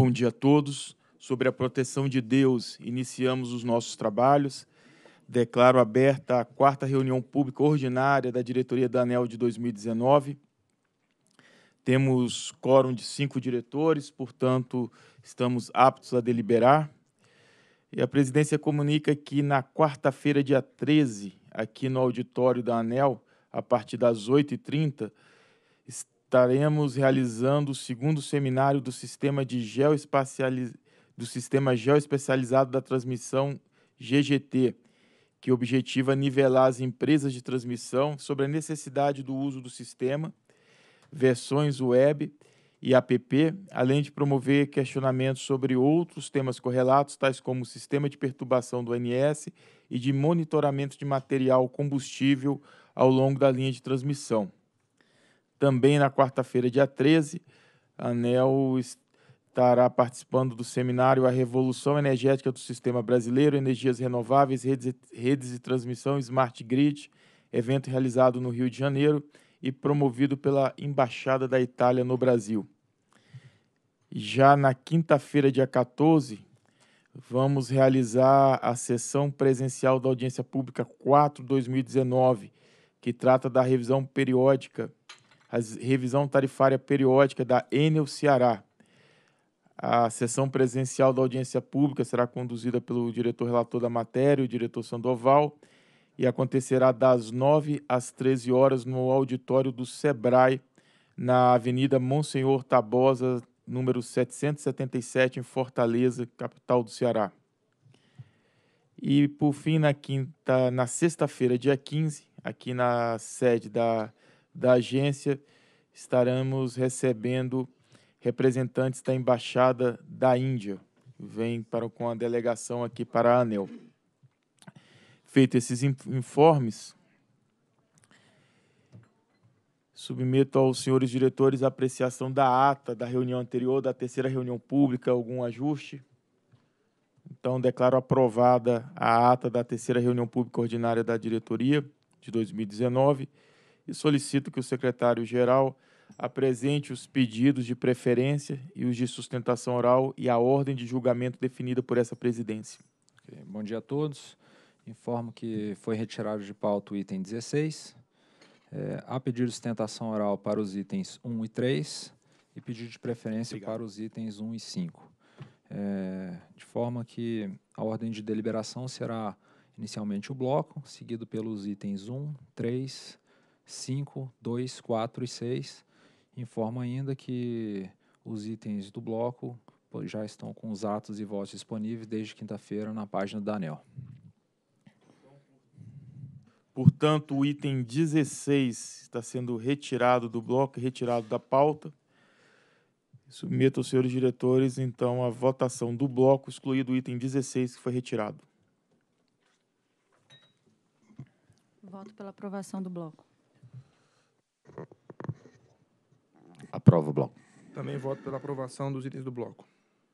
Bom dia a todos. Sobre a proteção de Deus, iniciamos os nossos trabalhos. Declaro aberta a quarta reunião pública ordinária da diretoria da ANEL de 2019. Temos quórum de cinco diretores, portanto, estamos aptos a deliberar. E a presidência comunica que na quarta-feira, dia 13, aqui no auditório da ANEL, a partir das 8h30, estaremos realizando o segundo seminário do Sistema, de Geoespacializ... do Sistema Geoespecializado da Transmissão GGT, que objetiva nivelar as empresas de transmissão sobre a necessidade do uso do sistema, versões web e app, além de promover questionamentos sobre outros temas correlatos, tais como o sistema de perturbação do NS e de monitoramento de material combustível ao longo da linha de transmissão. Também na quarta-feira, dia 13, a ANEL estará participando do seminário A Revolução Energética do Sistema Brasileiro, Energias Renováveis, Redes, Redes e Transmissão Smart Grid, evento realizado no Rio de Janeiro e promovido pela Embaixada da Itália no Brasil. Já na quinta-feira, dia 14, vamos realizar a sessão presencial da Audiência Pública 4-2019, que trata da revisão periódica a revisão tarifária periódica da Enel Ceará. A sessão presencial da audiência pública será conduzida pelo diretor relator da matéria, o diretor Sandoval, e acontecerá das 9 às 13 horas no auditório do SEBRAE, na Avenida Monsenhor Tabosa, número 777, em Fortaleza, capital do Ceará. E por fim, na quinta, na sexta-feira, dia 15, aqui na sede da da agência, estaremos recebendo representantes da Embaixada da Índia. Vem para, com a delegação aqui para a ANEL. Feitos esses informes, submeto aos senhores diretores a apreciação da ata da reunião anterior, da terceira reunião pública, algum ajuste. Então, declaro aprovada a ata da terceira reunião pública ordinária da diretoria de 2019 e solicito que o secretário-geral apresente os pedidos de preferência e os de sustentação oral e a ordem de julgamento definida por essa presidência. Okay. Bom dia a todos. Informo que foi retirado de pauta o item 16. É, há pedido de sustentação oral para os itens 1 e 3 e pedido de preferência Obrigado. para os itens 1 e 5. É, de forma que a ordem de deliberação será inicialmente o bloco, seguido pelos itens 1, 3, 5, 2, 4 e 6. Informa ainda que os itens do bloco já estão com os atos e votos disponíveis desde quinta-feira na página da ANEL. Portanto, o item 16 está sendo retirado do bloco, retirado da pauta. Submeto aos senhores diretores, então, a votação do bloco, excluído o item 16, que foi retirado. Voto pela aprovação do bloco. Aprova o bloco. Também voto pela aprovação dos itens do bloco.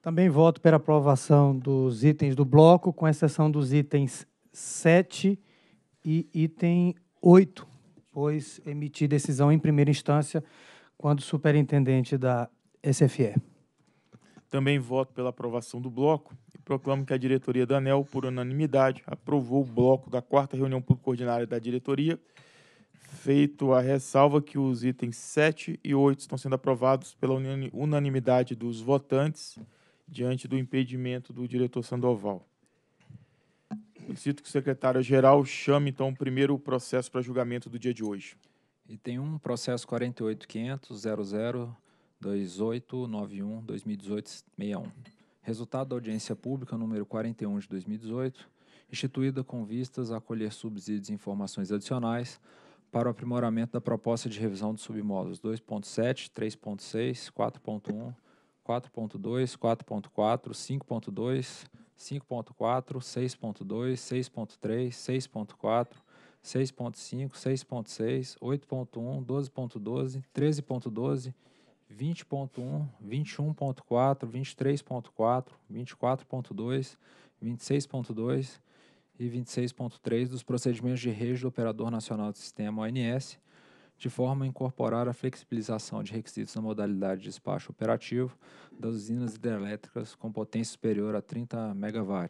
Também voto pela aprovação dos itens do bloco, com exceção dos itens 7 e item 8, pois emitir decisão em primeira instância quando superintendente da SFE. Também voto pela aprovação do bloco e proclamo que a diretoria da ANEL, por unanimidade, aprovou o bloco da quarta reunião pública ordinária da diretoria feito a ressalva que os itens 7 e 8 estão sendo aprovados pela unanimidade dos votantes diante do impedimento do diretor Sandoval. Solicito que o secretário-geral chame, então, o primeiro processo para julgamento do dia de hoje. E tem um processo 48.500.002891.2018.61. Resultado da audiência pública número 41 de 2018, instituída com vistas a acolher subsídios e informações adicionais para o aprimoramento da proposta de revisão dos submódulos 2.7, 3.6, 4.1, 4.2, 4.4, 5.2, 5.4, 6.2, 6.3, 6.4, 6.5, 6.6, 8.1, 12.12, 13.12, 20.1, 21.4, 23.4, 24.2, 26.2, e 26.3 dos procedimentos de rede do Operador Nacional de Sistema ONS, de forma a incorporar a flexibilização de requisitos na modalidade de despacho operativo das usinas hidrelétricas com potência superior a 30 MW,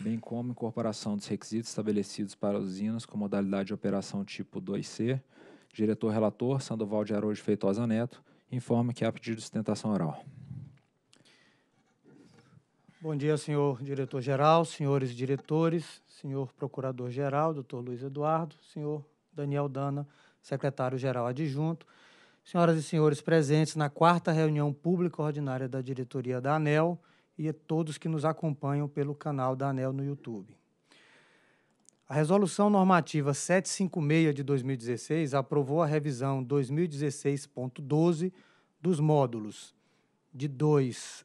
bem como a incorporação dos requisitos estabelecidos para usinas com modalidade de operação tipo 2C. Diretor-relator Sandoval de Araújo Feitosa Neto informa que há pedido de sustentação oral. Bom dia, senhor diretor-geral, senhores diretores, senhor Procurador-Geral, doutor Luiz Eduardo, senhor Daniel Dana, secretário-geral adjunto, senhoras e senhores presentes na quarta reunião pública ordinária da diretoria da ANEL e a todos que nos acompanham pelo canal da ANEL no YouTube. A Resolução Normativa 756 de 2016 aprovou a revisão 2016.12 dos módulos de 2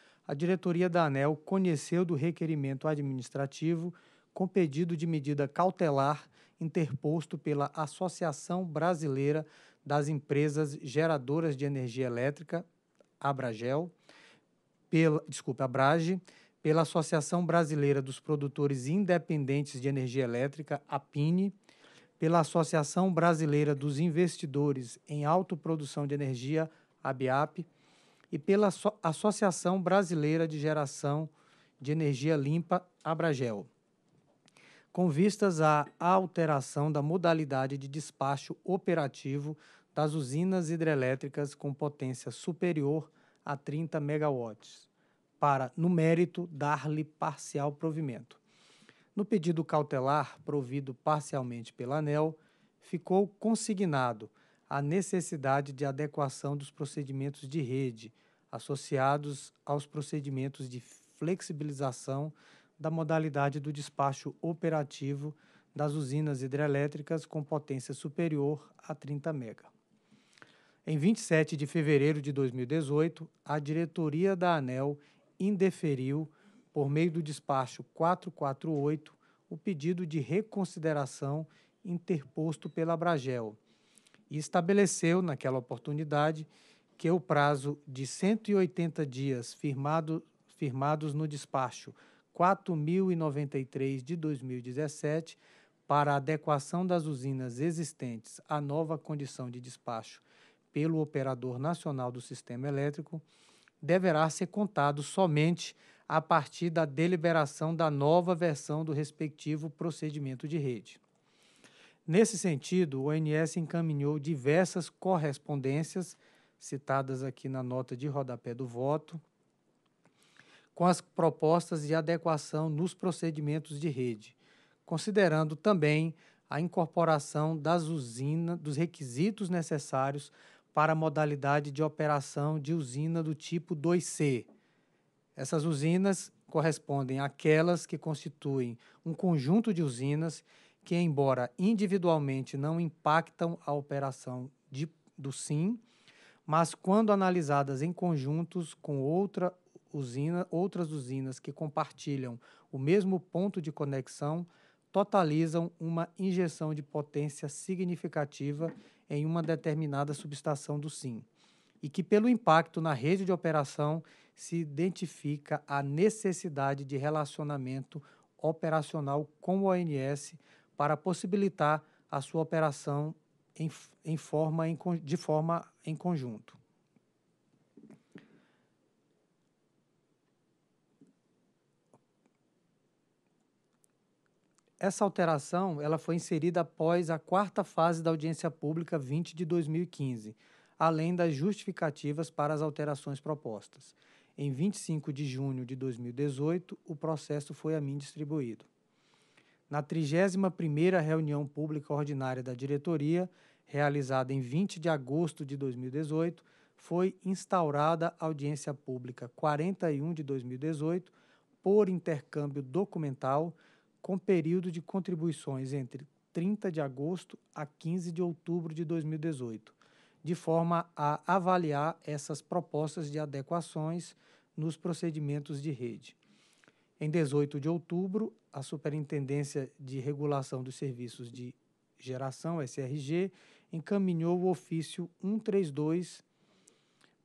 a diretoria da ANEL conheceu do requerimento administrativo com pedido de medida cautelar interposto pela Associação Brasileira das Empresas Geradoras de Energia Elétrica, Abragel, pela, desculpa, Abrage, pela Associação Brasileira dos Produtores Independentes de Energia Elétrica, APINE, pela Associação Brasileira dos Investidores em Autoprodução de Energia, ABIAP, e pela Associação Brasileira de Geração de Energia Limpa, Abragel, com vistas à alteração da modalidade de despacho operativo das usinas hidrelétricas com potência superior a 30 megawatts, para, no mérito, dar-lhe parcial provimento. No pedido cautelar, provido parcialmente pela ANEL, ficou consignado a necessidade de adequação dos procedimentos de rede, associados aos procedimentos de flexibilização da modalidade do despacho operativo das usinas hidrelétricas com potência superior a 30 MB. Em 27 de fevereiro de 2018, a diretoria da ANEL indeferiu, por meio do despacho 448, o pedido de reconsideração interposto pela Bragel e estabeleceu, naquela oportunidade, que é o prazo de 180 dias firmado, firmados no despacho 4093 de 2017 para adequação das usinas existentes à nova condição de despacho pelo operador nacional do sistema elétrico deverá ser contado somente a partir da deliberação da nova versão do respectivo procedimento de rede. Nesse sentido, o ONS encaminhou diversas correspondências, citadas aqui na nota de rodapé do voto, com as propostas de adequação nos procedimentos de rede, considerando também a incorporação das usinas, dos requisitos necessários para a modalidade de operação de usina do tipo 2C. Essas usinas correspondem àquelas que constituem um conjunto de usinas que, embora individualmente não impactam a operação de, do SIM, mas quando analisadas em conjuntos com outra usina, outras usinas que compartilham o mesmo ponto de conexão, totalizam uma injeção de potência significativa em uma determinada subestação do SIM, e que, pelo impacto na rede de operação, se identifica a necessidade de relacionamento operacional com o ONS para possibilitar a sua operação em, em forma, em, de forma em conjunto. Essa alteração ela foi inserida após a quarta fase da audiência pública 20 de 2015, além das justificativas para as alterações propostas. Em 25 de junho de 2018, o processo foi a mim distribuído na 31ª reunião pública ordinária da diretoria, realizada em 20 de agosto de 2018, foi instaurada audiência pública 41 de 2018 por intercâmbio documental com período de contribuições entre 30 de agosto a 15 de outubro de 2018, de forma a avaliar essas propostas de adequações nos procedimentos de rede. Em 18 de outubro, a Superintendência de Regulação dos Serviços de Geração, SRG, encaminhou o ofício 132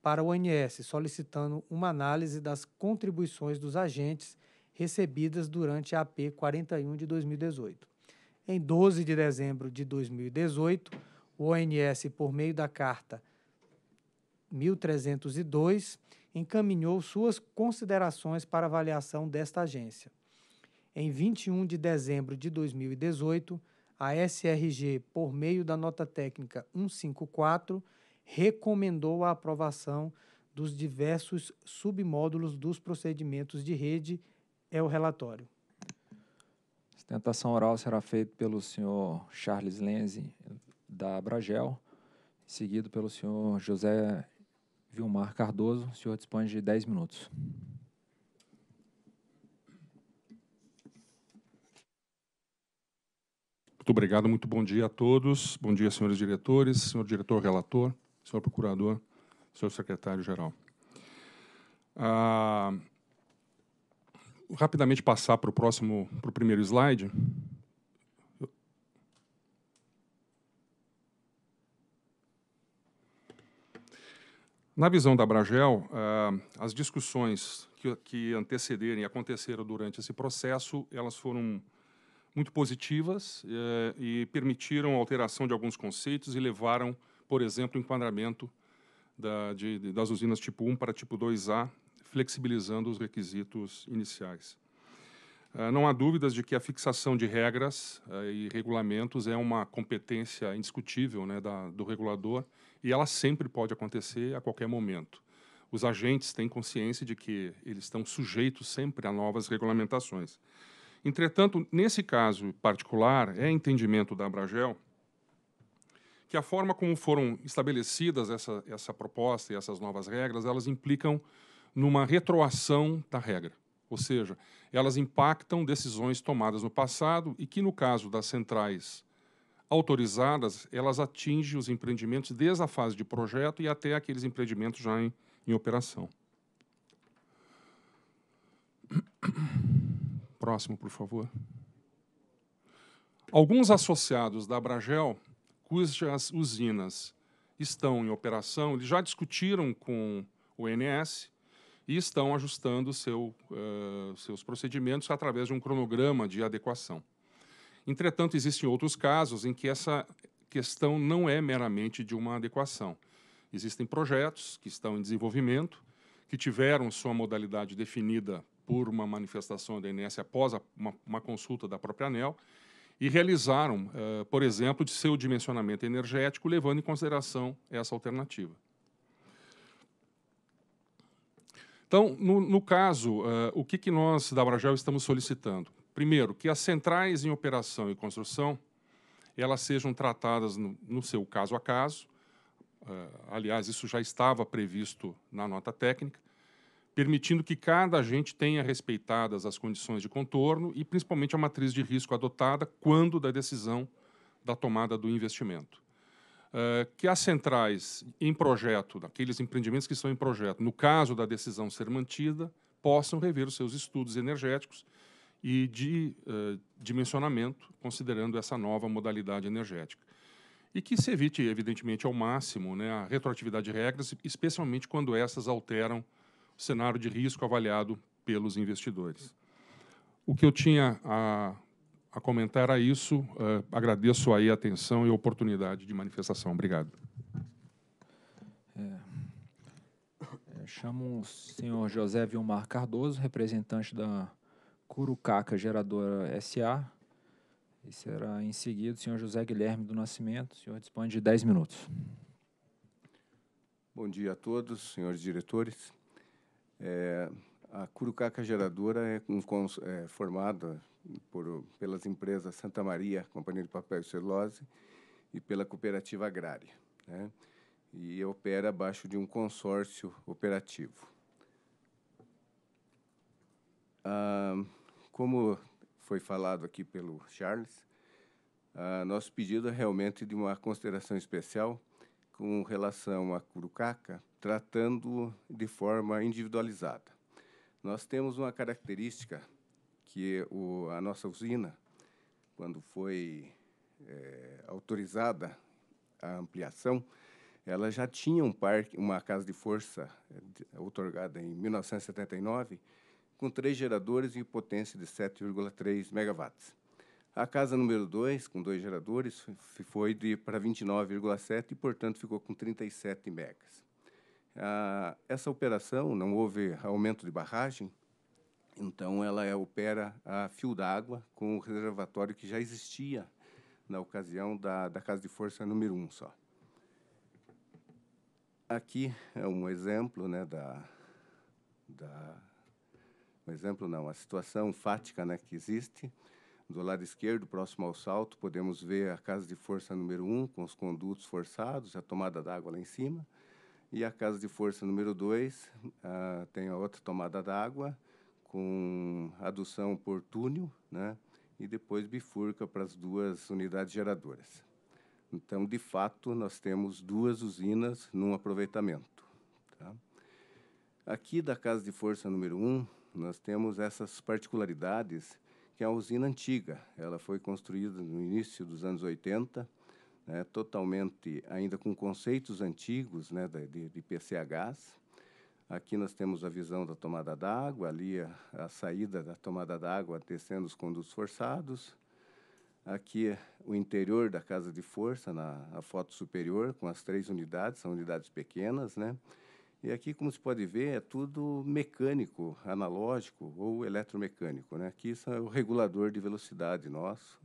para o ONS, solicitando uma análise das contribuições dos agentes recebidas durante a AP 41 de 2018. Em 12 de dezembro de 2018, o ONS, por meio da carta 1302, encaminhou suas considerações para avaliação desta agência. Em 21 de dezembro de 2018, a SRG, por meio da nota técnica 154, recomendou a aprovação dos diversos submódulos dos procedimentos de rede. É o relatório. A sustentação oral será feita pelo senhor Charles Lenzi, da Abragel, seguido pelo senhor José Vilmar Cardoso. O senhor dispõe de 10 minutos. Muito obrigado, muito bom dia a todos. Bom dia, senhores diretores, senhor diretor relator, senhor procurador, senhor secretário-geral. Ah, rapidamente passar para o próximo, para o primeiro slide. Na visão da Bragel, eh, as discussões que antecederem e aconteceram durante esse processo, elas foram muito positivas eh, e permitiram a alteração de alguns conceitos e levaram, por exemplo, o enquadramento da, de, das usinas tipo 1 para tipo 2A, flexibilizando os requisitos iniciais. Eh, não há dúvidas de que a fixação de regras e regulamentos é uma competência indiscutível né, da, do regulador, e ela sempre pode acontecer a qualquer momento. Os agentes têm consciência de que eles estão sujeitos sempre a novas regulamentações. Entretanto, nesse caso particular, é entendimento da Abragel que a forma como foram estabelecidas essa, essa proposta e essas novas regras, elas implicam numa retroação da regra. Ou seja, elas impactam decisões tomadas no passado e que, no caso das centrais autorizadas, elas atingem os empreendimentos desde a fase de projeto e até aqueles empreendimentos já em, em operação. Próximo, por favor. Alguns associados da Abragel, cujas usinas estão em operação, eles já discutiram com o ONS e estão ajustando seu, uh, seus procedimentos através de um cronograma de adequação. Entretanto, existem outros casos em que essa questão não é meramente de uma adequação. Existem projetos que estão em desenvolvimento, que tiveram sua modalidade definida por uma manifestação da ANS após uma, uma, consulta da própria ANEL, e realizaram, uh, por exemplo, de seu dimensionamento energético, levando em consideração essa alternativa. Então, no, no caso, uh, o que, que nós da Abragel estamos solicitando? Primeiro, que as centrais em operação e construção elas sejam tratadas no, no seu caso a caso. Uh, aliás, isso já estava previsto na nota técnica, permitindo que cada agente tenha respeitadas as condições de contorno e principalmente a matriz de risco adotada quando da decisão da tomada do investimento. Uh, que as centrais em projeto, daqueles empreendimentos que estão em projeto, no caso da decisão ser mantida, possam rever os seus estudos energéticos e de uh, dimensionamento, considerando essa nova modalidade energética. E que se evite, evidentemente, ao máximo né, a retroatividade de regras, especialmente quando essas alteram o cenário de risco avaliado pelos investidores. O que eu tinha a, a comentar era isso. Uh, agradeço aí a atenção e a oportunidade de manifestação. Obrigado. É. É, chamo o senhor José Vilmar Cardoso, representante da Curucaca Geradora SA. E será em seguida o senhor José Guilherme do Nascimento. O senhor dispõe de 10 minutos. Bom dia a todos, senhores diretores. É, a Curucaca Geradora é, um, é formada por, pelas empresas Santa Maria, Companhia de Papel e Celulose, e pela Cooperativa Agrária. Né? E opera abaixo de um consórcio operativo. Uh, como foi falado aqui pelo Charles, ah, nosso pedido é realmente de uma consideração especial com relação à curucaca, tratando de forma individualizada. Nós temos uma característica que o, a nossa usina, quando foi é, autorizada a ampliação, ela já tinha um parque, uma casa de força é, eh, otorgada em 1979 com três geradores e potência de 7,3 megawatts. A casa número 2, com dois geradores, foi de para 29,7 e, portanto, ficou com 37 megas. Ah, essa operação não houve aumento de barragem, então ela é, opera a fio d'água com o reservatório que já existia na ocasião da, da Casa de Força número 1 um só. Aqui é um exemplo né, da, da um exemplo não, a situação fática né, que existe. Do lado esquerdo, próximo ao salto, podemos ver a casa de força número 1, um, com os condutos forçados, a tomada d'água lá em cima. E a casa de força número 2, uh, tem a outra tomada d'água, com adução por túnel, né? e depois bifurca para as duas unidades geradoras. Então, de fato, nós temos duas usinas num aproveitamento. Tá? Aqui da Casa de Força número 1, um, nós temos essas particularidades que é a usina antiga. Ela foi construída no início dos anos 80, né, totalmente ainda com conceitos antigos né, de, de PCHs. Aqui nós temos a visão da tomada d'água, ali a, a, saída da tomada d'água descendo os condutos forçados. Aqui o interior da casa de força, na foto superior, com as três unidades, são unidades pequenas, né? E aqui, como se pode ver, é tudo mecânico, analógico ou eletromecânico. Né? Aqui isso é o regulador de velocidade nosso.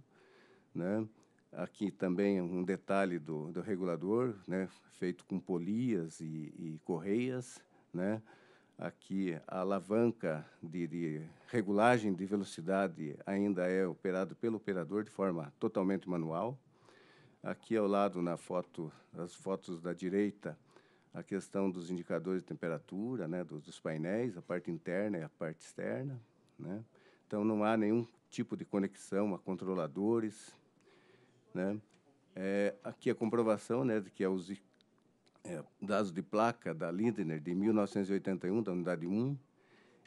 Né? Aqui também um detalhe do, do regulador, né? feito com polias e, e correias. Né? Aqui a alavanca de, de regulagem de velocidade ainda é operado pelo operador de forma totalmente manual. Aqui ao lado, na foto, as fotos da direita, a questão dos indicadores de temperatura, né, dos, dos, painéis, a parte interna e a parte externa, né? Então não há nenhum tipo de conexão a controladores, né? É, aqui a comprovação, né, de que é os é, dados de placa da Lindner de 1981 da unidade 1.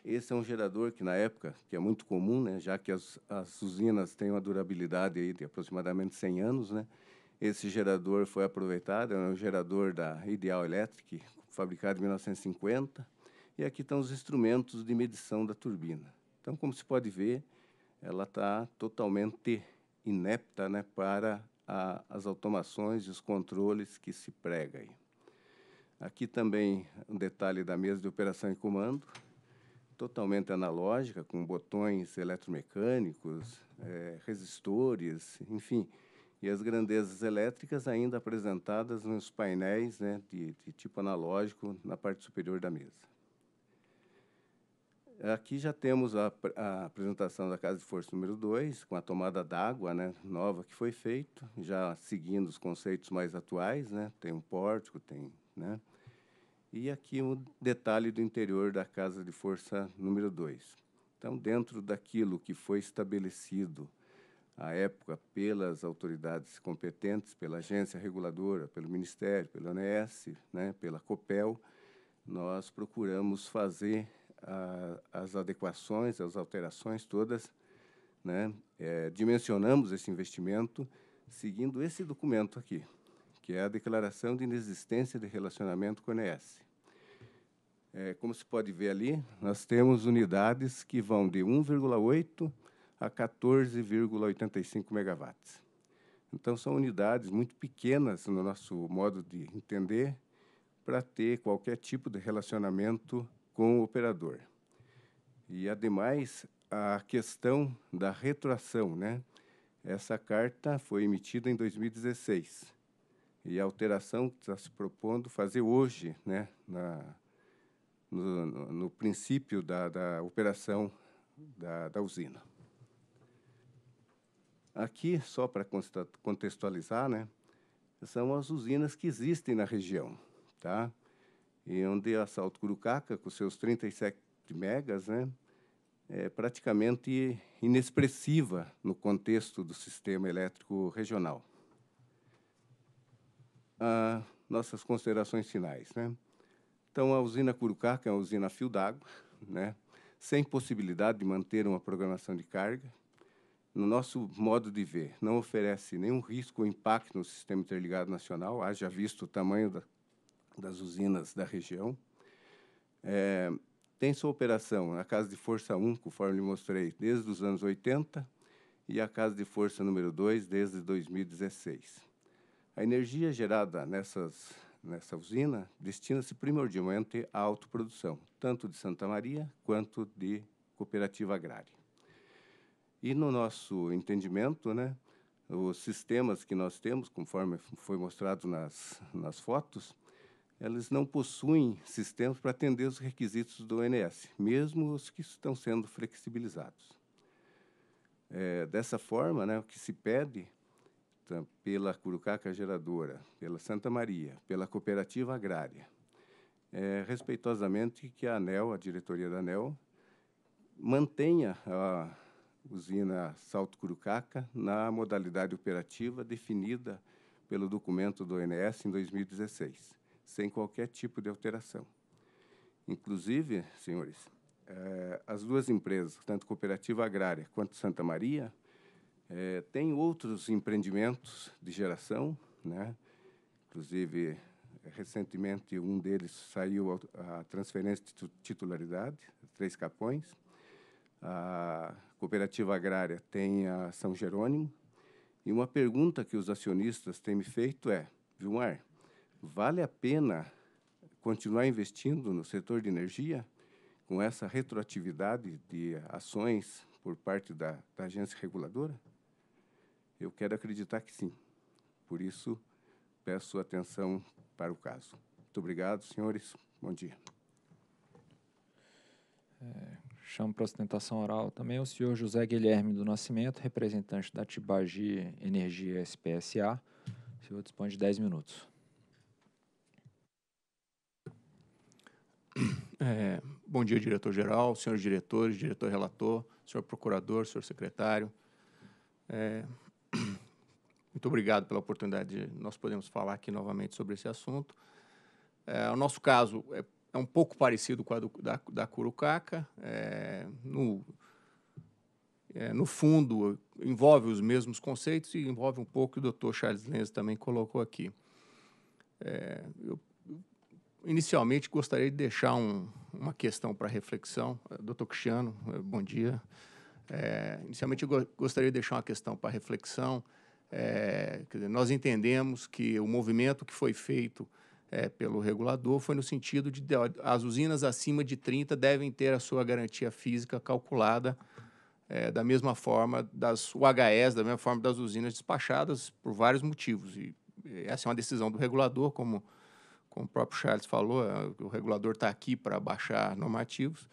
Esse é um gerador que na época, que é muito comum, né, já que as, as usinas têm uma durabilidade aí de aproximadamente 100 anos, né? Esse gerador foi aproveitado, é um gerador da Ideal Electric, fabricado em 1950, e aqui estão os instrumentos de medição da turbina. Então, como se pode ver, ela está totalmente inepta né, para a, as automações e os controles que se prega aí. Aqui também um detalhe da mesa de operação e comando, totalmente analógica, com botões eletromecânicos, é, resistores, enfim, e as grandezas elétricas ainda apresentadas nos painéis né, de, de tipo analógico na parte superior da mesa. Aqui já temos a, a, apresentação da casa de força número 2, com a tomada d'água né, nova que foi feita, já seguindo os conceitos mais atuais, né, tem um pórtico, tem... Né, e aqui um detalhe do interior da casa de força número 2. Então, dentro daquilo que foi estabelecido à época pelas autoridades competentes, pela agência reguladora, pelo Ministério, pela ANS, né, pela COPEL, nós procuramos fazer a, as adequações, as alterações todas, né, é, dimensionamos esse investimento seguindo esse documento aqui, que é a Declaração de Inexistência de Relacionamento com a ANS. É, como se pode ver ali, nós temos unidades que vão de 1,8 a 14,85 megawatts. Então, são unidades muito pequenas no nosso modo de entender para ter qualquer tipo de relacionamento com o operador. E, ademais, a questão da retroação, né? Essa carta foi emitida em 2016 e a alteração que está se propondo fazer hoje, né, na, no, no, no princípio da, da operação da, da usina. Aqui, só para contextualizar, né, são as usinas que existem na região, tá? E onde a Salto Curucaca, com seus 37 megas, né, é praticamente inexpressiva no contexto do sistema elétrico regional. Ah, nossas considerações finais, né? Então, a usina Curucaca é uma usina a fio d'água, né? sem possibilidade de manter uma programação de carga, no nosso modo de ver, não oferece nenhum risco ou impacto no sistema interligado nacional, haja visto o tamanho da, das usinas da região. É, tem sua operação na Casa de Força 1, conforme lhe mostrei, desde os anos 80, e a Casa de Força número 2, desde 2016. A energia gerada nessas, nessa usina destina-se primordialmente à autoprodução, tanto de Santa Maria quanto de cooperativa agrária. E no nosso entendimento, né, os sistemas que nós temos, conforme foi mostrado nas, nas fotos, eles não possuem sistemas para atender os requisitos do ONS, mesmo os que estão sendo flexibilizados. É, dessa forma, né, o que se pede tá, pela Curucaca Geradora, pela Santa Maria, pela Cooperativa Agrária, é, respeitosamente que a ANEL, a diretoria da ANEL, mantenha a, usina Salto Curucaca, na modalidade operativa definida pelo documento do ONS em 2016, sem qualquer tipo de alteração. Inclusive, senhores, eh, as duas empresas, tanto Cooperativa Agrária quanto Santa Maria, eh, têm outros empreendimentos de geração, né? inclusive recentemente um deles saiu a transferência de titularidade, Três Capões. A cooperativa agrária tem a São Jerônimo. E uma pergunta que os acionistas têm me feito é, Vilmar, vale a pena continuar investindo no setor de energia com essa retroatividade de ações por parte da, da agência reguladora? Eu quero acreditar que sim. Por isso, peço atenção para o caso. Muito obrigado, senhores. Bom dia. É, chamo para ostentação oral também o senhor José Guilherme do Nascimento, representante da Tibagi Energia SPSA. O senhor dispõe de 10 minutos. É, bom dia, diretor-geral, senhores diretores, diretor-relator, senhor procurador, senhor secretário. É, muito obrigado pela oportunidade de nós podemos falar aqui novamente sobre esse assunto. É, o nosso caso é é um pouco parecido com a do, da, da curucaca. É, no, é, no fundo, envolve os mesmos conceitos e envolve um pouco o Dr. Charles Lenz também colocou aqui. É, eu, inicialmente, gostaria de deixar um, uma questão para reflexão. É, Dr. Cristiano, é, bom dia. É, inicialmente, eu gostaria de deixar uma questão para reflexão. Dizer, nós entendemos que o movimento que foi feito é, pelo regulador foi no sentido de as usinas acima de 30 devem ter a sua garantia física calculada é, da mesma forma das UHS, da mesma forma das usinas despachadas por vários motivos. E é, essa é uma decisão do regulador, como, como o próprio Charles falou, é, o regulador está aqui para baixar normativos.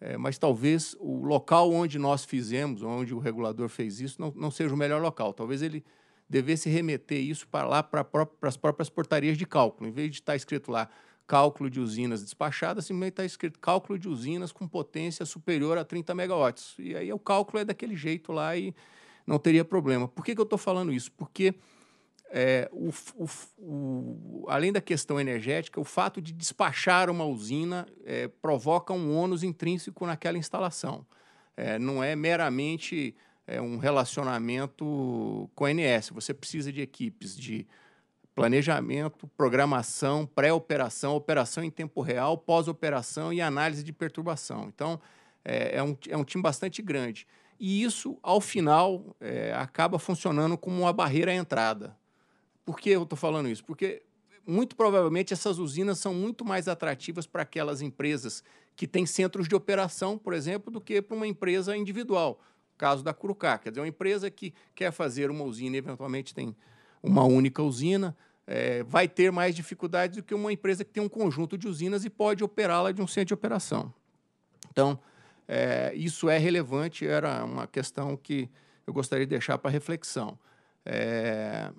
É, mas talvez o local onde nós fizemos, onde o regulador fez isso, não, não seja o melhor local. Talvez ele devesse remeter isso para lá, para as próprias portarias de cálculo. Em vez de estar tá escrito lá cálculo de usinas despachadas, simplesmente está escrito cálculo de usinas com potência superior a 30 megawatts. E aí o cálculo é daquele jeito lá e não teria problema. Por que, que eu estou falando isso? Porque, é, o, o, o, além da questão energética, o fato de despachar uma usina é, provoca um ônus intrínseco naquela instalação. É, não é meramente é, um relacionamento com a NS. Você precisa de equipes de planejamento, programação, pré-operação, operação em tempo real, pós-operação e análise de perturbação. Então, é, é, um, é um time bastante grande. E isso, ao final, é, acaba funcionando como uma barreira à entrada. Por que eu estou falando isso? Porque, muito provavelmente, essas usinas são muito mais atrativas para aquelas empresas que têm centros de operação, por exemplo, do que para uma empresa individual caso da Curucá. Quer dizer, uma empresa que quer fazer uma usina, eventualmente tem uma única usina, é, vai ter mais dificuldades do que uma empresa que tem um conjunto de usinas e pode operá-la de um centro de operação. Então, é, isso é relevante, era uma questão que eu gostaria de deixar para reflexão. É,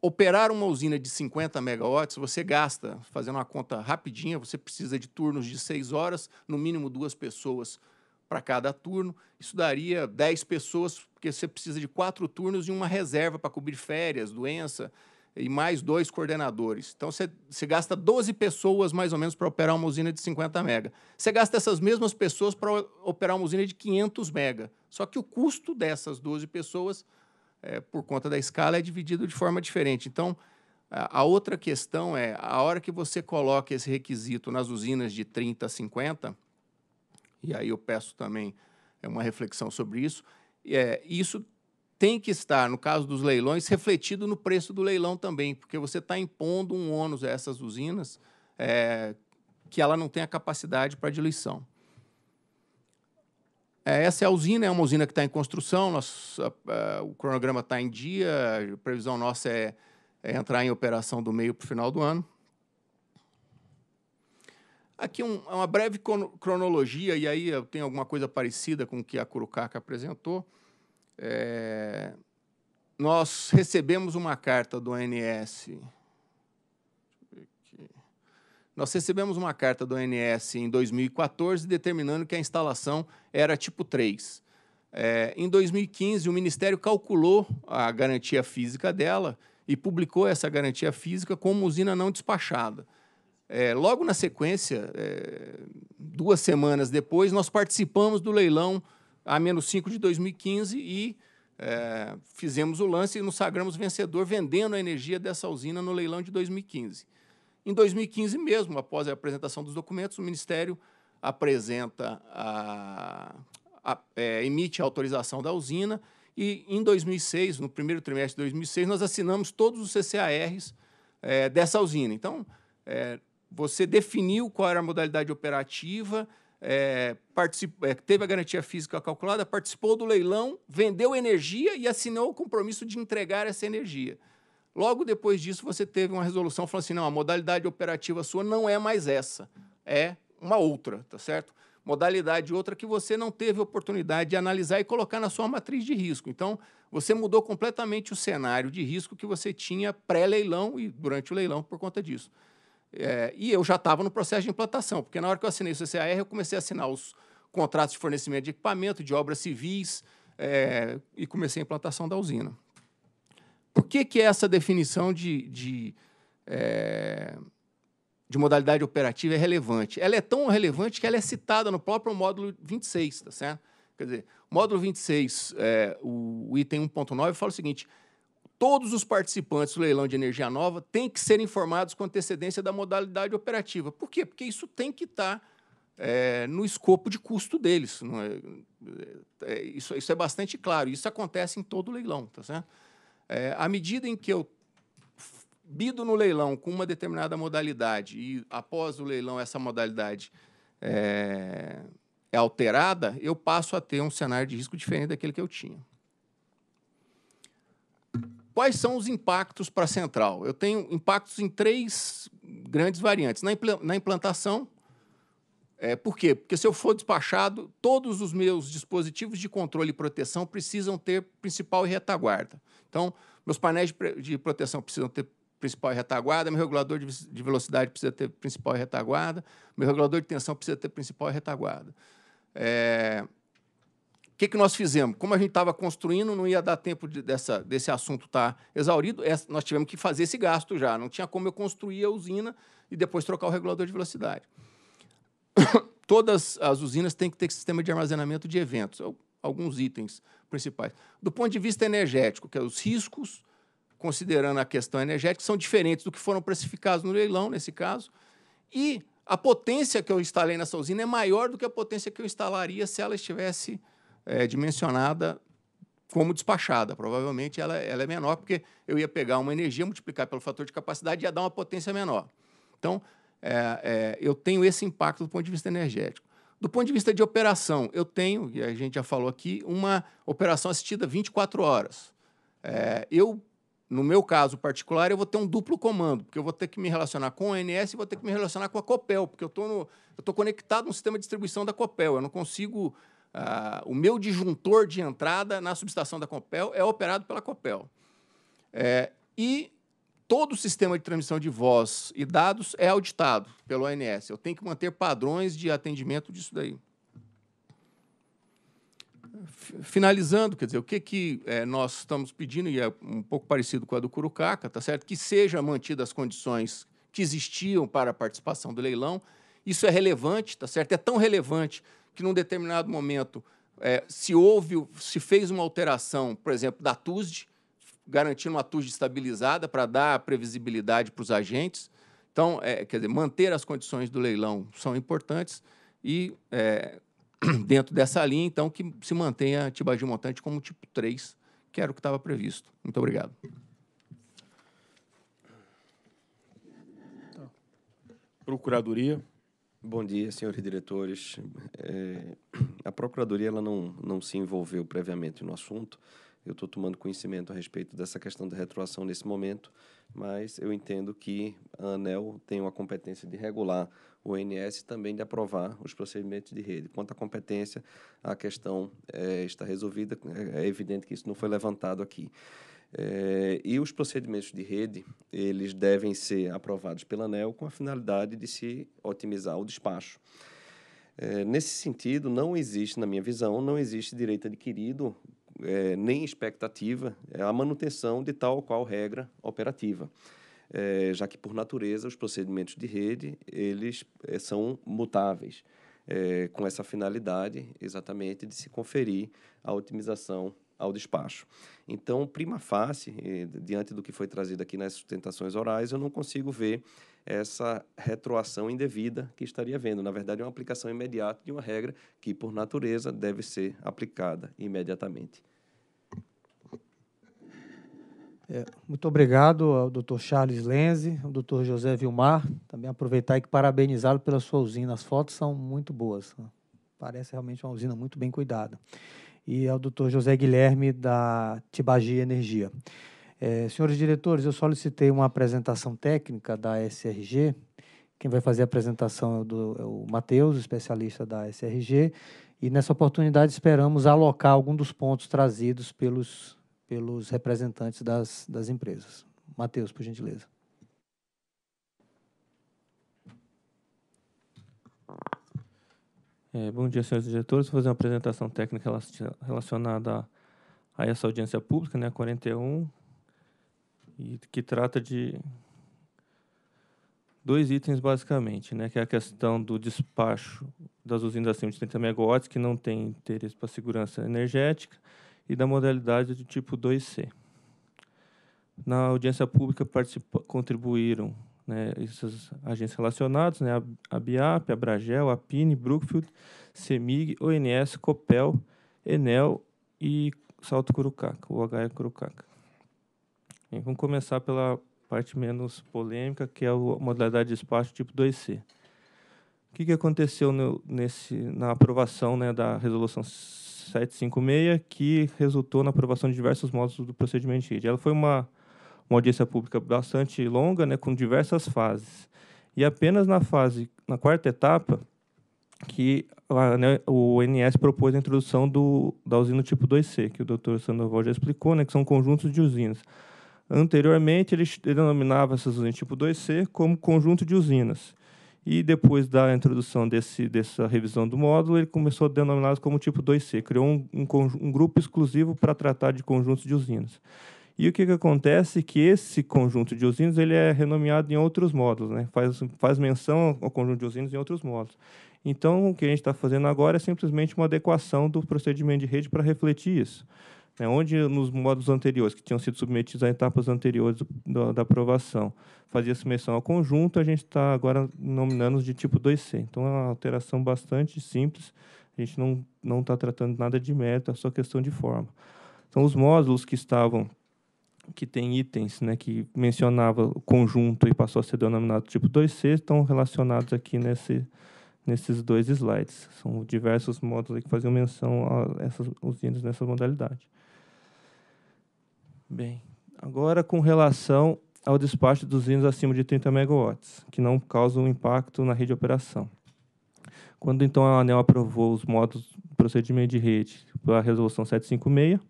operar uma usina de 50 megawatts, você gasta, fazendo uma conta rapidinha, você precisa de turnos de seis horas, no mínimo duas pessoas para cada turno. Isso daria 10 pessoas, porque você precisa de quatro turnos e uma reserva para cobrir férias, doença e mais dois coordenadores. Então você, você gasta 12 pessoas mais ou menos para operar uma usina de 50 mega. Você gasta essas mesmas pessoas para operar uma usina de 500 mega. Só que o custo dessas 12 pessoas, é, por conta da escala, é dividido de forma diferente. Então a, outra questão é a hora que você coloca esse requisito nas usinas de 30 a 50 e aí eu peço também é, uma reflexão sobre isso, é, isso tem que estar, no caso dos leilões, refletido no preço do leilão também, porque você está impondo um ônus a essas usinas é, que ela não tem a capacidade para diluição. É, essa é a usina, é uma usina que está em construção, a, a, o cronograma está em dia, a previsão nossa é, é entrar em operação do meio para o final do ano. Aqui um, uma breve cronologia, e aí eu tenho alguma coisa parecida com o que a Curucaca apresentou. É, nós recebemos uma carta do ANS. Nós recebemos uma carta do ONS em 2014 determinando que a instalação era tipo 3. É, em 2015, o Ministério calculou a garantia física dela e publicou essa garantia física como usina não despachada. É, logo na sequência, é, duas semanas depois, nós participamos do leilão A-5 de 2015 e é, fizemos o lance e nos sagramos vencedor vendendo a energia dessa usina no leilão de 2015. Em 2015 mesmo, após a apresentação dos documentos, o Ministério apresenta a, a, é, emite a autorização da usina e em 2006, no primeiro trimestre de 2006, nós assinamos todos os CCARs é, dessa usina. Então, é, você definiu qual era a modalidade operativa, é, é, teve a garantia física calculada, participou do leilão, vendeu energia e assinou o compromisso de entregar essa energia. Logo depois disso, você teve uma resolução falando assim: não, a modalidade operativa sua não é mais essa, é uma outra, tá certo? Modalidade outra que você não teve oportunidade de analisar e colocar na sua matriz de risco. Então, você mudou completamente o cenário de risco que você tinha pré-leilão e durante o leilão por conta disso. É, e eu já estava no processo de implantação, porque na hora que eu assinei o CCAR, eu comecei a assinar os contratos de fornecimento de equipamento, de obras civis, é, e comecei a implantação da usina. Por que, que essa definição de, de, é, de modalidade operativa é relevante? Ela é tão relevante que ela é citada no próprio módulo 26, tá certo? Quer dizer, módulo 26, é, o, o item 1.9 fala o seguinte: Todos os participantes do leilão de energia nova têm que ser informados com antecedência da modalidade operativa. Por quê? Porque isso tem que estar tá, é, no escopo de custo deles. É? é, é, isso, isso, é bastante claro. Isso acontece em todo leilão, tá certo? É, à medida em que eu bido no leilão com uma determinada modalidade e após o leilão essa modalidade é, é, alterada, eu passo a ter um cenário de risco diferente daquele que eu tinha. Quais são os impactos para a central? Eu tenho impactos em três grandes variantes. Na, impl na implantação, é, por quê? Porque se eu for despachado, todos os meus dispositivos de controle e proteção precisam ter principal e retaguarda. Então, meus painéis de, de proteção precisam ter principal e retaguarda, meu regulador de, de velocidade precisa ter principal e retaguarda, meu regulador de tensão precisa ter principal e retaguarda. É, que, que nós fizemos? Como a gente estava construindo, não ia dar tempo de, dessa, desse assunto estar tá exaurido, nós tivemos que fazer esse gasto já. Não tinha como eu construir a usina e depois trocar o regulador de velocidade. Todas as usinas têm que ter sistema de armazenamento de eventos, alguns itens principais. Do ponto de vista energético, que é os riscos, considerando a questão energética, são diferentes do que foram precificados no leilão, nesse caso, e a potência que eu instalei nessa usina é maior do que a potência que eu instalaria se ela estivesse é, dimensionada como despachada. Provavelmente ela, ela é menor, porque eu ia pegar uma energia, multiplicar pelo fator de capacidade e ia dar uma potência menor. Então, é, é, eu tenho esse impacto do ponto de vista energético. Do ponto de vista de operação, eu tenho, e a gente já falou aqui, uma operação assistida 24 horas. É, eu, no meu caso particular, eu vou ter um duplo comando, porque eu vou ter que me relacionar com a ONS e vou ter que me relacionar com a Copel, porque eu estou conectado no sistema de distribuição da Copel. Eu não consigo ah, o meu disjuntor de entrada na subestação da Copel é operado pela Copel. É, e todo o sistema de transmissão de voz e dados é auditado pelo ONS. Eu tenho que manter padrões de atendimento disso daí. Finalizando, quer dizer, o que, que é, nós estamos pedindo, e é um pouco parecido com a do Curucaca, tá certo? que seja mantidas as condições que existiam para a participação do leilão. Isso é relevante, tá certo? É tão relevante que num determinado momento é, se houve, se fez uma alteração, por exemplo, da TUSD, garantindo uma TUSD estabilizada para dar previsibilidade para os agentes. Então, é, quer dizer, manter as condições do leilão são importantes e é, dentro dessa linha, então, que se mantenha a Tibagi Montante como tipo 3, que era o que estava previsto. Muito obrigado. Tá. Procuradoria. Bom dia, senhores diretores. É, a Procuradoria ela não, não se envolveu previamente no assunto. Eu estou tomando conhecimento a respeito dessa questão da retroação nesse momento, mas eu entendo que a ANEL tem uma competência de regular o INS e também de aprovar os procedimentos de rede. Quanto à competência, a questão é, está resolvida. É, é evidente que isso não foi levantado aqui. É, e os procedimentos de rede, eles devem ser aprovados pela ANEL com a finalidade de se otimizar o despacho. É, nesse sentido, não existe, na minha visão, não existe direito adquirido é, nem expectativa é, a manutenção de tal ou qual regra operativa, é, já que, por natureza, os procedimentos de rede, eles é, são mutáveis, com essa finalidade, exatamente, de se conferir a otimização ao despacho. Então, prima facie, eh, diante do que foi trazido aqui nas sustentações orais, eu não consigo ver essa retroação indevida que estaria vendo. Na verdade, é uma aplicação imediata de uma regra que, por natureza, deve ser aplicada imediatamente. É, muito obrigado ao Dr. Charles Lenze, ao Dr. José Vilmar. Também aproveitar e parabenizá-lo pela sua usina. As fotos são muito boas. Né? Parece realmente uma usina muito bem cuidada e ao é Dr. José Guilherme da Tibagi Energia. É, senhores diretores, eu solicitei uma apresentação técnica da SRG. Quem vai fazer a apresentação é o, do, é o Matheus, especialista da SRG. E nessa oportunidade esperamos alocar algum dos pontos trazidos pelos, pelos representantes das, das empresas. Matheus, por gentileza. É, bom dia, senhores diretores. Vou fazer uma apresentação técnica relacionada a, essa audiência pública, né, 41, e que trata de dois itens basicamente, né, que é a questão do despacho das usinas acima de 30 megawatts que não tem interesse para a segurança energética e da modalidade do tipo 2C. Na audiência pública contribuíram né, essas agências relacionadas, né, a BIAP, a Bragel, a PINE, Brookfield, CEMIG, ONS, COPEL, Enel e Salto Curucaca, o HE Curucaca. E vamos começar pela parte menos polêmica, que é a modalidade de espaço tipo 2C. O que, que aconteceu no, nesse, na aprovação né, da resolução 756, que resultou na aprovação de diversos modos do procedimento de rede? Ela foi uma uma audiência pública bastante longa, né, com diversas fases. E apenas na fase, na quarta etapa, que a, né, o NS propôs a introdução do, da usina tipo 2C, que o Dr. Sandoval já explicou, né, que são conjuntos de usinas. Anteriormente, ele denominava essas usinas tipo 2C como conjunto de usinas. E depois da introdução desse, dessa revisão do módulo, ele começou a denominá-las como tipo 2C, criou um, um, um grupo exclusivo para tratar de conjuntos de usinas. E o que, que acontece é que esse conjunto de usinas ele é renomeado em outros módulos, né? faz, faz menção ao conjunto de usinas em outros módulos. Então, o que a gente está fazendo agora é simplesmente uma adequação do procedimento de rede para refletir isso. Né? Onde nos módulos anteriores, que tinham sido submetidos a etapas anteriores do, da aprovação, fazia-se menção ao conjunto, a gente está agora nominando de tipo 2C. Então, é uma alteração bastante simples, a gente não está tratando nada de mérito, é só questão de forma. Então, os módulos que estavam que tem itens, né, que mencionava o conjunto e passou a ser denominado tipo 2C, estão relacionados aqui nesse, nesses dois slides. São diversos modos que faziam menção a essas, os itens nessa modalidade. Bem, agora com relação ao despacho dos índios acima de 30 megawatts que não causam impacto na rede de operação. Quando então a ANEL aprovou os modos de procedimento de rede pela resolução 756,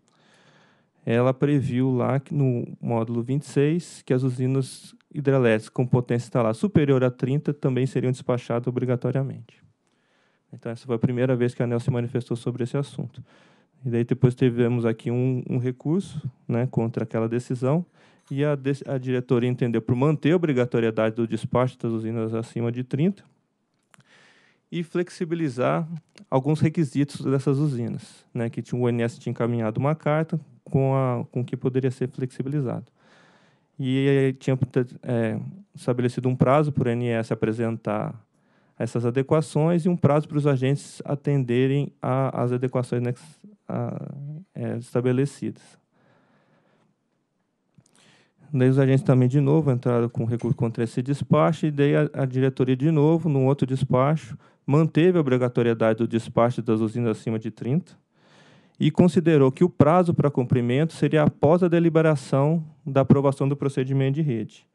ela previu lá no módulo 26 que as usinas hidrelétricas com potência instalada superior a 30 também seriam despachadas obrigatoriamente. Então, essa foi a primeira vez que a ANEL se manifestou sobre esse assunto. E daí depois tivemos aqui um, um recurso né, contra aquela decisão e a, de, a diretoria entendeu por manter a obrigatoriedade do despacho das usinas acima de 30 e flexibilizar alguns requisitos dessas usinas, né, que tinha, o ONS tinha encaminhado uma carta com, a, com o que poderia ser flexibilizado. E tinha é, estabelecido um prazo para o INS apresentar essas adequações e um prazo para os agentes atenderem às adequações né, a, é, estabelecidas. Daí os agentes também, de novo, entraram com recurso contra esse despacho e daí a, a diretoria, de novo, num outro despacho, manteve a obrigatoriedade do despacho das usinas acima de 30 e considerou que o prazo para cumprimento seria após a deliberação da aprovação do procedimento de rede,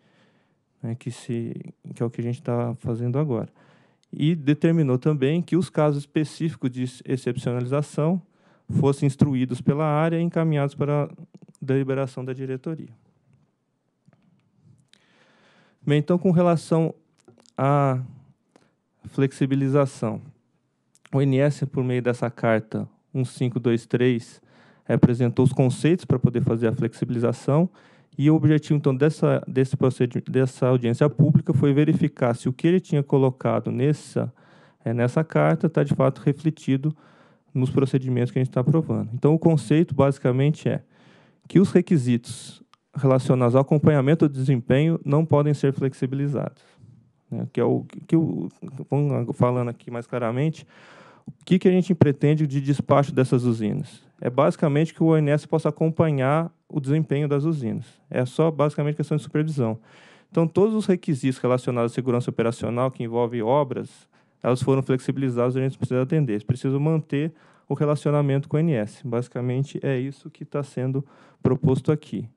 né, que, se, que é o que a gente está fazendo agora. E determinou também que os casos específicos de excepcionalização fossem instruídos pela área e encaminhados para a deliberação da diretoria. Bem, então, com relação à flexibilização, o INS, por meio dessa carta 1523 apresentou os conceitos para poder fazer a flexibilização e o objetivo então dessa desse procedimento dessa audiência pública foi verificar se o que ele tinha colocado nessa é, nessa carta está de fato refletido nos procedimentos que a gente está aprovando. Então o conceito basicamente é que os requisitos relacionados ao acompanhamento do desempenho não podem ser flexibilizados, né? que é o que o, falando aqui mais claramente o que, que a gente pretende de despacho dessas usinas? É basicamente que o ONS possa acompanhar o desempenho das usinas. É só basicamente questão de supervisão. Então, todos os requisitos relacionados à segurança operacional que envolve obras, elas foram flexibilizadas e a gente precisa atender. Precisa manter o relacionamento com o ONS. Basicamente, é isso que está sendo proposto aqui.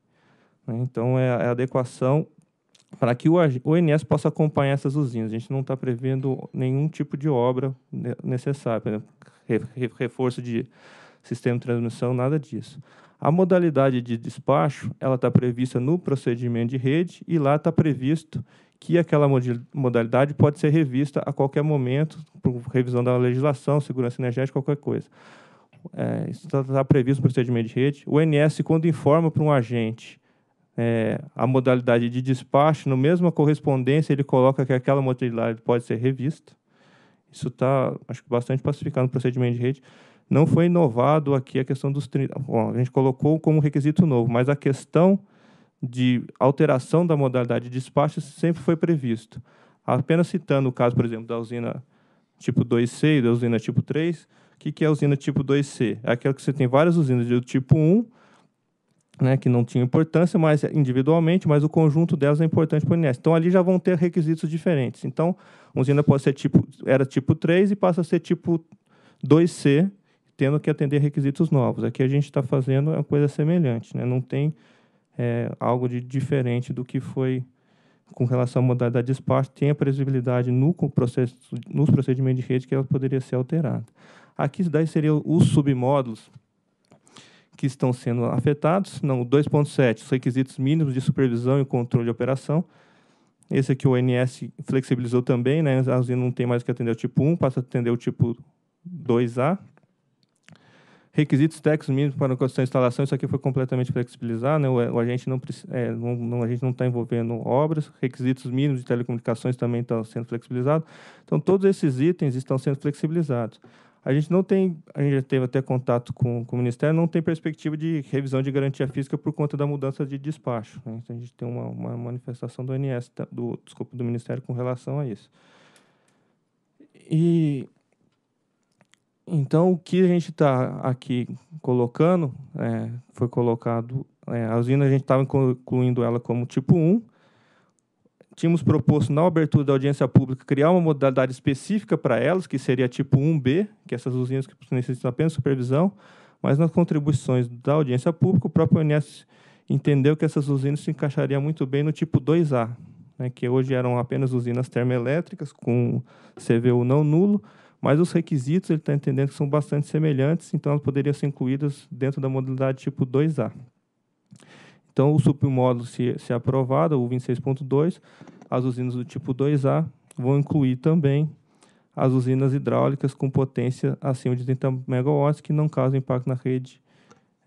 Né? Então, é a é adequação para que o ONS possa acompanhar essas usinas. A gente não está prevendo nenhum tipo de obra necessária, reforço de sistema de transmissão, nada disso. A modalidade de despacho ela está prevista no procedimento de rede e lá está previsto que aquela modalidade pode ser revista a qualquer momento, por revisão da legislação, segurança energética, qualquer coisa. É, isso está tá previsto no procedimento de rede. O ONS, quando informa para um agente é, a modalidade de despacho, no mesmo correspondência, ele coloca que aquela modalidade pode ser revista. Isso está, acho que, bastante pacificado no procedimento de rede. Não foi inovado aqui a questão dos 30. Bom, a gente colocou como requisito novo, mas a questão de alteração da modalidade de despacho sempre foi previsto. Apenas citando o caso, por exemplo, da usina tipo 2C e da usina tipo 3, o que, que é a usina tipo 2C? É aquela que você tem várias usinas do tipo 1 né, que não tinha importância mas individualmente, mas o conjunto delas é importante para o INSS. Então, ali já vão ter requisitos diferentes. Então, usina pode ser tipo, era tipo 3 e passa a ser tipo 2C, tendo que atender requisitos novos. Aqui a gente está fazendo uma coisa semelhante, né? não tem é, algo de diferente do que foi com relação à modalidade de espaço, tem a previsibilidade no processo, nos procedimentos de rede que ela poderia ser alterada. Aqui daí seriam os submódulos, que estão sendo afetados. Não, 2.7, os requisitos mínimos de supervisão e controle de operação. Esse aqui o ONS flexibilizou também, né? A usina não tem mais que atender o tipo 1, passa a atender o tipo 2A. Requisitos técnicos mínimos para a construção e instalação, isso aqui foi completamente flexibilizado, né? O, agente não, é, não, não a gente não está envolvendo obras, requisitos mínimos de telecomunicações também estão sendo flexibilizados. Então, todos esses itens estão sendo flexibilizados. A gente não tem, a gente já teve até contato com, com o Ministério, não tem perspectiva de revisão de garantia física por conta da mudança de despacho. Né? Então, a gente tem uma, uma manifestação do ANS, tá, do, desculpa, do Ministério com relação a isso. E então, o que a gente está aqui colocando, é, foi colocado, é, a usina a gente estava incluindo ela como tipo 1, tínhamos proposto na abertura da audiência pública criar uma modalidade específica para elas, que seria tipo 1B, que essas usinas que necessitam apenas supervisão, mas nas contribuições da audiência pública, o próprio ONS entendeu que essas usinas se encaixariam muito bem no tipo 2A, né, que hoje eram apenas usinas termoelétricas com CVU não nulo, mas os requisitos ele está entendendo que são bastante semelhantes, então elas poderiam ser incluídas dentro da modalidade tipo 2A. Então, o submódulo, se, se aprovado, o 26.2, as usinas do tipo 2A vão incluir também as usinas hidráulicas com potência acima de 30 megawatts que não causam impacto na rede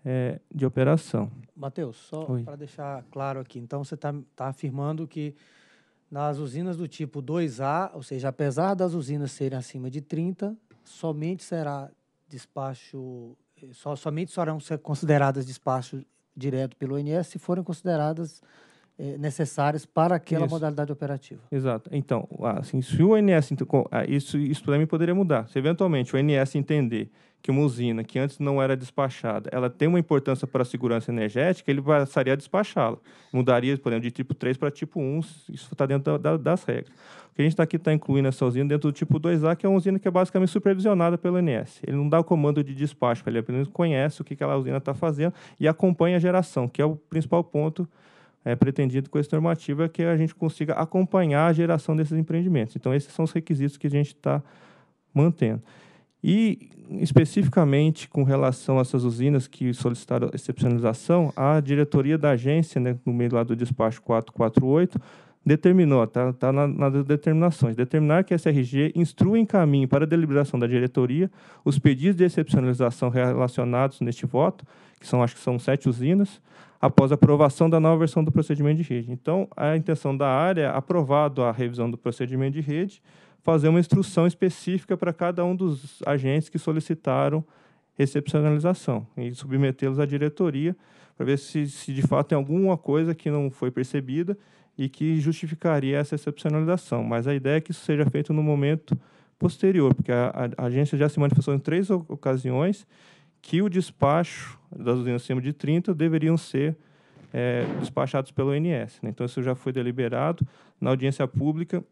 é, de operação. Matheus, só para deixar claro aqui, então você está tá afirmando que nas usinas do tipo 2A, ou seja, apesar das usinas serem acima de 30, somente será despacho, eh, só, somente serão consideradas despachos direto pelo ONS foram forem consideradas é, necessárias para aquela isso. modalidade operativa. Exato. Então, assim, se o NS então, ah, isso isso também poderia mudar. Se eventualmente o NS entender que uma usina que antes não era despachada, ela tem uma importância para a segurança energética, ele passaria a despachá-la. Mudaria, por exemplo, de tipo 3 para tipo 1, isso está dentro da, das regras. O que a gente está aqui está incluindo essa usina dentro do tipo 2A, que é uma usina que é basicamente supervisionada pelo INS. Ele não dá o comando de despacho, ele apenas conhece o que aquela usina está fazendo e acompanha a geração, que é o principal ponto é, pretendido com essa normativa é que a gente consiga acompanhar a geração desses empreendimentos. Então, esses são os requisitos que a gente está mantendo. E, especificamente com relação a essas usinas que solicitaram excepcionalização, a diretoria da agência, né, no meio lá do despacho 448, determinou, está tá na, nas determinações, determinar que a SRG instrua em caminho para a deliberação da diretoria os pedidos de excepcionalização relacionados neste voto, que são, acho que são sete usinas, após a aprovação da nova versão do procedimento de rede. Então, a intenção da área, é, aprovado a revisão do procedimento de rede, fazer uma instrução específica para cada um dos agentes que solicitaram recepcionalização e submetê-los à diretoria para ver se, se de fato tem é alguma coisa que não foi percebida e que justificaria essa excepcionalização. Mas a ideia é que isso seja feito no momento posterior, porque a, a, a agência já se manifestou em três ocasiões que o despacho das usinas acima de 30 deveriam ser é, despachados pelo INS. Né? Então, isso já foi deliberado. Na audiência pública,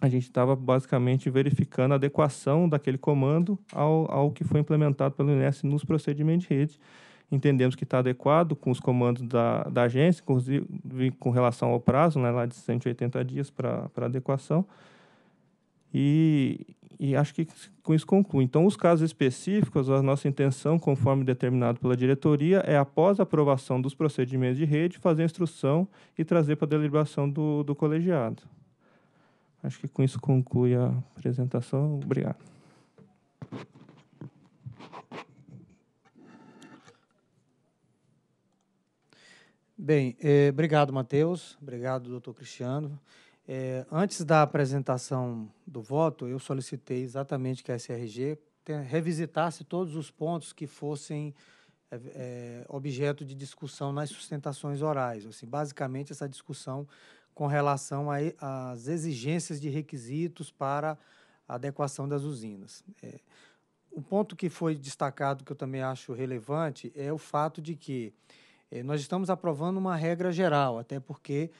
a gente estava basicamente verificando a adequação daquele comando ao, ao que foi implementado pelo INS nos procedimentos de rede. Entendemos que está adequado com os comandos da, da agência, inclusive com relação ao prazo, né, lá de 180 dias para adequação. E, e acho que com isso concluo. Então, os casos específicos, a nossa intenção, conforme determinado pela diretoria, é após a aprovação dos procedimentos de rede, fazer a instrução e trazer para a deliberação do, do colegiado. Acho que com isso conclui a apresentação. Obrigado. Bem, eh, obrigado, Matheus. Obrigado, doutor Cristiano. É, antes da apresentação do voto, eu solicitei exatamente que a SRG revisitasse todos os pontos que fossem é, é, objeto de discussão nas sustentações orais. Assim, basicamente, essa discussão com relação às exigências de requisitos para a adequação das usinas. É, ponto que foi destacado, que eu também acho relevante, é o fato de que é, nós estamos aprovando uma regra geral, até porque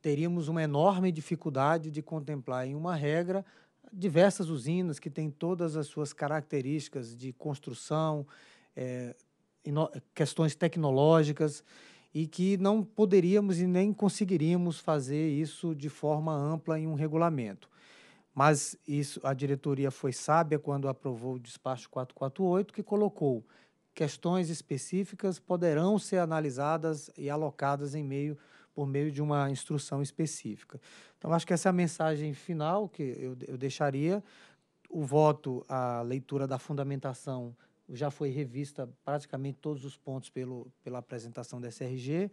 teríamos uma enorme dificuldade de contemplar em uma regra diversas usinas que têm todas as suas características de construção, é, questões tecnológicas, e que não poderíamos e nem conseguiríamos fazer isso de forma ampla em um regulamento. Mas isso, a diretoria foi sábia quando aprovou o despacho 448, que colocou questões específicas poderão ser analisadas e alocadas em meio por meio de uma instrução específica. Então, acho que essa é a mensagem final que eu, eu deixaria. O voto, a leitura da fundamentação já foi revista praticamente todos os pontos pelo, pela apresentação da SRG.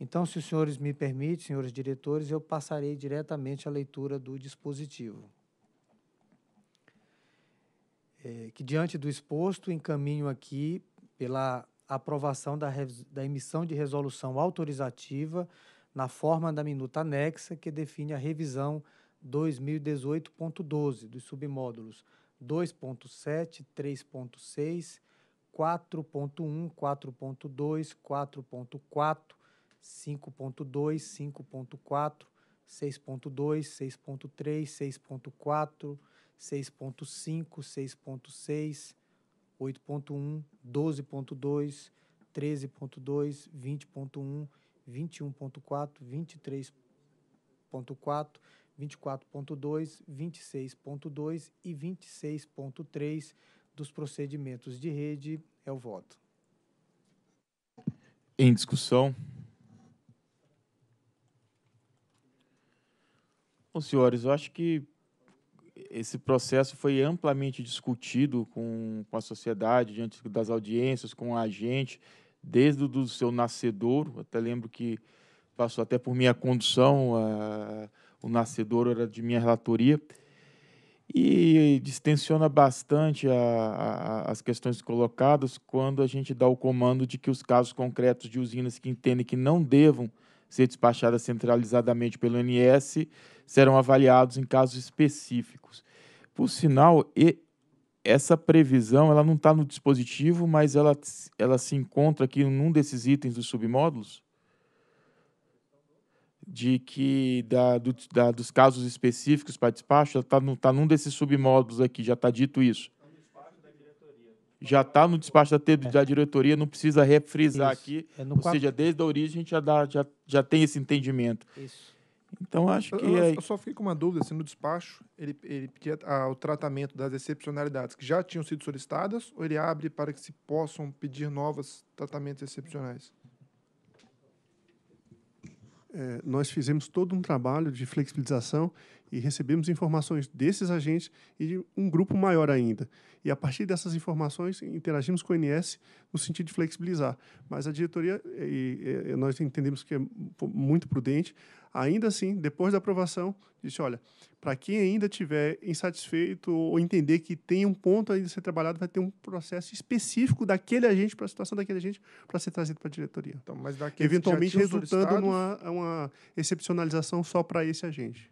Então, se os senhores me permitem, senhores diretores, eu passarei diretamente à leitura do dispositivo. É, que, diante do exposto, encaminho aqui pela aprovação da, da emissão de resolução autorizativa na forma da minuta anexa que define a revisão 2018.12 dos submódulos 2.7, 3.6, 4.1, 4.2, 4.4, 5.2, 5.4, 6.2, 6.3, 6.4, 6.5, 6.6, 8.1, 12.2, 13.2, 20.1 21.4, 23.4, 24.2, 26.2 e 26.3 dos procedimentos de rede. É o voto. Em discussão. Bom, senhores, eu acho que esse processo foi amplamente discutido com, com a sociedade, diante das audiências, com a gente desde o seu nascedouro, até lembro que passou até por minha condução, o nascedouro era de minha relatoria, e distensiona bastante a, a, as questões colocadas quando a gente dá o comando de que os casos concretos de usinas que entendem que não devam ser despachadas centralizadamente pelo INS serão avaliados em casos específicos. Por sinal, essa previsão ela não está no dispositivo, mas ela, ela se encontra aqui num desses itens dos submódulos de que da, do, da dos casos específicos para despacho está tá num desses submódulos aqui já está dito isso tá já está no despacho da, te, da é. diretoria não precisa refrisar isso. aqui é ou quatro... seja desde a origem a gente já dá, já, já tem esse entendimento isso então acho que. Eu, eu, só fiquei com uma dúvida: se assim, no despacho ele, ele pedia ah, o tratamento das excepcionalidades que já tinham sido solicitadas ou ele abre para que se possam pedir novos tratamentos excepcionais? É, nós fizemos todo um trabalho de flexibilização e recebemos informações desses agentes e de um grupo maior ainda. E a partir dessas informações, interagimos com o INS no sentido de flexibilizar. Mas a diretoria, e, e, nós entendemos que é muito prudente, ainda assim, depois da aprovação, disse: olha, para quem ainda estiver insatisfeito ou entender que tem um ponto ainda a ser trabalhado, vai ter um processo específico daquele agente, para a situação daquele agente, para ser trazido para a diretoria. Então, mas Eventualmente resultando numa uma excepcionalização só para esse agente.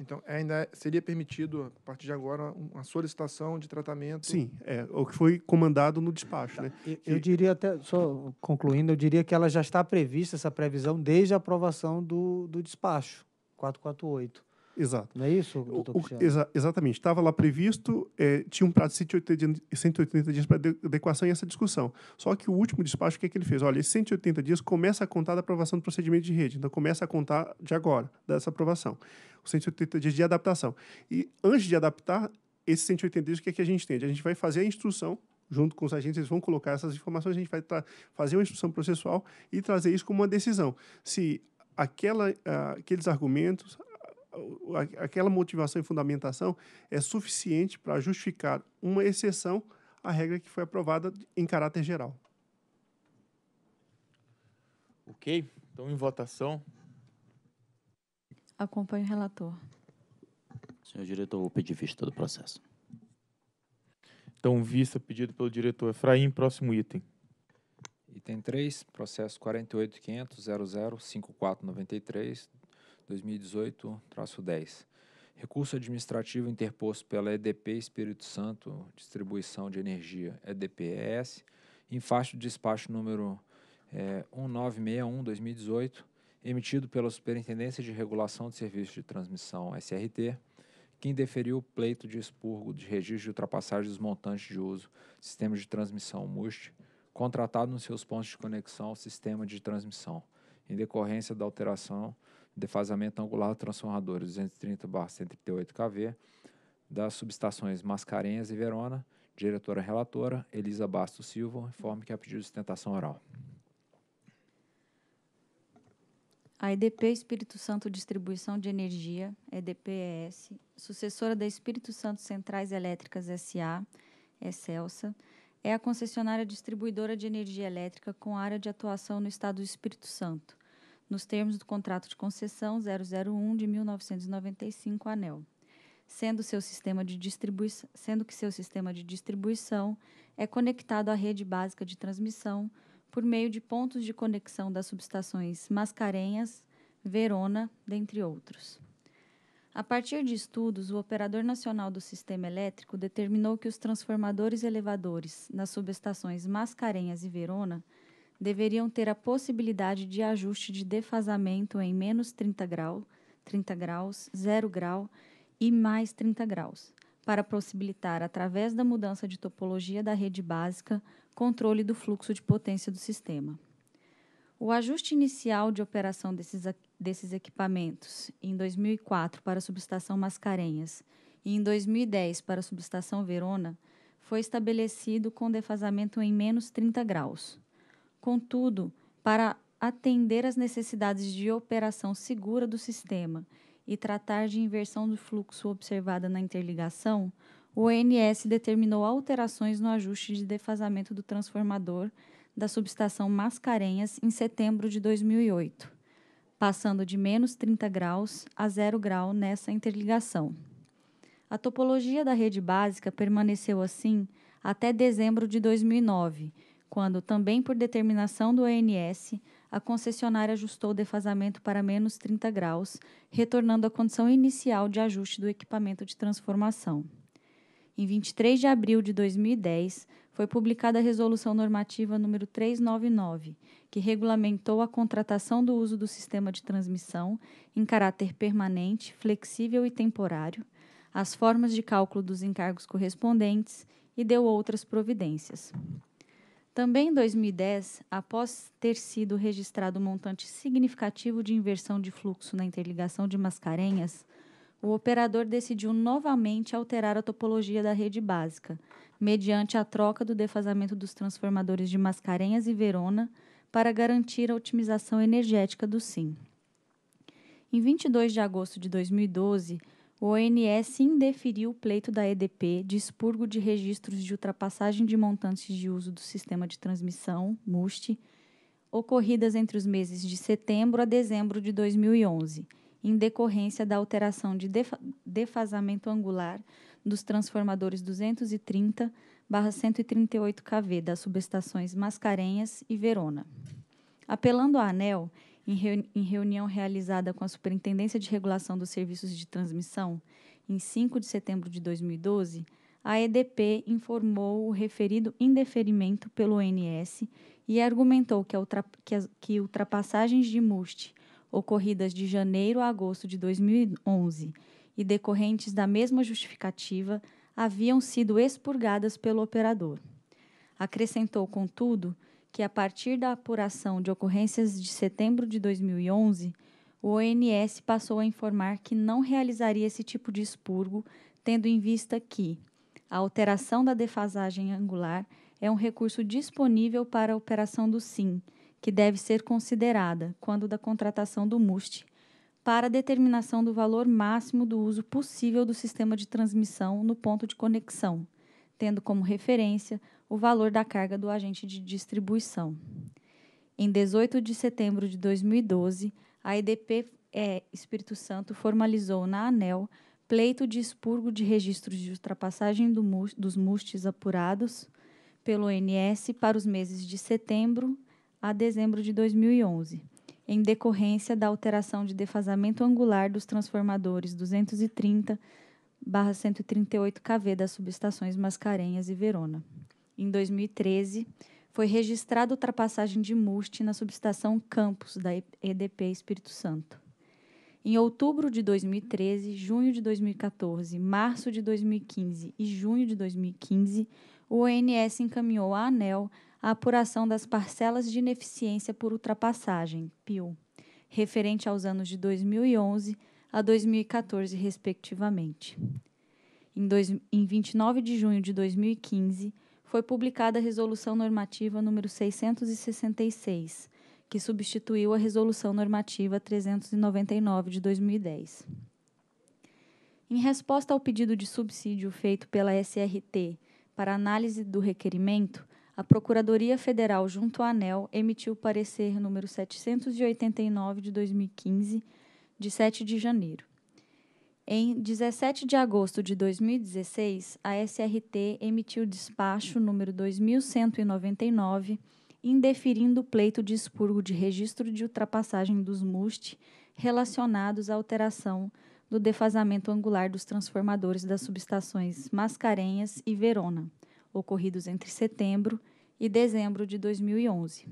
Então, é, ainda seria permitido, a partir de agora, uma solicitação de tratamento? Sim, é o que foi comandado no despacho. Tá. Né? Eu, eu diria até, só concluindo, eu diria que ela já está prevista, essa previsão, desde a aprovação do, do despacho 448. Exato. Não é isso, doutor o, exa Exatamente. Estava lá previsto, é, tinha um prazo de 180 dias para adequação e essa discussão. Só que o último despacho, o que, é que ele fez? Olha, esses 180 dias começa a contar da aprovação do procedimento de rede. Então, começa a contar de agora, dessa aprovação. Os 180 dias de adaptação. E antes de adaptar, esses 180 dias, o que, é que a gente tem? A gente vai fazer a instrução junto com os agentes, eles vão colocar essas informações, a gente vai fazer uma instrução processual e trazer isso como uma decisão. Se aquela, uh, aqueles argumentos, aquela motivação e fundamentação é suficiente para justificar uma exceção à regra que foi aprovada em caráter geral. Ok, então em votação. Acompanho o relator. Senhor diretor, vou pedir vista do processo. Então, vista pedido pelo diretor Efraim, próximo item. Item 3, processo 48.500.005493, 2018-10. Recurso administrativo interposto pela EDP Espírito Santo Distribuição de Energia, EDPES, em faixa de despacho número é, eh, 1961-2018, emitido pela Superintendência de Regulação de Serviços de Transmissão, SRT, que indeferiu o pleito de expurgo de registro de ultrapassagem dos montantes de uso, sistema de transmissão MUST, contratado nos seus pontos de conexão ao sistema de transmissão, em decorrência da alteração defasamento angular transformador 230-138 kV das subestações Mascarenhas e Verona. Diretora relatora Elisa Bastos Silva, informe que a é pedido de sustentação oral. A EDP Espírito Santo Distribuição de Energia, EDPES, sucessora da Espírito Santo Centrais Elétricas SA, Excelsa, é a concessionária distribuidora de energia elétrica com área de atuação no estado do Espírito Santo nos termos do contrato de concessão 001 de 1995 ANEL, sendo, seu sistema de distribuição, sendo que seu sistema de distribuição é conectado à rede básica de transmissão por meio de pontos de conexão das subestações Mascarenhas, Verona, dentre outros. A partir de estudos, o Operador Nacional do Sistema Elétrico determinou que os transformadores elevadores nas subestações Mascarenhas e Verona deveriam ter a possibilidade de ajuste de defasamento em menos 30 graus, 30 graus, 0 grau e mais 30 graus, para possibilitar, através da mudança de topologia da rede básica, controle do fluxo de potência do sistema. O ajuste inicial de operação desses, desses equipamentos, em 2004 para a subestação Mascarenhas e em 2010 para a subestação Verona, foi estabelecido com defasamento em menos 30 graus, Contudo, para atender às necessidades de operação segura do sistema e tratar de inversão do fluxo observada na interligação, o ONS determinou alterações no ajuste de defasamento do transformador da subestação Mascarenhas em setembro de 2008, passando de menos 30 graus a zero grau nessa interligação. A topologia da rede básica permaneceu assim até dezembro de 2009, quando, também por determinação do ANS, a concessionária ajustou o defasamento para menos 30 graus, retornando à condição inicial de ajuste do equipamento de transformação. Em 23 de abril de 2010, foi publicada a Resolução Normativa número 399, que regulamentou a contratação do uso do sistema de transmissão em caráter permanente, flexível e temporário, as formas de cálculo dos encargos correspondentes e deu outras providências. Também em 2010, após ter sido registrado um montante significativo de inversão de fluxo na interligação de Mascarenhas, o operador decidiu novamente alterar a topologia da rede básica, mediante a troca do defasamento dos transformadores de Mascarenhas e Verona para garantir a otimização energética do SIM. Em 22 de agosto de 2012, o ONS indeferiu o pleito da EDP de expurgo de registros de ultrapassagem de montantes de uso do sistema de transmissão, MUST, ocorridas entre os meses de setembro a dezembro de 2011, em decorrência da alteração de defasamento angular dos transformadores 230 138 kV das subestações Mascarenhas e Verona. Apelando à ANEL, em, reuni em reunião realizada com a Superintendência de Regulação dos Serviços de Transmissão, em 5 de setembro de 2012, a EDP informou o referido indeferimento pelo ONS e argumentou que, ultra, que, que, ultrapassagens de MUST ocorridas de janeiro a agosto de 2011 e decorrentes da mesma justificativa haviam sido expurgadas pelo operador. Acrescentou, contudo, que, a partir da apuração de ocorrências de setembro de 2011, o ONS passou a informar que não realizaria esse tipo de expurgo, tendo em vista que a alteração da defasagem angular é um recurso disponível para a operação do SIM, que deve ser considerada quando da contratação do MUST, para a determinação do valor máximo do uso possível do sistema de transmissão no ponto de conexão, tendo como referência o valor da carga do agente de distribuição. Em 18 de setembro de 2012, a EDP é, Espírito Santo formalizou na ANEL pleito de expurgo de registros de ultrapassagem do dos mustes apurados pelo ONS para os meses de setembro a dezembro de 2011, em decorrência da alteração de defasamento angular dos transformadores 230 138 KV das subestações Mascarenhas e Verona em 2013, foi registrada ultrapassagem de Muste na subestação Campos da EDP Espírito Santo. Em outubro de 2013, junho de 2014, março de 2015 e junho de 2015, o ONS encaminhou à ANEL a apuração das parcelas de ineficiência por ultrapassagem, (PIU), referente aos anos de 2011 a 2014, respectivamente. Em, dois, em 29 de junho de 2015, foi publicada a Resolução Normativa número 666, que substituiu a Resolução Normativa 399 de 2010. Em resposta ao pedido de subsídio feito pela SRT para análise do requerimento, a Procuradoria Federal, junto à ANEL, emitiu o parecer número 789 de 2015, de 7 de janeiro em 17 de agosto de 2016, a SRT emitiu despacho número 2199, indeferindo o pleito de expurgo de registro de ultrapassagem dos MUST relacionados à alteração do defasamento angular dos transformadores das subestações Mascarenhas e Verona, ocorridos entre setembro e dezembro de 2011,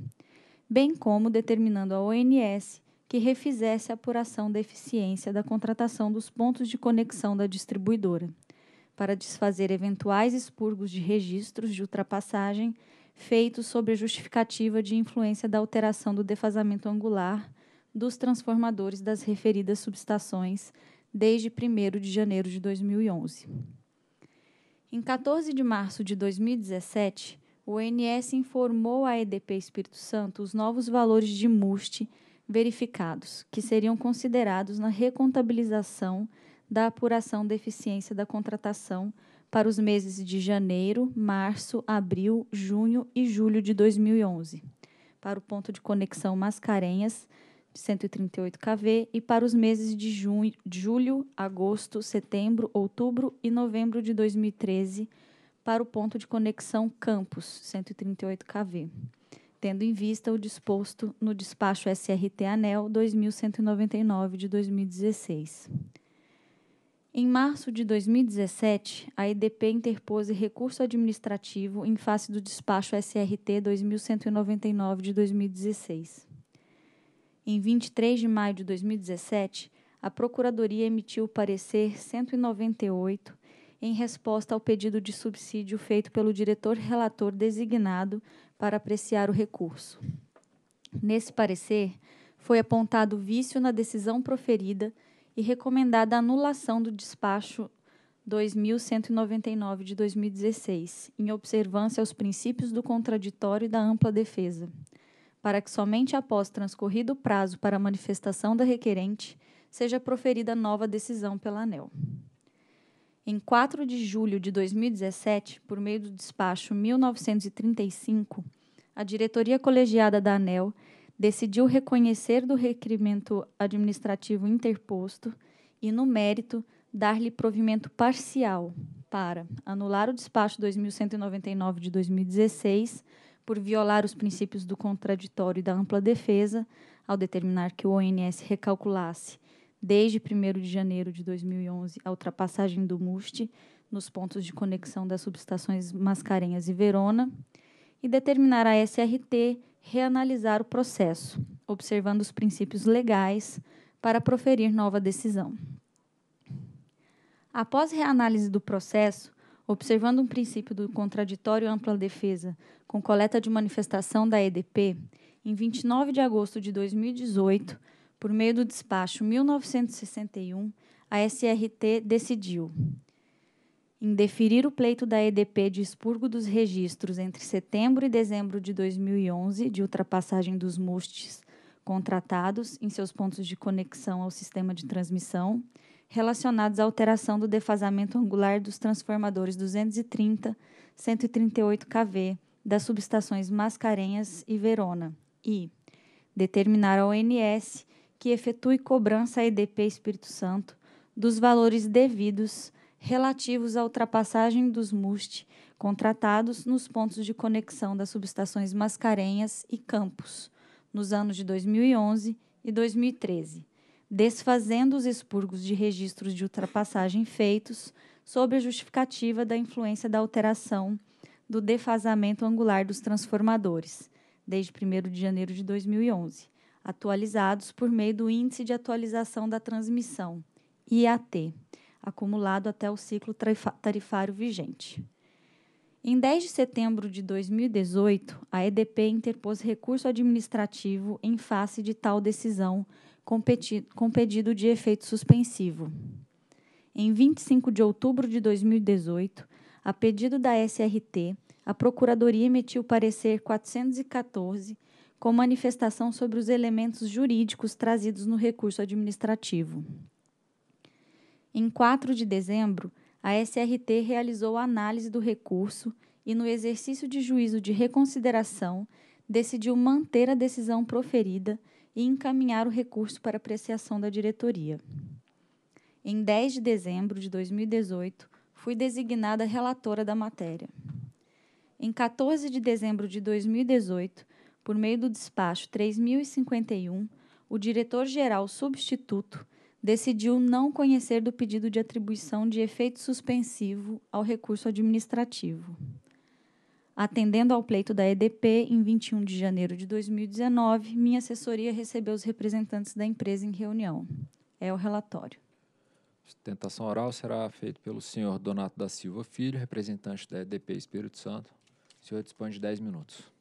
bem como determinando à ONS que refizesse a apuração da eficiência da contratação dos pontos de conexão da distribuidora, para desfazer eventuais expurgos de registros de ultrapassagem feitos sob a justificativa de influência da alteração do defasamento angular dos transformadores das referidas subestações desde 1 de janeiro de 2011. Em 14 de março de 2017, o ONS informou à EDP Espírito Santo os novos valores de MUST verificados, que seriam considerados na recontabilização da apuração da eficiência da contratação para os meses de janeiro, março, abril, junho e julho de 2011, para o ponto de conexão Mascarenhas, de 138 kV, e para os meses de junho, julho, agosto, setembro, outubro e novembro de 2013, para o ponto de conexão Campos, 138 kV tendo em vista o disposto no despacho SRT ANEL 2199 de 2016. Em março de 2017, a EDP interpôs recurso administrativo em face do despacho SRT 2199 de 2016. Em 23 de maio de 2017, a Procuradoria emitiu o parecer 198 em resposta ao pedido de subsídio feito pelo diretor relator designado para apreciar o recurso. Nesse parecer, foi apontado vício na decisão proferida e recomendada a anulação do despacho 2199 de 2016, em observância aos princípios do contraditório e da ampla defesa, para que somente após transcorrido o prazo para a manifestação da requerente seja proferida nova decisão pela ANEL. Em 4 de julho de 2017, por meio do despacho 1935, a diretoria colegiada da ANEL decidiu reconhecer do requerimento administrativo interposto e, no mérito, dar-lhe provimento parcial para anular o despacho 2199 de 2016 por violar os princípios do contraditório e da ampla defesa, ao determinar que o ONS recalculasse desde 1 de janeiro de 2011, a ultrapassagem do MUST nos pontos de conexão das subestações Mascarenhas e Verona e determinar a SRT reanalisar o processo, observando os princípios legais para proferir nova decisão. Após reanálise do processo, observando um princípio do contraditório ampla defesa com coleta de manifestação da EDP, em 29 de agosto de 2018, por meio do despacho 1961, a SRT decidiu indeferir o pleito da EDP de expurgo dos registros entre setembro e dezembro de 2011 de ultrapassagem dos mustes contratados em seus pontos de conexão ao sistema de transmissão, relacionados à alteração do defasamento angular dos transformadores 230, 138 kV das subestações Mascarenhas e Verona, e determinar ao ONS que efetue cobrança à EDP Espírito Santo dos valores devidos relativos à ultrapassagem dos MUST contratados nos pontos de conexão das subestações Mascarenhas e Campos, nos anos de 2011 e 2013, desfazendo os expurgos de registros de ultrapassagem feitos sob a justificativa da influência da alteração do defasamento angular dos transformadores, desde 1 de janeiro de 2011, atualizados por meio do Índice de Atualização da Transmissão, IAT, acumulado até o ciclo tarifário vigente. Em 10 de setembro de 2018, a EDP interpôs recurso administrativo em face de tal decisão, com pedido de efeito suspensivo. Em 25 de outubro de 2018, a pedido da SRT, a Procuradoria emitiu parecer 414, com manifestação sobre os elementos jurídicos trazidos no recurso administrativo. Em 4 de dezembro, a SRT realizou a análise do recurso e, no exercício de juízo de reconsideração, decidiu manter a decisão proferida e encaminhar o recurso para apreciação da diretoria. Em 10 de dezembro de 2018, fui designada relatora da matéria. Em 14 de dezembro de 2018, por meio do despacho 3051, o diretor-geral substituto decidiu não conhecer do pedido de atribuição de efeito suspensivo ao recurso administrativo. Atendendo ao pleito da EDP, em 21 de janeiro de 2019, minha assessoria recebeu os representantes da empresa em reunião. É o relatório. Sustentação oral será feita pelo senhor Donato da Silva Filho, representante da EDP Espírito Santo. O senhor dispõe de 10 minutos.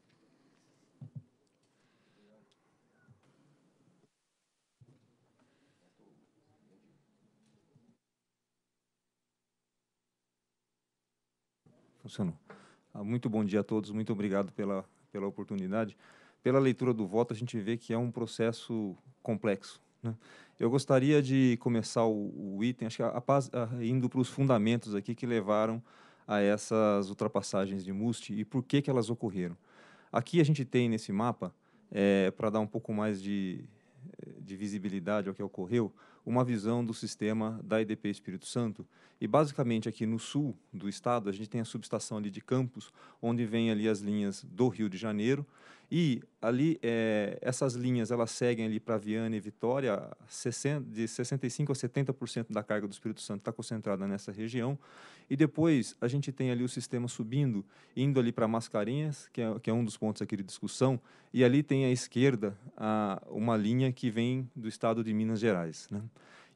funcionou. Ah, muito bom dia a todos, muito obrigado pela, pela oportunidade. Pela leitura do voto, a gente vê que é um processo complexo. Né? Eu gostaria de começar o, o item, acho que a, a, indo para os fundamentos aqui que levaram a essas ultrapassagens de MUST e por que, que elas ocorreram. Aqui a gente tem nesse mapa, é, para dar um pouco mais de, eh, de visibilidade ao que ocorreu, uma visão do sistema da EDP Espírito Santo. E basicamente aqui no sul do estado, a gente tem a subestação ali de Campos, onde vem ali as linhas do Rio de Janeiro e ali, é, essas linhas, elas seguem ali para Viana e Vitória, 60, de 65% a 70% da carga do Espírito Santo está concentrada nessa região. E depois, a gente tem ali o sistema subindo, indo ali para Mascarenhas, que é, que é, um dos pontos aqui de discussão, e ali tem à esquerda a, uma linha que vem do estado de Minas Gerais, né?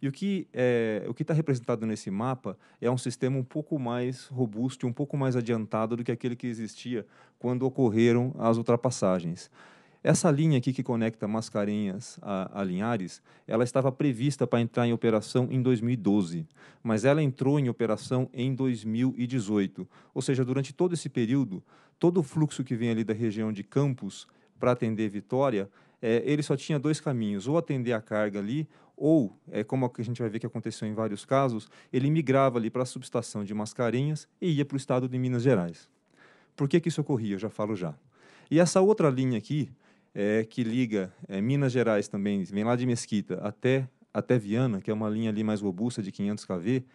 E o que é, o que está representado nesse mapa é um sistema um pouco mais robusto, um pouco mais adiantado do que aquele que existia quando ocorreram as ultrapassagens. Essa linha aqui que conecta Mascarenhas a, a Linhares, ela estava prevista para entrar em operação em 2012, mas ela entrou em operação em 2018. Ou seja, durante todo esse período, todo o fluxo que vem ali da região de Campos para atender Vitória, é, ele só tinha dois caminhos, ou atender a carga ali, ou, é, como a gente vai ver que aconteceu em vários casos, ele migrava ali para a subestação de Mascarenhas e ia para o estado de Minas Gerais. Por que, que isso ocorria? Eu já falo já. E essa outra linha aqui, é, que liga é, Minas Gerais também, vem lá de Mesquita até, até Viana, que é uma linha ali mais robusta de 500 kV,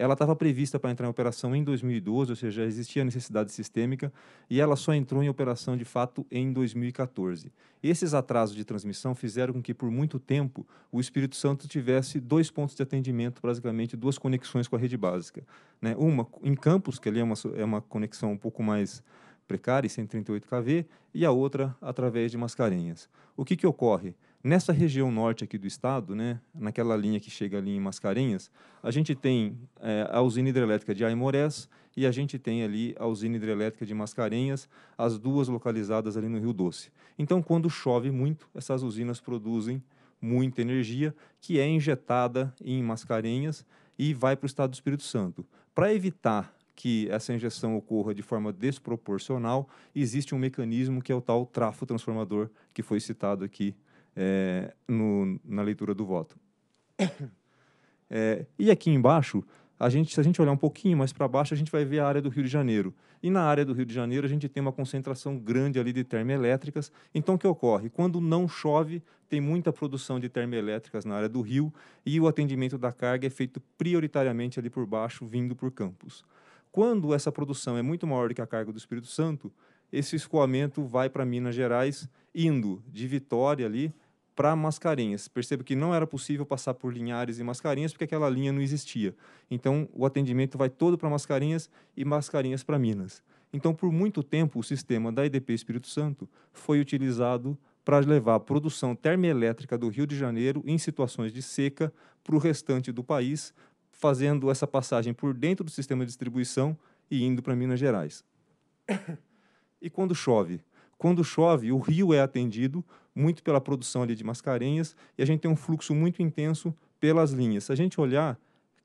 ela estava prevista para entrar em operação em 2012, ou seja, já existia necessidade sistêmica, e ela só entrou em operação de fato em 2014. Esses atrasos de transmissão fizeram com que, por muito tempo, o Espírito Santo tivesse dois pontos de atendimento, basicamente duas conexões com a rede básica. Né? Uma em Campos, que ali é uma, é uma conexão um pouco mais precária, 138 kV, e a outra através de Mascarenhas. O que, que ocorre? Nessa região norte aqui do estado, né, naquela linha que chega ali em Mascarenhas, a gente tem é, a usina hidrelétrica de Aimorés e a gente tem ali a usina hidrelétrica de Mascarenhas, as duas localizadas ali no Rio Doce. Então, quando chove muito, essas usinas produzem muita energia que é injetada em Mascarenhas e vai para o estado do Espírito Santo. Para evitar que essa injeção ocorra de forma desproporcional, existe um mecanismo que é o tal trafo transformador que foi citado aqui é, no, na leitura do voto. É, e aqui embaixo, a gente, se a gente olhar um pouquinho mais para baixo, a gente vai ver a área do Rio de Janeiro. E na área do Rio de Janeiro, a gente tem uma concentração grande ali de termoelétricas. Então, o que ocorre? Quando não chove, tem muita produção de termoelétricas na área do Rio e o atendimento da carga é feito prioritariamente ali por baixo, vindo por campos. Quando essa produção é muito maior do que a carga do Espírito Santo, esse escoamento vai para Minas Gerais, indo de Vitória ali para mascarinhas Perceba que não era possível passar por Linhares e mascarinhas porque aquela linha não existia. Então, o atendimento vai todo para mascarinhas e mascarinhas para Minas. Então, por muito tempo, o sistema da idp Espírito Santo foi utilizado para levar a produção termoelétrica do Rio de Janeiro em situações de seca para o restante do país, fazendo essa passagem por dentro do sistema de distribuição e indo para Minas Gerais. E quando chove? Quando chove, o rio é atendido muito pela produção ali de mascarenhas e a gente tem um fluxo muito intenso pelas linhas. Se a gente olhar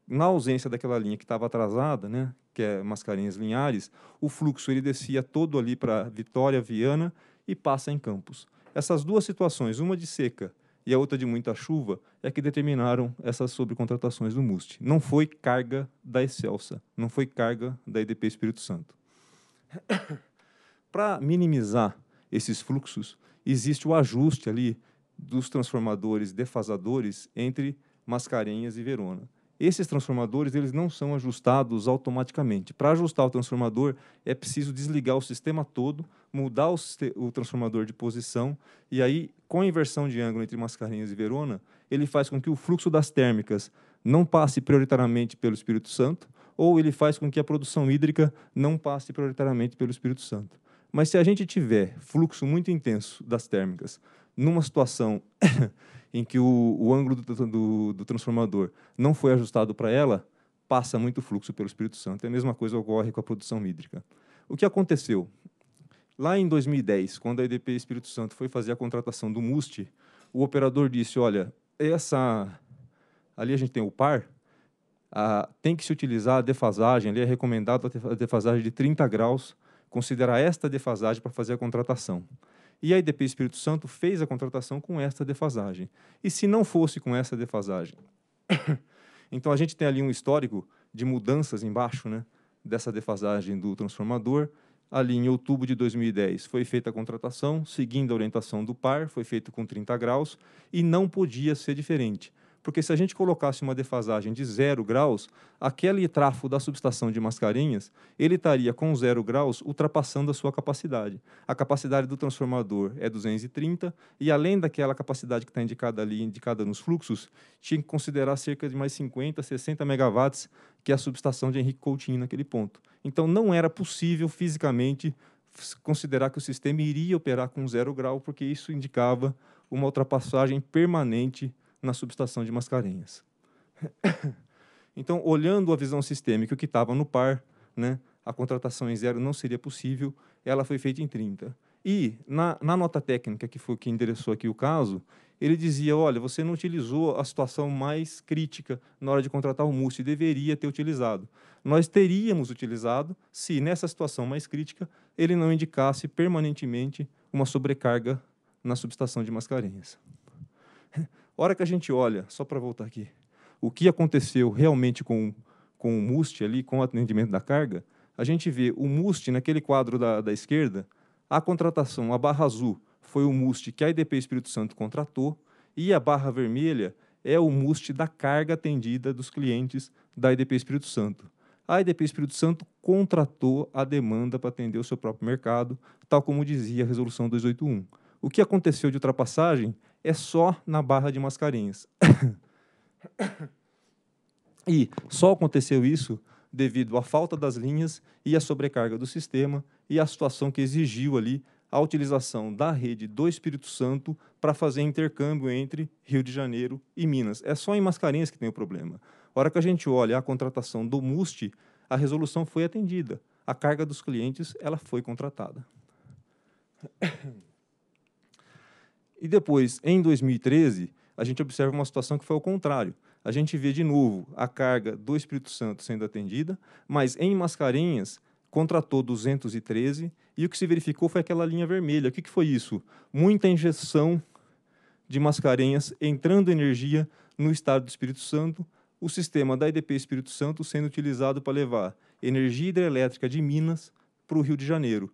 na ausência daquela linha que estava atrasada, né, que é Mascarenhas Linhares, o fluxo ele descia todo ali para Vitória, Viana e passa em Campos. Essas duas situações, uma de seca e a outra de muita chuva, é que determinaram essas sobrecontratações do MUST. Não foi carga da Excelsa, não foi carga da EDP Espírito Santo para minimizar esses fluxos, existe o ajuste ali dos transformadores defasadores entre Mascarenhas e Verona. Esses transformadores eles não são ajustados automaticamente. Para ajustar o transformador, é preciso desligar o sistema todo, mudar o, o, transformador de posição, e aí, com a inversão de ângulo entre Mascarenhas e Verona, ele faz com que o fluxo das térmicas não passe prioritariamente pelo Espírito Santo, ou ele faz com que a produção hídrica não passe prioritariamente pelo Espírito Santo. Mas se a gente tiver fluxo muito intenso das térmicas numa situação em que o, o ângulo do, do, do, transformador não foi ajustado para ela, passa muito fluxo pelo Espírito Santo. E é a mesma coisa ocorre com a produção hídrica. O que aconteceu? Lá em 2010, quando a EDP Espírito Santo foi fazer a contratação do MUST, o operador disse: olha, essa. Ali a gente tem o par, tem que se utilizar a defasagem, ali é recomendado a defasagem de 30 graus considerar esta defasagem para fazer a contratação. E a IDP Espírito Santo fez a contratação com esta defasagem. E se não fosse com essa defasagem? então a gente tem ali um histórico de mudanças embaixo, né? Dessa defasagem do transformador. Ali em outubro de 2010 foi feita a contratação, seguindo a orientação do par, foi feito com 30 graus e não podia ser diferente. Porque se a gente colocasse uma defasagem de zero graus, aquele trafo da subestação de Mascarenhas, ele estaria com zero graus ultrapassando a sua capacidade. A capacidade do transformador é 230 e além daquela capacidade que está indicada ali, indicada nos fluxos, tinha que considerar cerca de mais 50, 60 megawatts que é a subestação de Henrique Coutinho naquele ponto. Então não era possível fisicamente considerar que o sistema iria operar com zero grau, porque isso indicava uma ultrapassagem permanente na subestação de Mascarenhas. então, olhando a visão sistêmica, o que estava no par, né, a contratação em zero não seria possível, ela foi feita em 30. E na, na nota técnica que foi que endereçou aqui o caso, ele dizia: olha, você não utilizou a situação mais crítica na hora de contratar o e deveria ter utilizado. Nós teríamos utilizado se, nessa situação mais crítica, ele não indicasse permanentemente uma sobrecarga na subestação de Mascarenhas. hora que a gente olha, só para voltar aqui, o que aconteceu realmente com, com o MUST ali, com o atendimento da carga, a gente vê o MUST naquele quadro da, da esquerda, a contratação, a barra azul, foi o MUST que a IDP Espírito Santo contratou e a barra vermelha é o MUST da carga atendida dos clientes da IDP Espírito Santo. A IDP Espírito Santo contratou a demanda para atender o seu próprio mercado, tal como dizia a resolução 281. O que aconteceu de ultrapassagem é só na Barra de Mascarenhas. e só aconteceu isso devido à falta das linhas e à sobrecarga do sistema e à situação que exigiu ali a utilização da rede do Espírito Santo para fazer intercâmbio entre Rio de Janeiro e Minas. É só em Mascarenhas que tem o problema. A hora que a gente olha a contratação do MUST, a resolução foi atendida. A carga dos clientes ela foi contratada. E depois, em 2013, a gente observa uma situação que foi ao contrário. A gente vê de novo a carga do Espírito Santo sendo atendida, mas em Mascarenhas contratou 213 e o que se verificou foi aquela linha vermelha. O que, que foi isso? Muita injeção de Mascarenhas entrando energia no estado do Espírito Santo, o sistema da IDP Espírito Santo sendo utilizado para levar energia hidrelétrica de Minas para o Rio de Janeiro.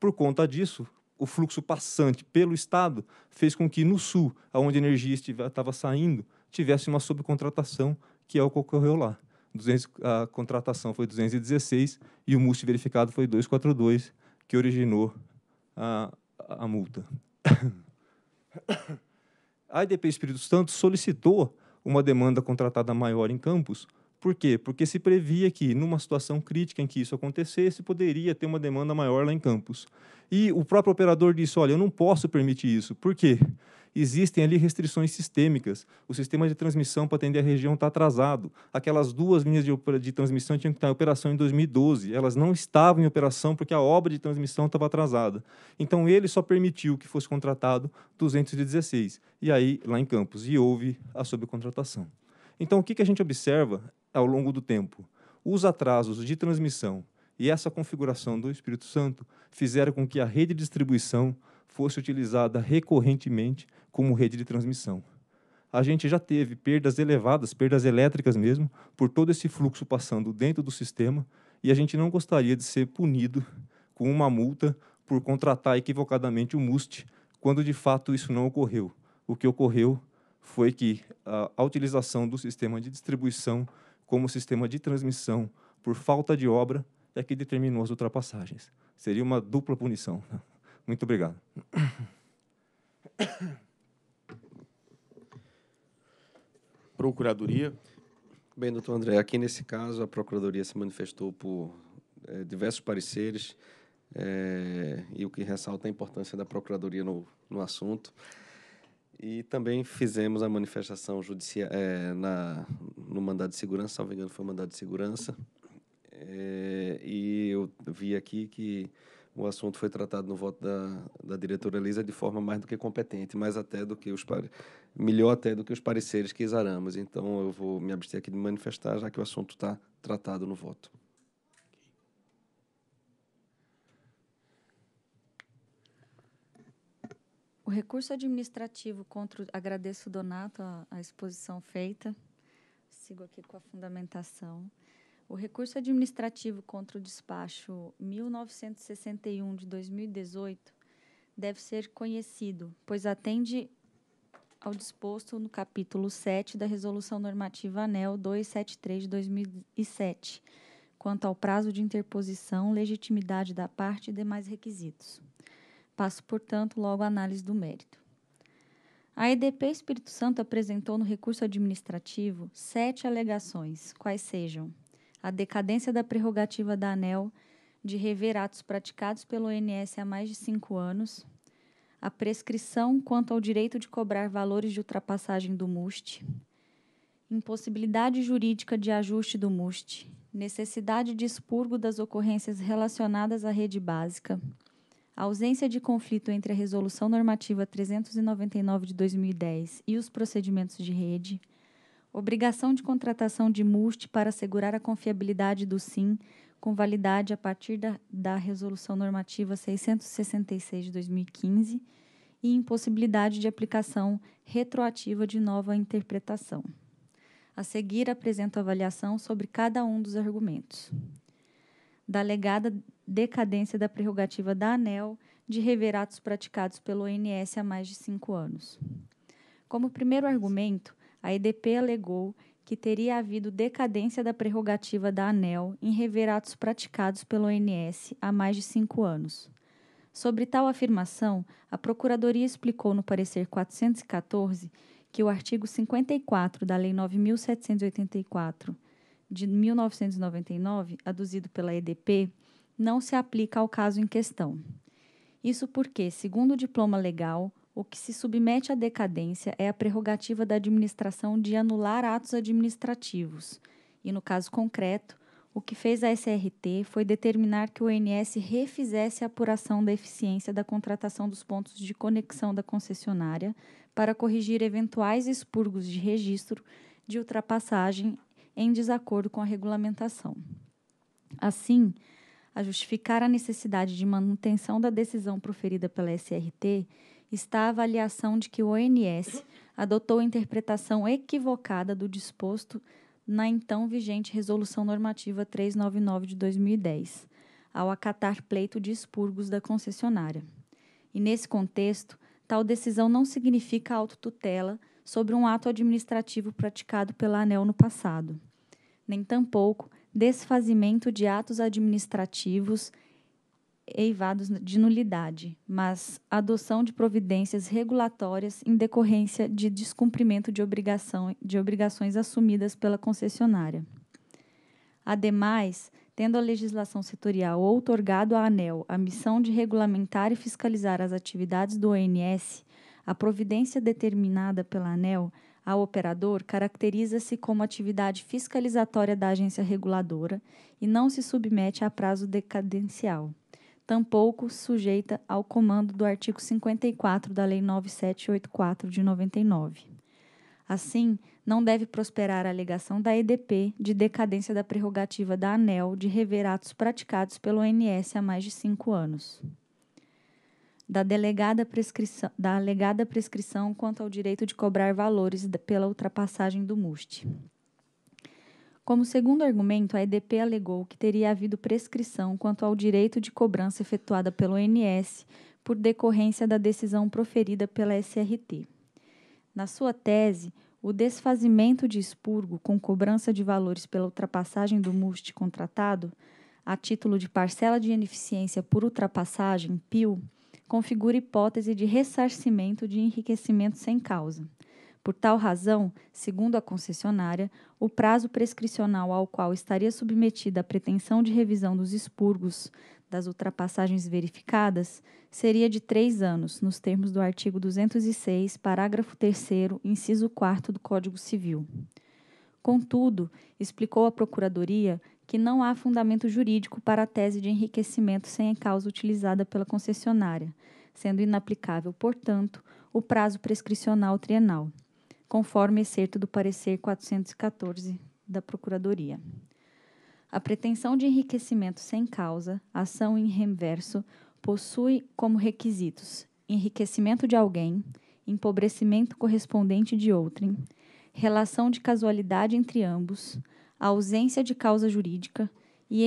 Por conta disso, o fluxo passante pelo Estado fez com que no Sul, onde a energia estava saindo, tivesse uma subcontratação, que é o que ocorreu lá. 200, a contratação foi 216 e o multe verificado foi 242, que originou a, a multa. A IDP Espírito Santo solicitou uma demanda contratada maior em Campos por quê? Porque se previa que, numa situação crítica em que isso acontecesse, poderia ter uma demanda maior lá em Campos. E o próprio operador disse: olha, eu não posso permitir isso. Por quê? Existem ali restrições sistêmicas. O sistema de transmissão para atender a região está atrasado. Aquelas duas linhas de, de, transmissão tinham que estar em operação em 2012. Elas não estavam em operação porque a obra de transmissão estava atrasada. Então, ele só permitiu que fosse contratado 216. E aí, lá em Campos, e houve a subcontratação. Então, o que, que a gente observa ao longo do tempo. Os atrasos de transmissão e essa configuração do Espírito Santo fizeram com que a rede de distribuição fosse utilizada recorrentemente como rede de transmissão. A gente já teve perdas elevadas, perdas elétricas mesmo, por todo esse fluxo passando dentro do sistema, e a gente não gostaria de ser punido com uma multa por contratar equivocadamente o MUST, quando de fato isso não ocorreu. O que ocorreu foi que a utilização do sistema de distribuição como sistema de transmissão por falta de obra é que determinou as ultrapassagens. Seria uma dupla punição. Muito obrigado. Procuradoria. Bem, doutor André, aqui nesse caso a Procuradoria se manifestou por é, diversos pareceres é, e o que ressalta a importância da Procuradoria no, no assunto. E também fizemos a manifestação judicial é, na, no mandado de segurança, me engano, foi o mandado de segurança. É, e eu vi aqui que o assunto foi tratado no voto da, da diretora Elisa de forma mais do que competente, mais até do que os melhor até do que os pareceres que exaramos. Então eu vou me abster aqui de manifestar, já que o assunto está tratado no voto. O recurso administrativo contra. O, agradeço Donato a, a exposição feita. Sigo aqui com a fundamentação. O recurso administrativo contra o despacho 1961 de 2018 deve ser conhecido, pois atende ao disposto no capítulo 7 da Resolução Normativa ANEL 273 de 2007, quanto ao prazo de interposição, legitimidade da parte e demais requisitos passo portanto, logo à análise do mérito. A EDP Espírito Santo apresentou no recurso administrativo sete alegações, quais sejam a decadência da prerrogativa da ANEL de rever atos praticados pelo ONS há mais de cinco anos, a prescrição quanto ao direito de cobrar valores de ultrapassagem do MUST, impossibilidade jurídica de ajuste do MUST, necessidade de expurgo das ocorrências relacionadas à rede básica, a ausência de conflito entre a Resolução Normativa 399 de 2010 e os procedimentos de rede. Obrigação de contratação de MUST para assegurar a confiabilidade do SIM com validade a partir da, da Resolução Normativa 666 de 2015 e impossibilidade de aplicação retroativa de nova interpretação. A seguir, apresento a avaliação sobre cada um dos argumentos. Da alegada decadência da prerrogativa da ANEL de rever atos praticados pelo ONS há mais de cinco anos. Como primeiro argumento, a EDP alegou que teria havido decadência da prerrogativa da ANEL em rever atos praticados pelo ONS há mais de cinco anos. Sobre tal afirmação, a Procuradoria explicou no parecer 414 que o artigo 54 da Lei 9784 de 1999, aduzido pela EDP, não se aplica ao caso em questão. Isso porque, segundo o diploma legal, o que se submete à decadência é a prerrogativa da administração de anular atos administrativos. E no caso concreto, o que fez a SRT foi determinar que o INS refizesse a apuração da eficiência da contratação dos pontos de conexão da concessionária para corrigir eventuais expurgos de registro de ultrapassagem em desacordo com a regulamentação. Assim, a justificar a necessidade de manutenção da decisão proferida pela SRT está a avaliação de que o ONS adotou interpretação equivocada do disposto na então vigente Resolução Normativa 399 de 2010, ao acatar pleito de expurgos da concessionária. E nesse contexto, tal decisão não significa autotutela sobre um ato administrativo praticado pela ANEL no passado, nem tampouco desfazimento de atos administrativos eivados de nulidade, mas adoção de providências regulatórias em decorrência de descumprimento de, obrigação, de obrigações assumidas pela concessionária. Ademais, tendo a legislação setorial outorgado à ANEL a missão de regulamentar e fiscalizar as atividades do ONS, a providência determinada pela ANEL ao operador caracteriza-se como atividade fiscalizatória da agência reguladora e não se submete a prazo decadencial, tampouco sujeita ao comando do artigo 54 da Lei 9784 de 99. Assim, não deve prosperar a alegação da EDP de decadência da prerrogativa da ANEL de rever atos praticados pelo ONS há mais de cinco anos da delegada prescrição, da alegada prescrição quanto ao direito de cobrar valores pela ultrapassagem do MUST. Como segundo argumento, a EDP alegou que teria havido prescrição quanto ao direito de cobrança efetuada pelo ONS por decorrência da decisão proferida pela SRT. Na sua tese, o desfazimento de expurgo com cobrança de valores pela ultrapassagem do MUST contratado, a título de parcela de ineficiência por ultrapassagem, PIL, configura hipótese de ressarcimento de enriquecimento sem causa. Por tal razão, segundo a concessionária, o prazo prescricional ao qual estaria submetida a pretensão de revisão dos expurgos das ultrapassagens verificadas seria de três anos, nos termos do artigo 206, parágrafo 3, inciso 4 do Código Civil. Contudo, explicou a Procuradoria, que não há fundamento jurídico para a tese de enriquecimento sem a causa utilizada pela concessionária, sendo inaplicável, portanto, o prazo prescricional trienal, conforme excerto do parecer 414 da Procuradoria. A pretensão de enriquecimento sem causa, ação em reverso, possui como requisitos enriquecimento de alguém, empobrecimento correspondente de outrem, relação de casualidade entre ambos, a ausência de causa jurídica e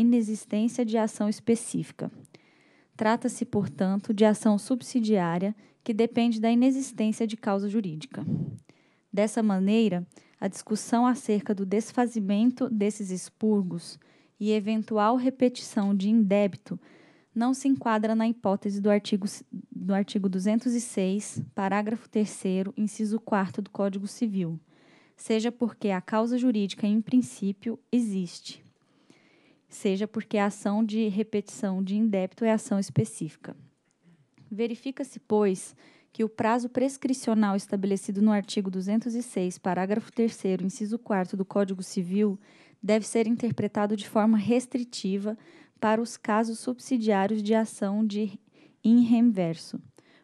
inexistência de ação específica. Trata-se, portanto, de ação subsidiária que depende da inexistência de causa jurídica. Dessa maneira, a discussão acerca do desfazimento desses expurgos e eventual repetição de indébito não se enquadra na hipótese do artigo, do artigo 206, parágrafo 3, inciso 4 do Código Civil seja porque a causa jurídica, em princípio, existe, seja porque a ação de repetição de indébito é ação específica. Verifica-se, pois, que o prazo prescricional estabelecido no artigo 206, parágrafo 3, inciso 4 do Código Civil, deve ser interpretado de forma restritiva para os casos subsidiários de ação de in rem verso.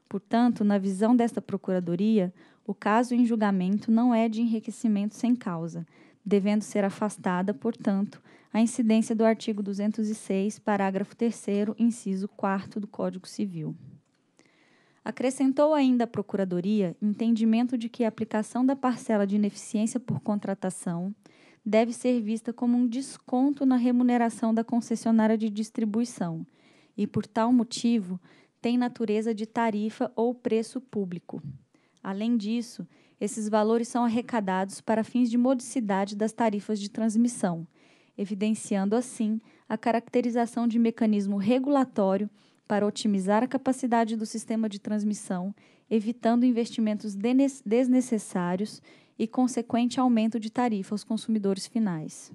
Portanto, na visão desta Procuradoria, o caso em julgamento não é de enriquecimento sem causa, devendo ser afastada, portanto, a incidência do artigo 206, parágrafo 3 inciso 4 do Código Civil. Acrescentou ainda a Procuradoria entendimento de que a aplicação da parcela de ineficiência por contratação deve ser vista como um desconto na remuneração da concessionária de distribuição e, por tal motivo, tem natureza de tarifa ou preço público. Além disso, esses valores são arrecadados para fins de modicidade das tarifas de transmissão, evidenciando assim a caracterização de mecanismo regulatório para otimizar a capacidade do sistema de transmissão, evitando investimentos desnecessários e consequente aumento de tarifa aos consumidores finais.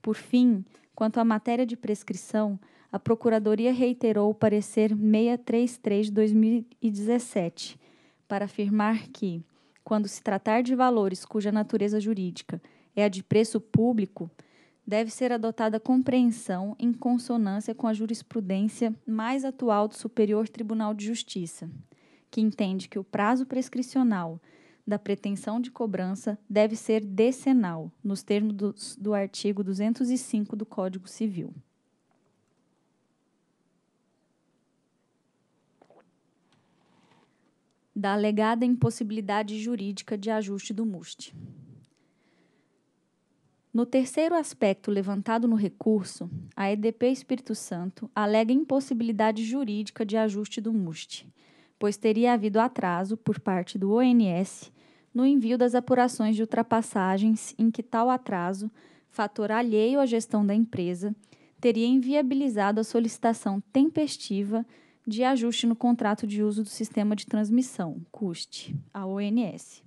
Por fim, quanto à matéria de prescrição, a Procuradoria reiterou o parecer 633 de 2017 para afirmar que, quando se tratar de valores cuja natureza jurídica é a de preço público, deve ser adotada compreensão em consonância com a jurisprudência mais atual do Superior Tribunal de Justiça, que entende que o prazo prescricional da pretensão de cobrança deve ser decenal, nos termos do, do artigo 205 do Código Civil. da alegada impossibilidade jurídica de ajuste do MUST. No terceiro aspecto levantado no recurso, a EDP Espírito Santo alega impossibilidade jurídica de ajuste do MUST, pois teria havido atraso por parte do ONS no envio das apurações de ultrapassagens em que tal atraso, fator alheio à gestão da empresa, teria inviabilizado a solicitação tempestiva de ajuste no contrato de uso do sistema de transmissão, CUST, a ONS.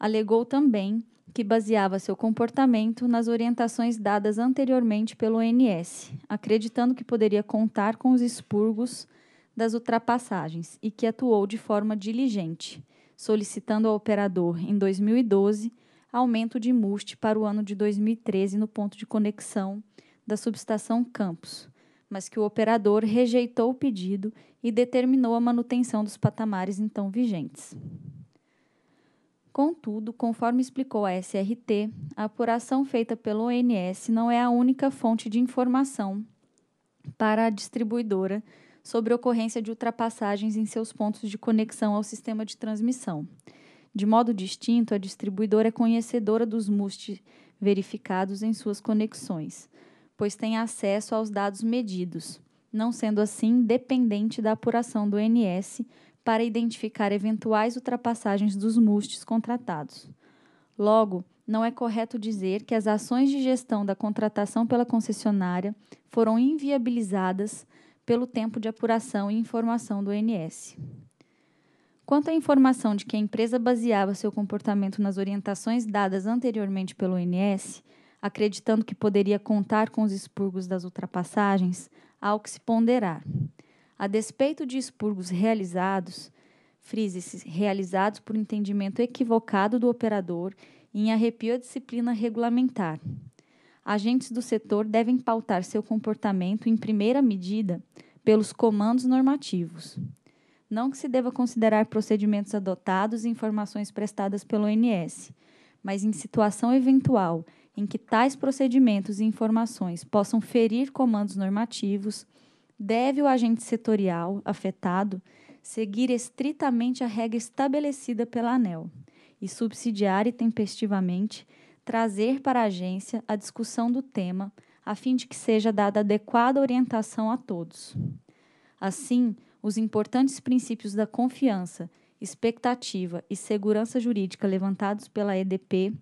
Alegou também que baseava seu comportamento nas orientações dadas anteriormente pelo ONS, acreditando que poderia contar com os expurgos das ultrapassagens e que atuou de forma diligente, solicitando ao operador, em 2012, aumento de MUST para o ano de 2013 no ponto de conexão da subestação Campos, mas que o operador rejeitou o pedido e determinou a manutenção dos patamares então vigentes. Contudo, conforme explicou a SRT, a apuração feita pelo ONS não é a única fonte de informação para a distribuidora sobre ocorrência de ultrapassagens em seus pontos de conexão ao sistema de transmissão. De modo distinto, a distribuidora é conhecedora dos MUST verificados em suas conexões pois tem acesso aos dados medidos, não sendo assim dependente da apuração do INS para identificar eventuais ultrapassagens dos MUSTs contratados. Logo, não é correto dizer que as ações de gestão da contratação pela concessionária foram inviabilizadas pelo tempo de apuração e informação do INS. Quanto à informação de que a empresa baseava seu comportamento nas orientações dadas anteriormente pelo INS, acreditando que poderia contar com os expurgos das ultrapassagens, há o que se ponderar. A despeito de expurgos realizados, frise realizados por entendimento equivocado do operador e em arrepio à disciplina regulamentar. Agentes do setor devem pautar seu comportamento, em primeira medida, pelos comandos normativos. Não que se deva considerar procedimentos adotados e informações prestadas pelo ONS, mas em situação eventual em que tais procedimentos e informações possam ferir comandos normativos, deve o agente setorial afetado seguir estritamente a regra estabelecida pela ANEL e subsidiar e tempestivamente trazer para a agência a discussão do tema, a fim de que seja dada adequada orientação a todos. Assim, os importantes princípios da confiança, expectativa e segurança jurídica levantados pela EDP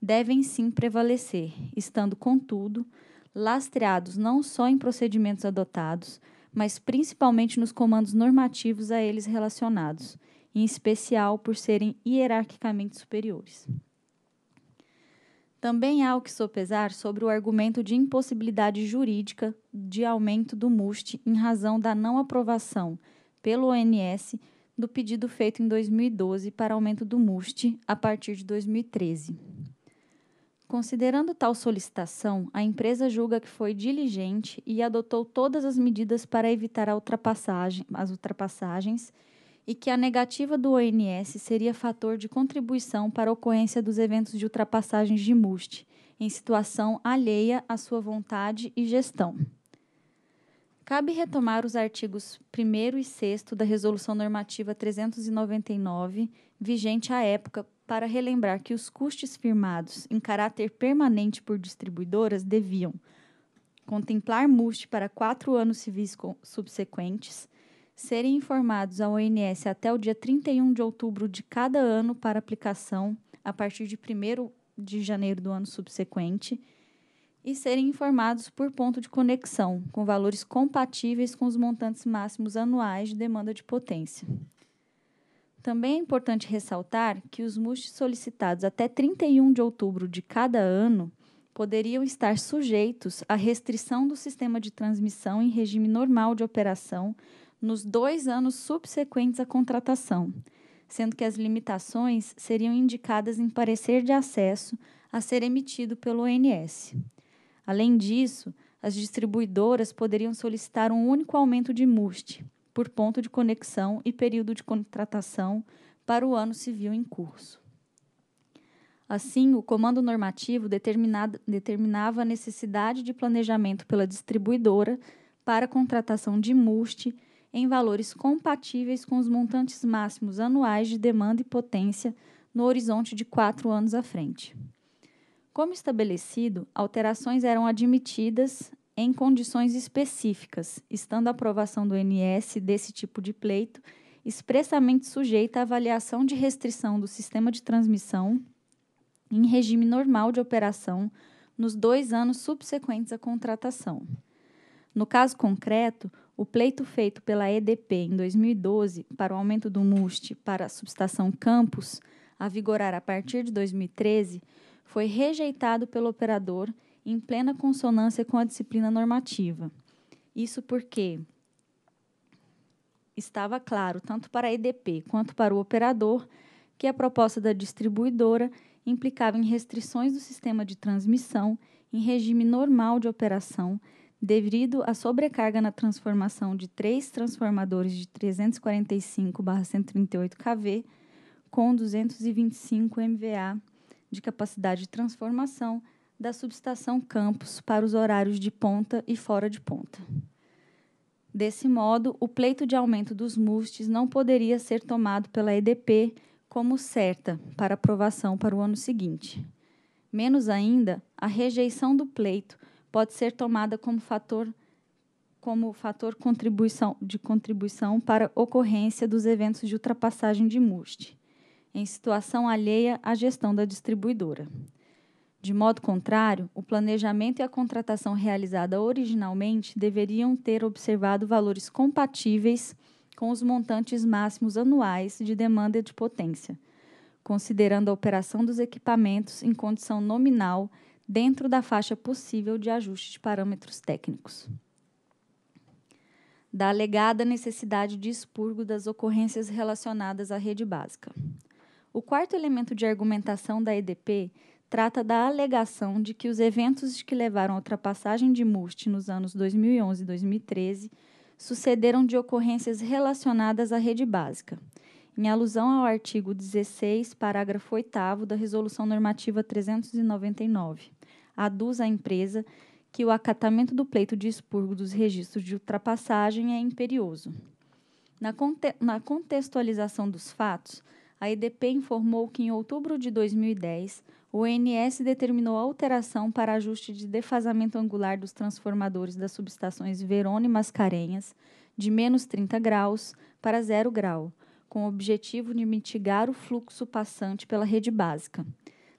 devem sim prevalecer, estando, contudo, lastreados não só em procedimentos adotados, mas principalmente nos comandos normativos a eles relacionados, em especial por serem hierarquicamente superiores. Também há o que sopesar sobre o argumento de impossibilidade jurídica de aumento do MUST em razão da não aprovação pelo ONS do pedido feito em 2012 para aumento do MUST a partir de 2013. Considerando tal solicitação, a empresa julga que foi diligente e adotou todas as medidas para evitar ultrapassagem, as ultrapassagens e que a negativa do ONS seria fator de contribuição para a ocorrência dos eventos de ultrapassagens de MUST, em situação alheia à sua vontade e gestão. Cabe retomar os artigos 1 e 6 da Resolução Normativa 399, vigente à época, para relembrar que os custos firmados em caráter permanente por distribuidoras deviam contemplar MUST para quatro anos civis subsequentes, serem informados ao ONS até o dia 31 de outubro de cada ano para aplicação a partir de 1 de janeiro do ano subsequente e serem informados por ponto de conexão, com valores compatíveis com os montantes máximos anuais de demanda de potência. Também é importante ressaltar que os MUST solicitados até 31 de outubro de cada ano poderiam estar sujeitos à restrição do sistema de transmissão em regime normal de operação nos dois anos subsequentes à contratação, sendo que as limitações seriam indicadas em parecer de acesso a ser emitido pelo ONS. Além disso, as distribuidoras poderiam solicitar um único aumento de MUST, por ponto de conexão e período de contratação para o ano civil em curso. Assim, o comando normativo determinava a necessidade de planejamento pela distribuidora para a contratação de MUST em valores compatíveis com os montantes máximos anuais de demanda e potência no horizonte de quatro anos à frente. Como estabelecido, alterações eram admitidas em condições específicas, estando a aprovação do NS desse tipo de pleito expressamente sujeita à avaliação de restrição do sistema de transmissão em regime normal de operação nos dois anos subsequentes à contratação. No caso concreto, o pleito feito pela EDP em 2012 para o aumento do MUST para a subestação Campos, a vigorar a partir de 2013, foi rejeitado pelo operador em plena consonância com a disciplina normativa. Isso porque estava claro, tanto para a EDP quanto para o operador, que a proposta da distribuidora implicava em restrições do sistema de transmissão em regime normal de operação, devido à sobrecarga na transformação de três transformadores de 345/138 kV com 225 MVA de capacidade de transformação da subestação Campos para os horários de ponta e fora de ponta. Desse modo, o pleito de aumento dos MUSTs não poderia ser tomado pela EDP como certa para aprovação para o ano seguinte. Menos ainda, a rejeição do pleito pode ser tomada como fator como fator contribuição, de contribuição para ocorrência dos eventos de ultrapassagem de MUST, em situação alheia à gestão da distribuidora. De modo contrário, o planejamento e a contratação realizada originalmente deveriam ter observado valores compatíveis com os montantes máximos anuais de demanda de potência, considerando a operação dos equipamentos em condição nominal dentro da faixa possível de ajuste de parâmetros técnicos. Da alegada necessidade de expurgo das ocorrências relacionadas à rede básica. O quarto elemento de argumentação da EDP trata da alegação de que os eventos que levaram à ultrapassagem de Must nos anos 2011 e 2013 sucederam de ocorrências relacionadas à rede básica, em alusão ao artigo 16, parágrafo 8 da Resolução Normativa 399. Aduz à empresa que o acatamento do pleito de expurgo dos registros de ultrapassagem é imperioso. Na, conte na contextualização dos fatos, a EDP informou que, em outubro de 2010, o ONS determinou alteração para ajuste de defasamento angular dos transformadores das subestações Verona e Mascarenhas de menos 30 graus para zero grau, com o objetivo de mitigar o fluxo passante pela rede básica.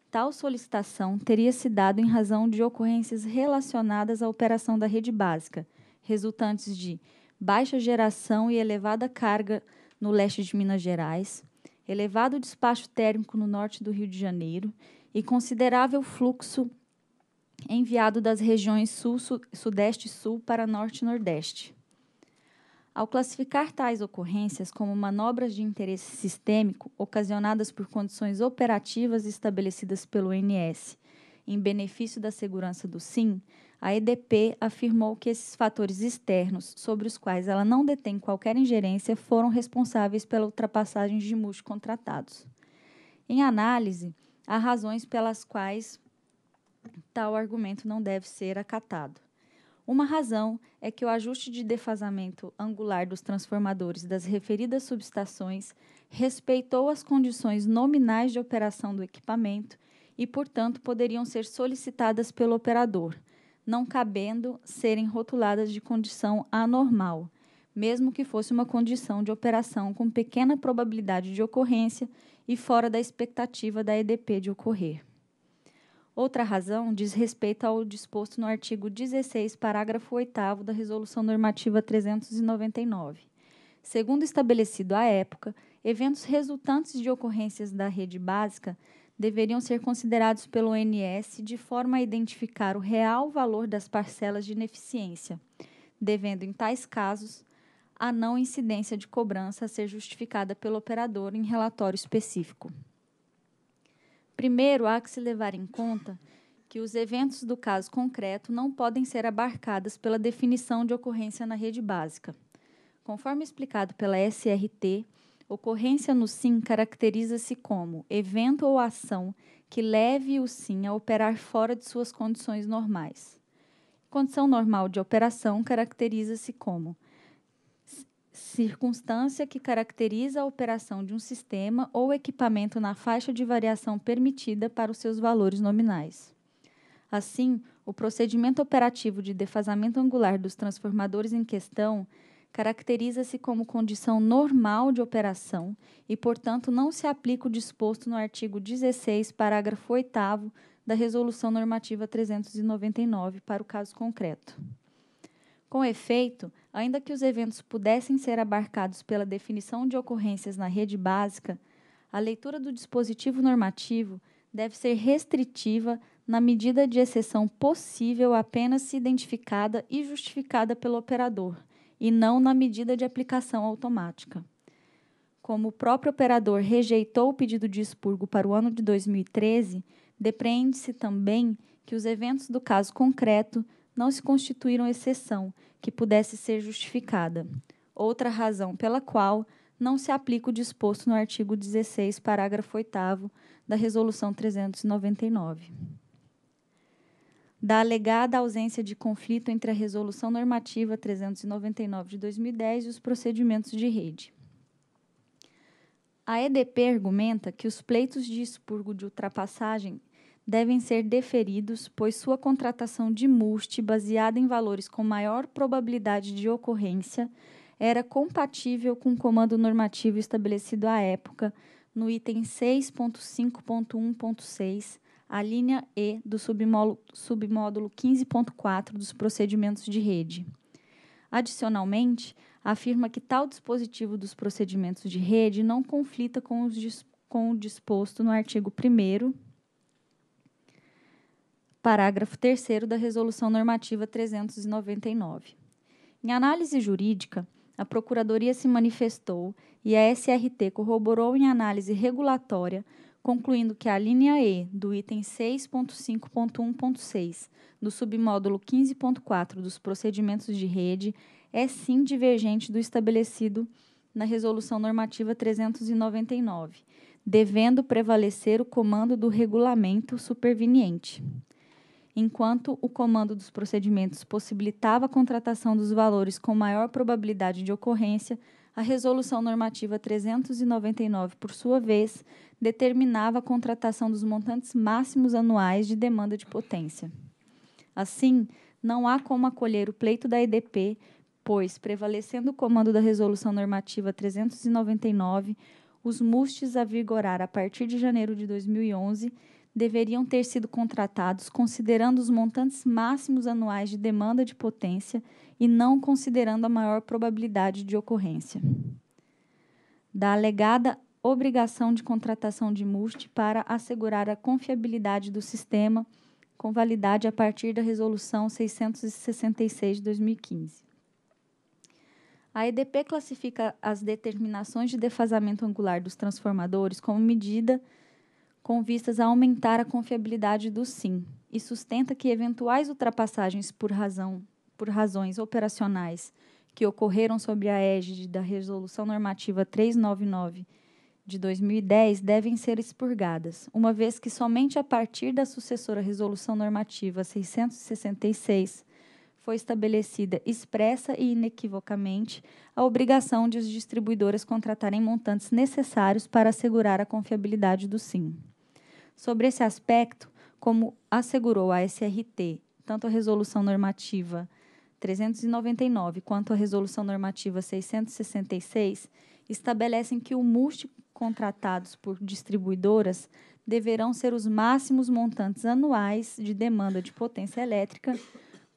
Tal solicitação teria se dado em razão de ocorrências relacionadas à operação da rede básica, resultantes de baixa geração e elevada carga no leste de Minas Gerais, elevado despacho térmico no norte do Rio de Janeiro e considerável fluxo enviado das regiões sul, sul, sudeste e sul para norte e nordeste. Ao classificar tais ocorrências como manobras de interesse sistêmico ocasionadas por condições operativas estabelecidas pelo INS em benefício da segurança do SIM, a EDP afirmou que esses fatores externos, sobre os quais ela não detém qualquer ingerência, foram responsáveis pela ultrapassagem de multicontratados. Em análise, há razões pelas quais tal argumento não deve ser acatado. Uma razão é que o ajuste de defasamento angular dos transformadores das referidas subestações respeitou as condições nominais de operação do equipamento e, portanto, poderiam ser solicitadas pelo operador, não cabendo serem rotuladas de condição anormal, mesmo que fosse uma condição de operação com pequena probabilidade de ocorrência e fora da expectativa da EDP de ocorrer. Outra razão diz respeito ao disposto no artigo 16, parágrafo 8 da Resolução Normativa 399. Segundo estabelecido à época, eventos resultantes de ocorrências da rede básica deveriam ser considerados pelo ONS de forma a identificar o real valor das parcelas de ineficiência, devendo, em tais casos, a não incidência de cobrança a ser justificada pelo operador em relatório específico. Primeiro, há que se levar em conta que os eventos do caso concreto não podem ser abarcados pela definição de ocorrência na rede básica. Conforme explicado pela SRT, ocorrência no SIM caracteriza-se como evento ou ação que leve o SIM a operar fora de suas condições normais. Condição normal de operação caracteriza-se como circunstância que caracteriza a operação de um sistema ou equipamento na faixa de variação permitida para os seus valores nominais. Assim, o procedimento operativo de defasamento angular dos transformadores em questão caracteriza-se como condição normal de operação e, portanto, não se aplica o disposto no artigo 16, parágrafo 8 da Resolução Normativa 399 para o caso concreto. Com efeito, Ainda que os eventos pudessem ser abarcados pela definição de ocorrências na rede básica, a leitura do dispositivo normativo deve ser restritiva na medida de exceção possível apenas se identificada e justificada pelo operador, e não na medida de aplicação automática. Como o próprio operador rejeitou o pedido de expurgo para o ano de 2013, depreende-se também que os eventos do caso concreto não se constituíram exceção que pudesse ser justificada. Outra razão pela qual não se aplica o disposto no artigo 16, parágrafo 8 da Resolução 399. Da alegada ausência de conflito entre a Resolução Normativa 399 de 2010 e os procedimentos de rede. A EDP argumenta que os pleitos de expurgo de ultrapassagem devem ser deferidos, pois sua contratação de multe baseada em valores com maior probabilidade de ocorrência, era compatível com o comando normativo estabelecido à época, no item 6.5.1.6, a linha E do submódulo, submódulo 15.4 dos procedimentos de rede. Adicionalmente, afirma que tal dispositivo dos procedimentos de rede não conflita com, os, com o disposto no artigo 1 Parágrafo 3 da Resolução Normativa 399. Em análise jurídica, a Procuradoria se manifestou e a SRT corroborou em análise regulatória, concluindo que a linha E do item 6.5.1.6 do submódulo 15.4 dos procedimentos de rede é sim divergente do estabelecido na Resolução Normativa 399, devendo prevalecer o comando do regulamento superveniente enquanto o comando dos procedimentos possibilitava a contratação dos valores com maior probabilidade de ocorrência, a Resolução Normativa 399, por sua vez, determinava a contratação dos montantes máximos anuais de demanda de potência. Assim, não há como acolher o pleito da EDP, pois, prevalecendo o comando da Resolução Normativa 399, os MUSTES a vigorar a partir de janeiro de 2011 deveriam ter sido contratados considerando os montantes máximos anuais de demanda de potência e não considerando a maior probabilidade de ocorrência. Da alegada obrigação de contratação de MUST para assegurar a confiabilidade do sistema, com validade a partir da Resolução 666 de 2015. A EDP classifica as determinações de defasamento angular dos transformadores como medida com vistas a aumentar a confiabilidade do SIM, e sustenta que eventuais ultrapassagens por, razão, por razões operacionais que ocorreram sob a égide da Resolução Normativa 399 de 2010 devem ser expurgadas, uma vez que somente a partir da sucessora Resolução Normativa 666 foi estabelecida expressa e inequivocamente a obrigação de os distribuidores contratarem montantes necessários para assegurar a confiabilidade do SIM. Sobre esse aspecto, como assegurou a SRT, tanto a Resolução Normativa 399 quanto a Resolução Normativa 666, estabelecem que o MUST contratados por distribuidoras deverão ser os máximos montantes anuais de demanda de potência elétrica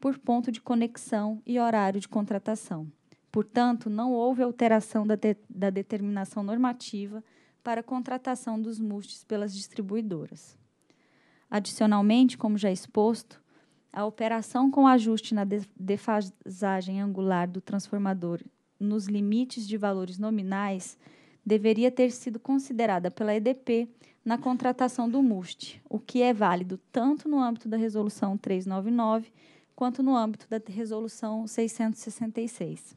por ponto de conexão e horário de contratação. Portanto, não houve alteração da, de, da determinação normativa para a contratação dos MUSTs pelas distribuidoras. Adicionalmente, como já exposto, a operação com ajuste na defasagem angular do transformador nos limites de valores nominais deveria ter sido considerada pela EDP na contratação do MUST, o que é válido tanto no âmbito da Resolução 399 quanto no âmbito da Resolução 666.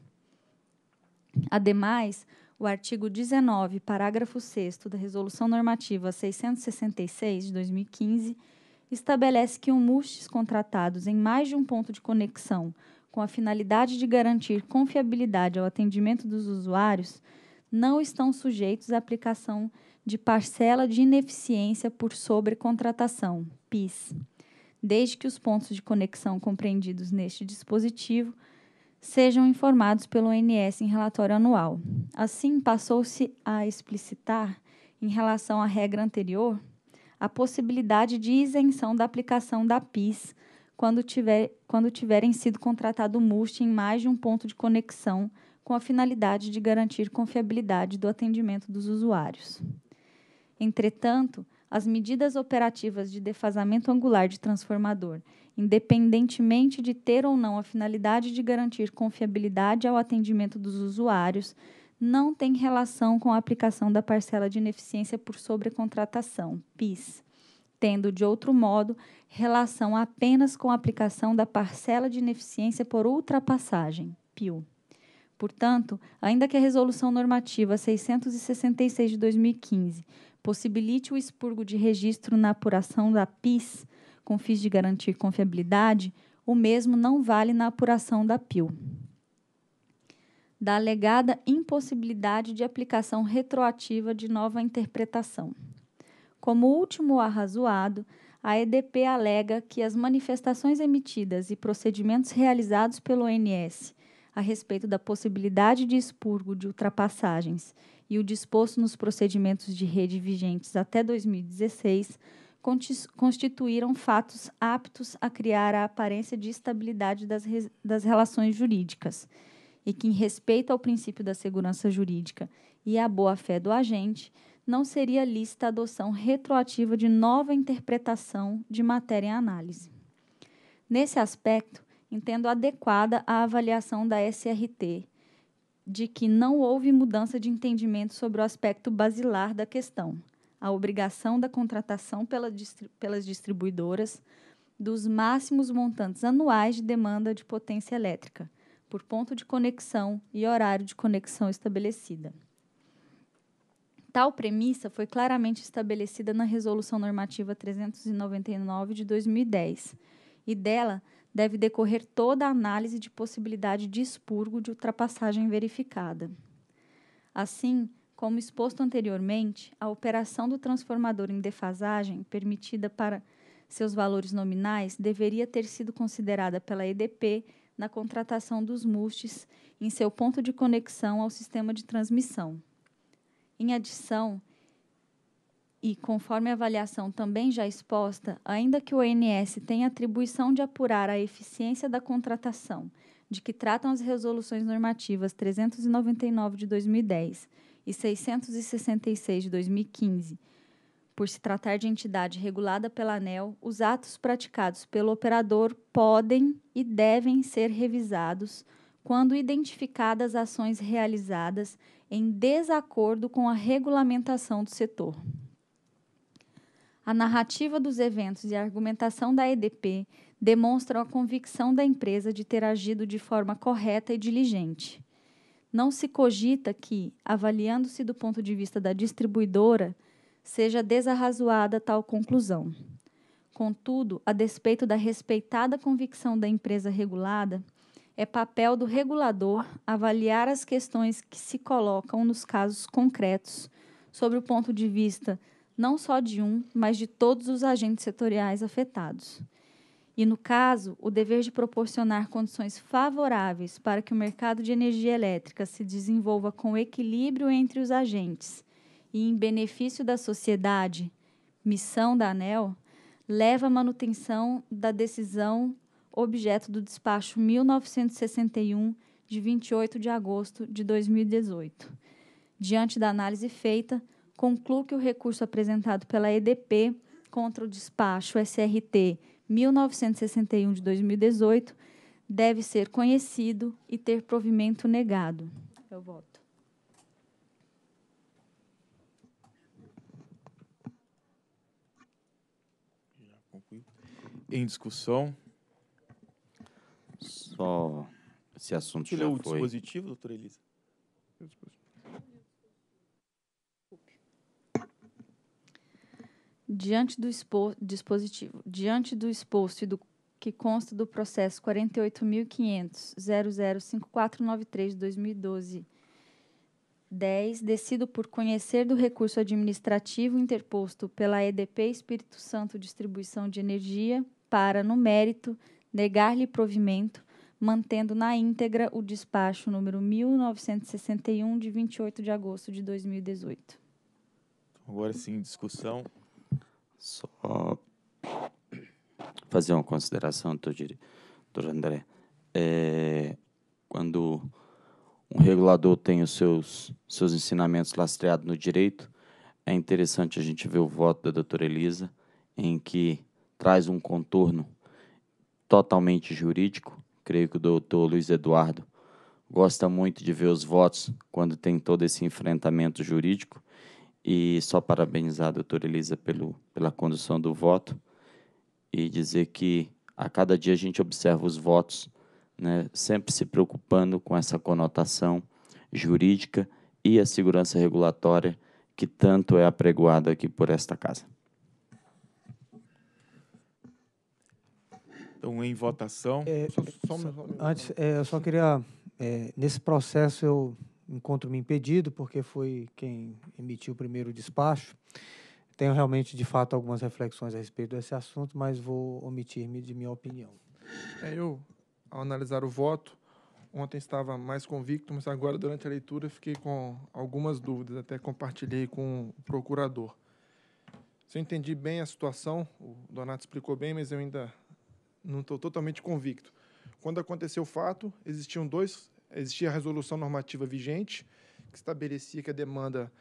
Ademais, o artigo 19, parágrafo 6 da Resolução Normativa 666 de 2015 estabelece que MUSTs contratados em mais de um ponto de conexão com a finalidade de garantir confiabilidade ao atendimento dos usuários não estão sujeitos à aplicação de parcela de ineficiência por sobrecontratação, PIS, desde que os pontos de conexão compreendidos neste dispositivo – sejam informados pelo ONS em relatório anual. Assim, passou-se a explicitar, em relação à regra anterior, a possibilidade de isenção da aplicação da PIS quando, tiver, quando tiverem sido contratado MUST em mais de um ponto de conexão, com a finalidade de garantir confiabilidade do atendimento dos usuários. Entretanto, as medidas operativas de defasamento angular de transformador independentemente de ter ou não a finalidade de garantir confiabilidade ao atendimento dos usuários, não tem relação com a aplicação da parcela de ineficiência por sobrecontratação, PIS, tendo, de outro modo, relação apenas com a aplicação da parcela de ineficiência por ultrapassagem, PIL. Portanto, ainda que a Resolução Normativa 666 de 2015 possibilite o expurgo de registro na apuração da PIS, com fins de garantir confiabilidade, o mesmo não vale na apuração da PIL. Da alegada impossibilidade de aplicação retroativa de nova interpretação. Como último arrazoado, a EDP alega que as manifestações emitidas e procedimentos realizados pelo ONS a respeito da possibilidade de expurgo de ultrapassagens e o disposto nos procedimentos de rede vigentes até 2016 constituíram fatos aptos a criar a aparência de estabilidade das, das relações jurídicas e que, em respeito ao princípio da segurança jurídica e à boa-fé do agente, não seria lícita a adoção retroativa de nova interpretação de matéria em análise. Nesse aspecto, entendo adequada a avaliação da SRT de que não houve mudança de entendimento sobre o aspecto basilar da questão a obrigação da contratação pela distri pelas distribuidoras dos máximos montantes anuais de demanda de potência elétrica, por ponto de conexão e horário de conexão estabelecida. Tal premissa foi claramente estabelecida na Resolução Normativa 399 de 2010, e dela deve decorrer toda a análise de possibilidade de expurgo de ultrapassagem verificada. Assim, como exposto anteriormente, a operação do transformador em defasagem, permitida para seus valores nominais, deveria ter sido considerada pela EDP na contratação dos MUSTs em seu ponto de conexão ao sistema de transmissão. Em adição, e conforme a avaliação também já exposta, ainda que o ONS tenha atribuição de apurar a eficiência da contratação, de que tratam as resoluções normativas 399 de 2010 e 666 de 2015. Por se tratar de entidade regulada pela ANEL, os atos praticados pelo operador podem e devem ser revisados quando identificadas ações realizadas em desacordo com a regulamentação do setor. A narrativa dos eventos e a argumentação da EDP demonstram a convicção da empresa de ter agido de forma correta e diligente não se cogita que, avaliando-se do ponto de vista da distribuidora, seja desarrazoada tal conclusão. Contudo, a despeito da respeitada convicção da empresa regulada, é papel do regulador avaliar as questões que se colocam nos casos concretos, sobre o ponto de vista não só de um, mas de todos os agentes setoriais afetados e, no caso, o dever de proporcionar condições favoráveis para que o mercado de energia elétrica se desenvolva com equilíbrio entre os agentes e em benefício da sociedade, missão da ANEL, leva à manutenção da decisão objeto do despacho 1961 de 28 de agosto de 2018. Diante da análise feita, concluo que o recurso apresentado pela EDP contra o despacho SRT 1961 de 2018 deve ser conhecido e ter provimento negado. Eu voto. Em discussão. Só esse assunto Você já leu foi. o dispositivo, doutora Elisa? Diante do expo dispositivo, diante do exposto e do que consta do processo 48.500.005493-2012, 10, decido por conhecer do recurso administrativo interposto pela EDP Espírito Santo Distribuição de Energia para, no mérito, negar-lhe provimento, mantendo na íntegra o despacho número 1961 de 28 de agosto de 2018. Agora sim, discussão. Só fazer uma consideração, doutor, André. É, quando um regulador tem os seus, seus ensinamentos lastreados no direito, é interessante a gente ver o voto da doutora Elisa, em que traz um contorno totalmente jurídico. Creio que o doutor Luiz Eduardo gosta muito de ver os votos quando tem todo esse enfrentamento jurídico. E só parabenizar a doutora Elisa pelo, pela condução do voto e dizer que a cada dia a gente observa os votos, né, sempre se preocupando com essa conotação jurídica e a segurança regulatória que tanto é apregoada aqui por esta casa. Então, em votação. É, só, só, só, antes, é, eu só queria, é, nesse processo, eu encontro-me impedido, porque foi quem emitiu o primeiro despacho. Tenho realmente, de fato, algumas reflexões a respeito desse assunto, mas vou omitir-me de minha opinião. É, eu, ao analisar o voto, ontem estava mais convicto, mas agora, durante a leitura, fiquei com algumas dúvidas, até compartilhei com o procurador. Se eu entendi bem a situação, o Donato explicou bem, mas eu ainda não estou totalmente convicto. Quando aconteceu o fato, existiam dois existia a resolução normativa vigente que estabelecia que a demanda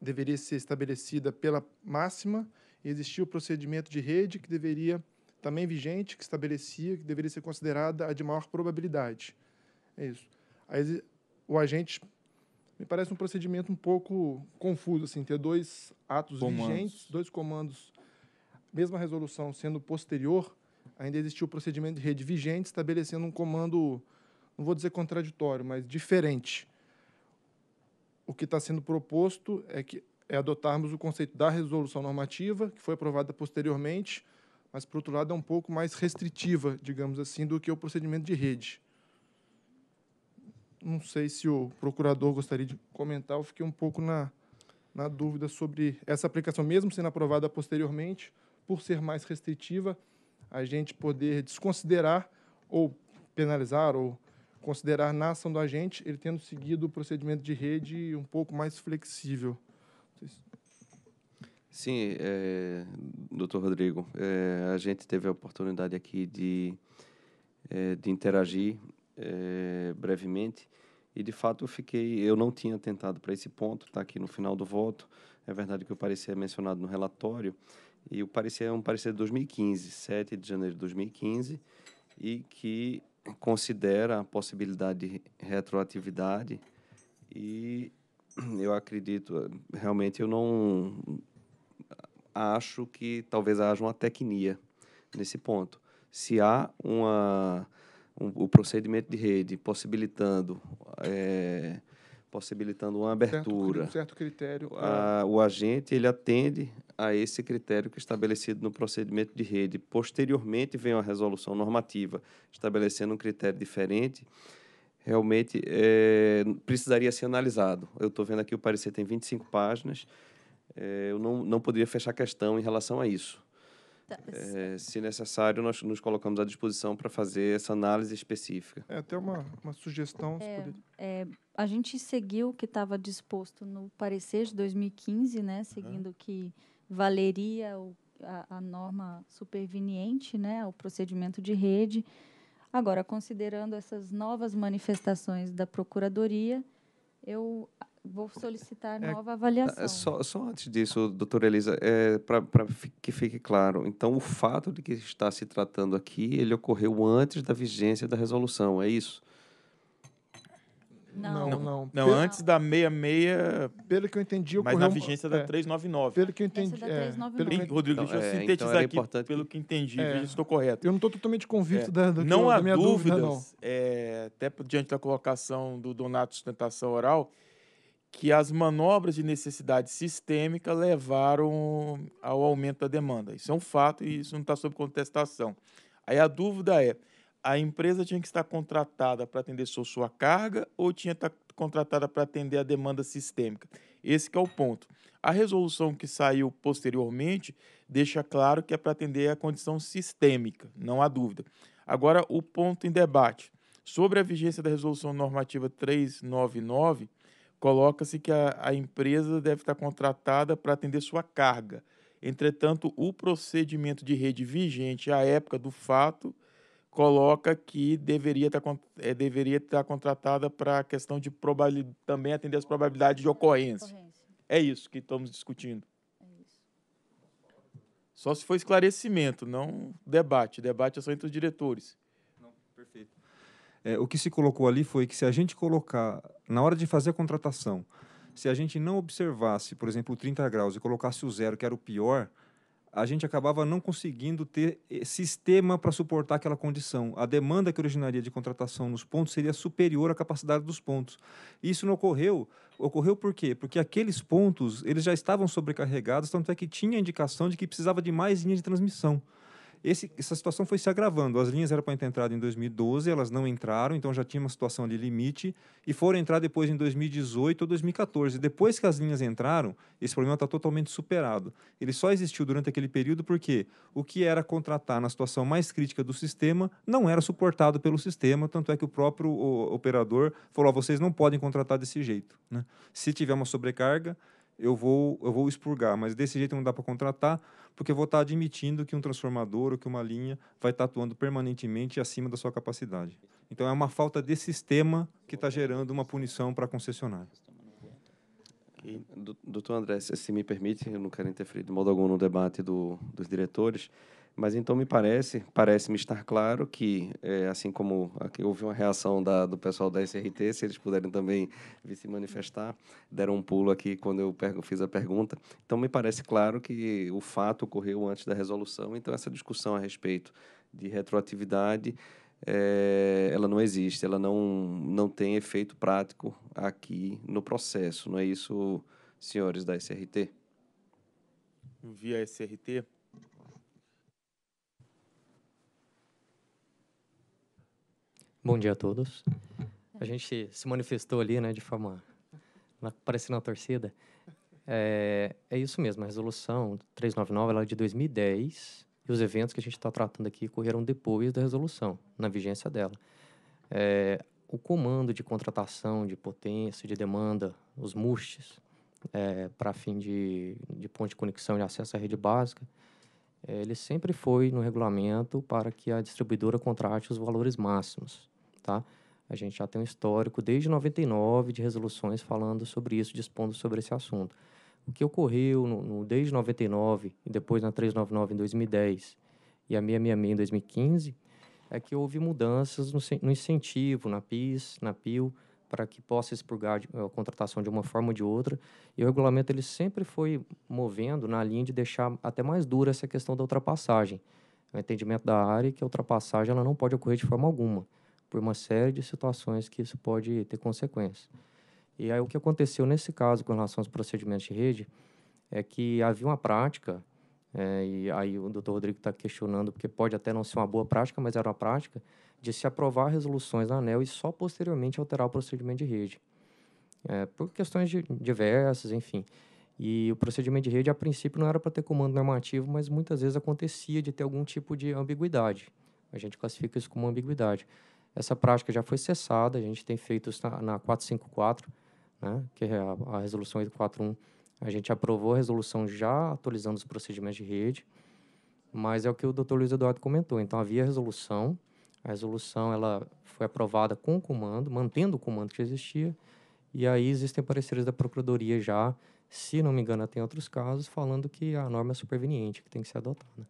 deveria ser estabelecida pela máxima, e existia o procedimento de rede que deveria também vigente que estabelecia que deveria ser considerada a de maior probabilidade. É isso. Aí, o agente me parece um procedimento um pouco confuso, assim, ter dois atos comandos. vigentes, dois comandos, mesma resolução sendo posterior, ainda existia o procedimento de rede vigente, estabelecendo um comando não vou dizer contraditório, mas diferente. O que está sendo proposto é que é adotarmos o conceito da resolução normativa, que foi aprovada posteriormente, mas, por outro lado, é um pouco mais restritiva, digamos assim, do que o procedimento de rede. Não sei se o procurador gostaria de comentar, eu fiquei um pouco na, na dúvida sobre essa aplicação, mesmo sendo aprovada posteriormente, por ser mais restritiva, a gente poder desconsiderar ou penalizar ou considerar na ação do agente, ele tendo seguido o procedimento de rede um pouco mais flexível. Sim, é, doutor Rodrigo, é, a gente teve a oportunidade aqui de, é, de interagir é, brevemente e, de fato, eu fiquei, eu não tinha tentado para esse ponto, está aqui no final do voto, é verdade que o parecer é mencionado no relatório, e o parecer é um parecer de 2015, 7 de janeiro de 2015, e que considera a possibilidade de retroatividade e eu acredito, realmente eu não acho que talvez haja uma tecnia nesse ponto. Se há uma, um, o procedimento de rede possibilitando é, possibilitando uma abertura. Certo, certo critério. Ah, o agente ele atende a esse critério que é estabelecido no procedimento de rede. Posteriormente vem uma resolução normativa estabelecendo um critério diferente. Realmente é, precisaria ser analisado. Eu estou vendo aqui o parecer tem 25 páginas. É, eu não, não poderia fechar questão em relação a isso. Tá, é, se necessário, nós nos colocamos à disposição para fazer essa análise específica. É até uma, uma sugestão. É, é, a gente seguiu o que estava disposto no parecer de 2015, né, seguindo uhum. que valeria o, a, a, norma superveniente, né, o procedimento de rede. Agora, considerando essas novas manifestações da Procuradoria, eu Vou solicitar é, nova é, avaliação. Só, só, antes disso, doutora Elisa, é, para que fique claro, então o fato de que está se tratando aqui, ele ocorreu antes da vigência da resolução, é isso? Não, não. Não, não pelo, antes da 66. Pelo que eu entendi, ocorreu. Mas na vigência da é, 399. Pelo que eu entendi. É, pelo que... Rodrigo, então, deixa eu então, é, então sintetizar então aqui. Importante... Pelo que entendi, é, estou correto. Eu não estou totalmente convicto é, da, do não que, há da minha dúvidas, dúvida. Não. É, até diante da colocação do Donato Sustentação Oral, que as manobras de necessidade sistêmica levaram ao aumento da demanda. Isso é um fato e isso não está sob contestação. Aí a dúvida é: a empresa tinha que estar contratada para atender só sua carga ou tinha que estar tá contratada para atender a demanda sistêmica? Esse é o ponto. A resolução que saiu posteriormente deixa claro que é para atender a condição sistêmica, não há dúvida. Agora, o ponto em debate. Sobre a vigência da resolução normativa 399, Coloca-se que a, a empresa deve estar contratada para atender sua carga. Entretanto, o procedimento de rede vigente à época do fato coloca que deveria estar, é, deveria estar contratada para a questão de também atender as probabilidades de ocorrência. É isso que estamos discutindo. É só se for esclarecimento, não debate. Debate é só entre os diretores. Não, perfeito. É, o que se colocou ali foi que se a gente colocar na hora de fazer a contratação, se a gente não observasse, por exemplo, 30 graus e colocasse o zero, que era o pior, a gente acabava não conseguindo ter eh, sistema para suportar aquela condição. A demanda que originaria de contratação nos pontos seria superior à capacidade dos pontos. Isso não ocorreu. Ocorreu por quê? Porque aqueles pontos eles já estavam sobrecarregados, tanto é que tinha indicação de que precisava de mais linha de transmissão. Esse, essa situação foi se agravando. As linhas eram para ter entrado em 2012, elas não entraram, então já tinha uma situação de limite, e foram entrar depois em 2018 ou 2014. Depois que as linhas entraram, esse problema está totalmente superado. Ele só existiu durante aquele período porque o que era contratar na situação mais crítica do sistema não era suportado pelo sistema, tanto é que o próprio o, operador falou: ah, vocês não podem contratar desse jeito. Né? Se tiver uma sobrecarga, eu vou, eu vou expurgar, mas desse jeito não dá para contratar, porque eu vou estar tá admitindo que um transformador ou que uma linha vai estar tá atuando permanentemente acima da sua capacidade. Então é uma falta de sistema que está gerando uma punição para a concessionária. Doutor André, se me permite, eu não quero interferir de modo algum no debate do, dos diretores, mas então me parece, parece-me estar claro que, é, assim como aqui houve uma reação da, do pessoal da SRT, se eles puderem também vir se manifestar, deram um pulo aqui quando eu fiz a pergunta. Então me parece claro que o fato ocorreu antes da resolução, então essa discussão a respeito de retroatividade, é, ela não existe, ela não, não tem efeito prático aqui no processo, não é isso, senhores da SRT? Via SRT? Bom dia a todos. A gente se manifestou ali, né, de forma parecendo uma torcida. É, é isso mesmo, a resolução 399 ela é de 2010 e os eventos que a gente está tratando aqui ocorreram depois da resolução, na vigência dela. É, o comando de contratação de potência, de demanda, os MUSTs, é, para fim de, de de conexão e acesso à rede básica, é, ele sempre foi no regulamento para que a distribuidora contrate os valores máximos tá? A gente já tem um histórico desde 99 de resoluções falando sobre isso, dispondo sobre esse assunto. O que ocorreu no, no, desde 99 e depois na 399 em 2010 e a 666 em 2015 é que houve mudanças no, no incentivo, na PIS, na PIL, para que possa expurgar a contratação de uma forma ou de outra. E o regulamento ele sempre foi movendo na linha de deixar até mais dura essa questão da ultrapassagem. O entendimento da área é que a ultrapassagem ela não pode ocorrer de forma alguma por uma série de situações que isso pode ter consequências. E aí o que aconteceu nesse caso com relação aos procedimentos de rede é que havia uma prática, é, e aí o doutor Rodrigo está questionando, porque pode até não ser uma boa prática, mas era uma prática, de se aprovar resoluções na ANEL e só posteriormente alterar o procedimento de rede. É, por questões de, diversas, enfim. E o procedimento de rede, a princípio, não era para ter comando normativo, mas muitas vezes acontecia de ter algum tipo de ambiguidade. A gente classifica isso como ambiguidade. Essa prática já foi cessada, a gente tem feito isso na, na 454, né, que é a, a resolução 841. A gente aprovou a resolução já atualizando os procedimentos de rede, mas é o que o doutor Luiz Eduardo comentou. Então, havia resolução, a resolução ela foi aprovada com o comando, mantendo o comando que existia, e aí existem pareceres da Procuradoria já, se não me engano, tem outros casos, falando que a norma é superveniente, que tem que ser adotada.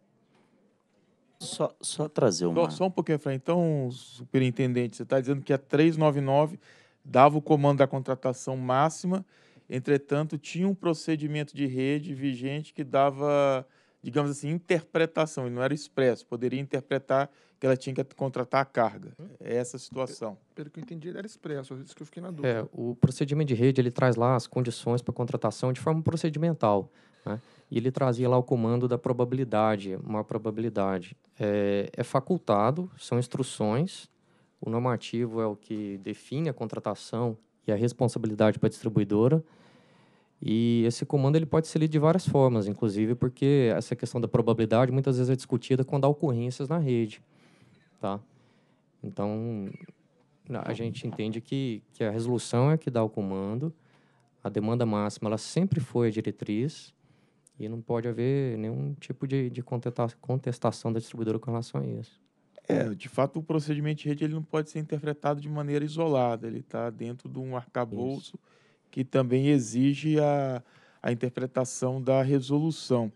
Só, só trazer uma... Só, só um pouquinho, Fran. Então, superintendente, você está dizendo que a 399 dava o comando da contratação máxima, entretanto, tinha um procedimento de rede vigente que dava, digamos assim, interpretação, e não era expresso, poderia interpretar que ela tinha que contratar a carga. Hum. É essa a situação. Pelo que eu entendi, era expresso, é isso que eu fiquei na dúvida. É, o procedimento de rede ele traz lá as condições para contratação de forma procedimental. Né? e ele trazia lá o comando da probabilidade, uma probabilidade. É, é facultado, são instruções, o normativo é o que define a contratação e a responsabilidade para a distribuidora, e esse comando ele pode ser lido de várias formas, inclusive porque essa questão da probabilidade muitas vezes é discutida quando há ocorrências na rede. Tá? Então, a gente entende que, que a resolução é que dá o comando, a demanda máxima ela sempre foi a diretriz, e não pode haver nenhum tipo de, de contestação da distribuidora com relação a isso. É, de fato, o procedimento de rede ele não pode ser interpretado de maneira isolada. Ele está dentro de um arcabouço isso. que também exige a, a interpretação da resolução.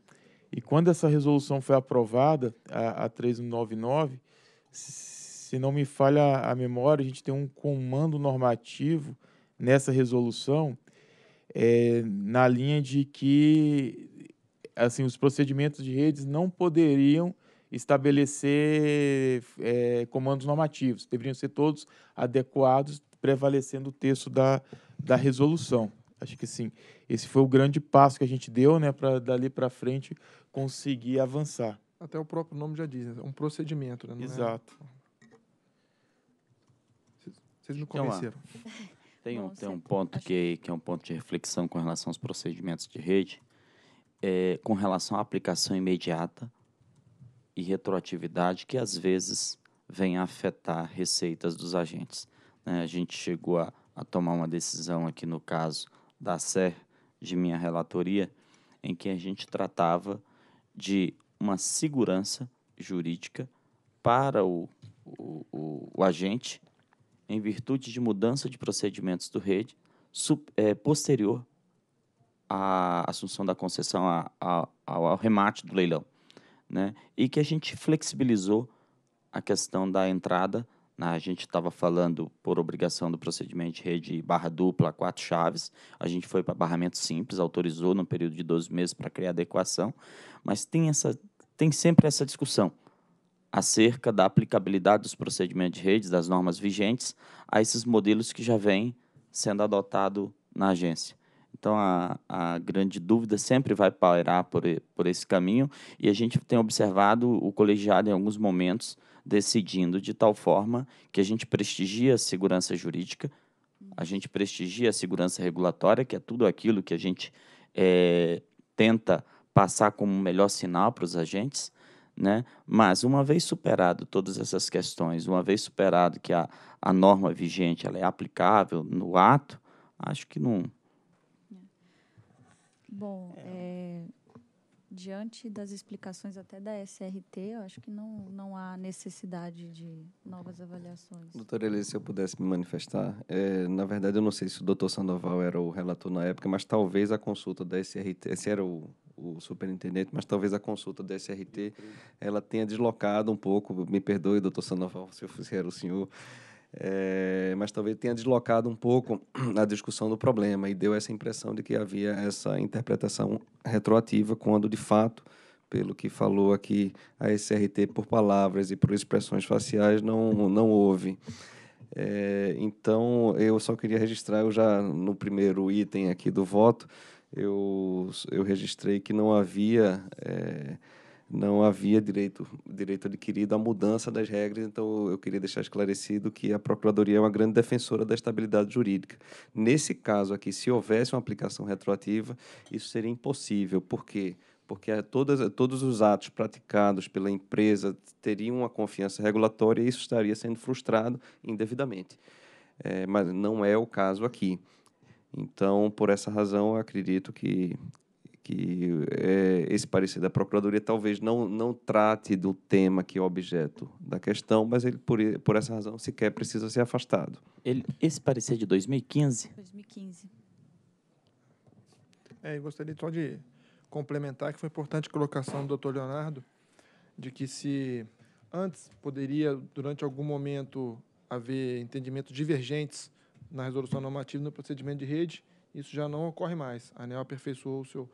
E quando essa resolução foi aprovada, a, a 399, se não me falha a memória, a gente tem um comando normativo nessa resolução, é, na linha de que assim, os procedimentos de redes não poderiam estabelecer é, comandos normativos, deveriam ser todos adequados, prevalecendo o texto da, da resolução. Acho que sim, esse foi o grande passo que a gente deu né, para dali para frente conseguir avançar. Até o próprio nome já diz, né? um procedimento, né? Não é? Exato. É... Vocês me convenceram. tem um, tem um ponto que, que é um ponto de reflexão com relação aos procedimentos de rede é, com relação à aplicação imediata e retroatividade, que às vezes vem a afetar receitas dos agentes. Né? A gente chegou a, a, tomar uma decisão aqui no caso da SER, de minha relatoria, em que a gente tratava de uma segurança jurídica para o, o, o, o agente em virtude de mudança de procedimentos do rede sub, é, posterior a assunção da concessão a, a, ao remate do leilão. Né? E que a gente flexibilizou a questão da entrada. Né? A gente estava falando por obrigação do procedimento de rede barra dupla, quatro chaves. A gente foi para barramento simples, autorizou no período de 12 meses para criar adequação. Mas tem, essa, tem sempre essa discussão acerca da aplicabilidade dos procedimentos de redes, das normas vigentes, a esses modelos que já vêm sendo adotado na agência. Então a, a grande dúvida sempre vai pairar por, por esse caminho e a gente tem observado o colegiado em alguns momentos decidindo de tal forma que a gente prestigia a segurança jurídica, a gente prestigia a segurança regulatória, que é tudo aquilo que a gente é, tenta passar como melhor sinal para os agentes, né? Mas uma vez superado todas essas questões, uma vez superado que a, a norma vigente ela é aplicável no ato, acho que não Bom, é. é, diante das explicações até da SRT, eu acho que não, não há necessidade de novas avaliações. Doutora Elisa, se eu pudesse me manifestar, é, na verdade eu não sei se o doutor Sandoval era o relator na época, mas talvez a consulta da SRT, se era o, o superintendente, mas talvez a consulta da SRT ela tenha deslocado um pouco, me perdoe, doutor Sandoval, se eu fizer o senhor, é, mas talvez tenha deslocado um pouco a discussão do problema e deu essa impressão de que havia essa interpretação retroativa, quando de fato, pelo que falou aqui a SRT por palavras e por expressões faciais, não, não houve. É, então, eu só queria registrar, eu já no primeiro item aqui do voto, eu, eu registrei que não havia. É, não havia direito, direito adquirido à mudança das regras, então eu queria deixar esclarecido que a Procuradoria é uma grande defensora da estabilidade jurídica. Nesse caso aqui, se houvesse uma aplicação retroativa, isso seria impossível, porque porque eh, todas, todos os atos praticados pela empresa teriam uma confiança regulatória e isso estaria sendo frustrado indevidamente. É, mas não é o caso aqui. Então, por essa razão, acredito que que é, esse parecer da Procuradoria talvez não, não trate do tema que é objeto da questão, mas ele, por, por essa razão, sequer precisa ser afastado. Ele, esse parecer de 2015? 2015. É, eu gostaria só de complementar que foi importante a colocação do doutor Leonardo de que se antes poderia, durante algum momento, haver entendimentos divergentes na resolução normativa no procedimento de rede, isso já não ocorre mais. A ANEL aperfeiçoou o seu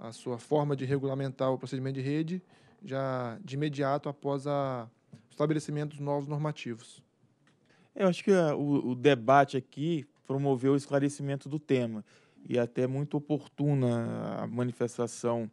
a sua forma de regulamentar o procedimento de rede já de imediato após o estabelecimento dos novos normativos. Eu acho que eh, o, o, debate aqui promoveu o esclarecimento do tema e até muito oportuna a manifestação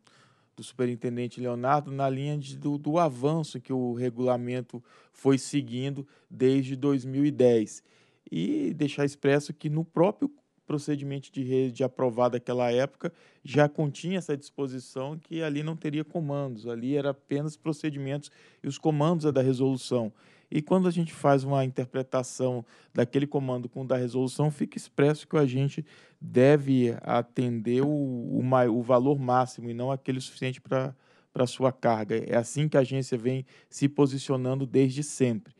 do superintendente Leonardo na linha de, do, do avanço que o regulamento foi seguindo desde 2010 e deixar expresso que no próprio procedimento de rede aprovado naquela época já continha essa disposição que ali não teria comandos, ali era apenas procedimentos e os comandos é da resolução. E quando a gente faz uma interpretação daquele comando com o da resolução, fica expresso que o agente deve atender o, o, o valor máximo e não aquele suficiente para a sua carga. É assim que a agência vem se posicionando desde sempre.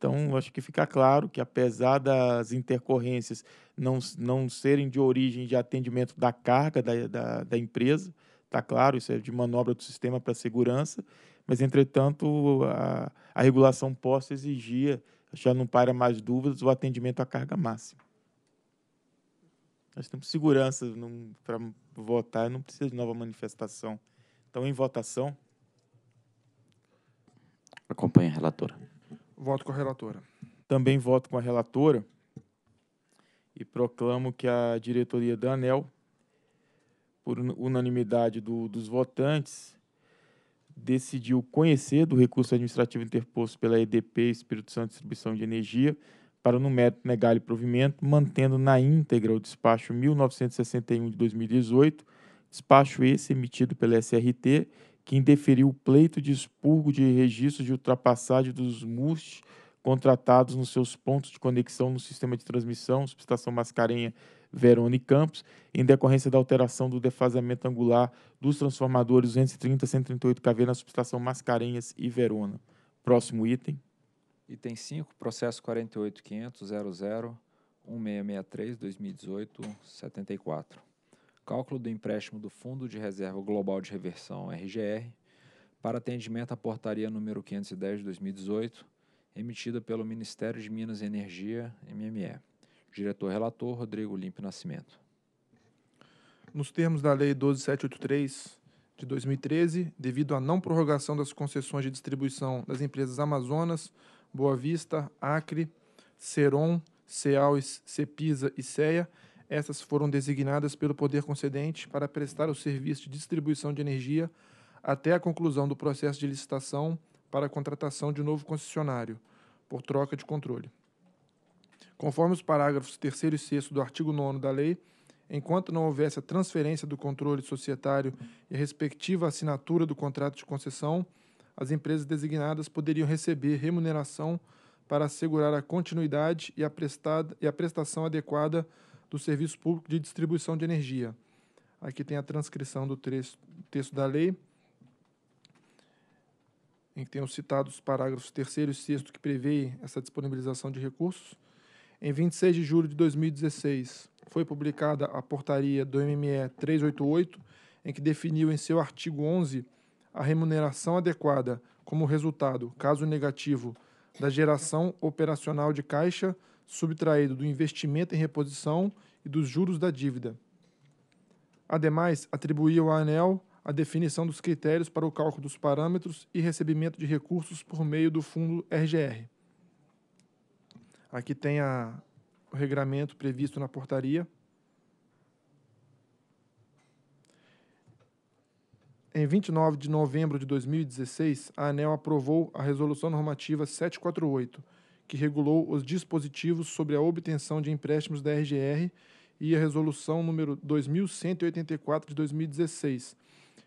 Então, acho que fica claro que, apesar das intercorrências não, não serem de origem de atendimento da carga da, da, da empresa, está claro, isso é de manobra do sistema para segurança, mas, entretanto, a, a regulação possa exigir, já não para mais dúvidas, o atendimento à carga máxima. Nós temos segurança para votar, não precisa de nova manifestação. Então, em votação. Acompanhe a relatora. Voto com a relatora. Também voto com a relatora e proclamo que a diretoria da ANEL, por unanimidade do, dos votantes, decidiu conhecer do recurso administrativo interposto pela EDP Espírito Santo Distribuição de Energia para no mérito negar-lhe provimento, mantendo na íntegra o despacho 1961 de 2018, despacho esse emitido pela SRT que indeferiu o pleito de expurgo de registro de ultrapassagem dos MUST contratados nos seus pontos de conexão no sistema de transmissão, subestação Mascarenha, Verona e Campos, em decorrência da alteração do defasamento angular dos transformadores 230 138 kV na subestação Mascarenhas e Verona. Próximo item. Item 5, processo 48500 2018 74 cálculo do empréstimo do Fundo de Reserva Global de Reversão, RGR, para atendimento à portaria número 510 de 2018, emitida pelo Ministério de Minas e Energia, MME. Diretor relator Rodrigo Limpe Nascimento. Nos termos da Lei 12783 de 2013, devido à não prorrogação das concessões de distribuição das empresas Amazonas, Boa Vista, Acre, Ceron, Ceal, Cepisa e CEA, essas foram designadas pelo poder concedente para prestar o serviço de distribuição de energia até a conclusão do processo de licitação para a contratação de novo concessionário, por troca de controle. Conforme os parágrafos 3 e 6 do artigo 9 da lei, enquanto não houvesse a transferência do controle societário e a respectiva assinatura do contrato de concessão, as empresas designadas poderiam receber remuneração para assegurar a continuidade e a, prestada, e a prestação adequada do Serviço Público de Distribuição de Energia. Aqui tem a transcrição do texto da lei, em que tem os citados parágrafos 3 e 6 que prevê essa disponibilização de recursos. Em 26 de julho de 2016, foi publicada a portaria do MME 388, em que definiu em seu artigo 11 a remuneração adequada como resultado, caso negativo, da geração operacional de caixa subtraído do investimento em reposição e dos juros da dívida. Ademais, atribuiu à ANEL a definição dos critérios para o cálculo dos parâmetros e recebimento de recursos por meio do fundo RGR. Aqui tem a, o regramento previsto na portaria. Em 29 de novembro de 2016, a ANEL aprovou a Resolução Normativa 748, que regulou os dispositivos sobre a obtenção de empréstimos da RGR e a resolução número 2184 de 2016,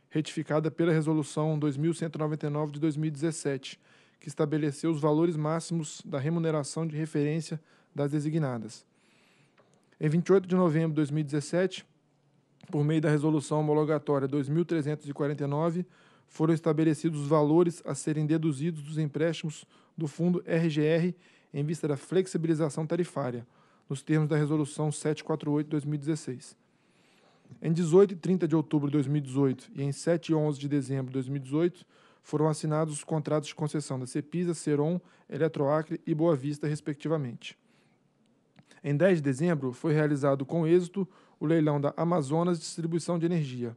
retificada pela resolução 2199 de 2017, que estabeleceu os valores máximos da remuneração de referência das designadas. Em 28 de novembro de 2017, por meio da resolução homologatória 2349, foram estabelecidos os valores a serem deduzidos dos empréstimos do fundo RGR em vista da flexibilização tarifária, nos termos da Resolução 748 de 2016. Em 18 e 30 de outubro de 2018 e em 7 e 11 de dezembro de 2018, foram assinados os contratos de concessão da Cepisa, Ceron, Eletroacre e Boa Vista, respectivamente. Em 10 de dezembro, foi realizado com êxito o leilão da Amazonas Distribuição de Energia.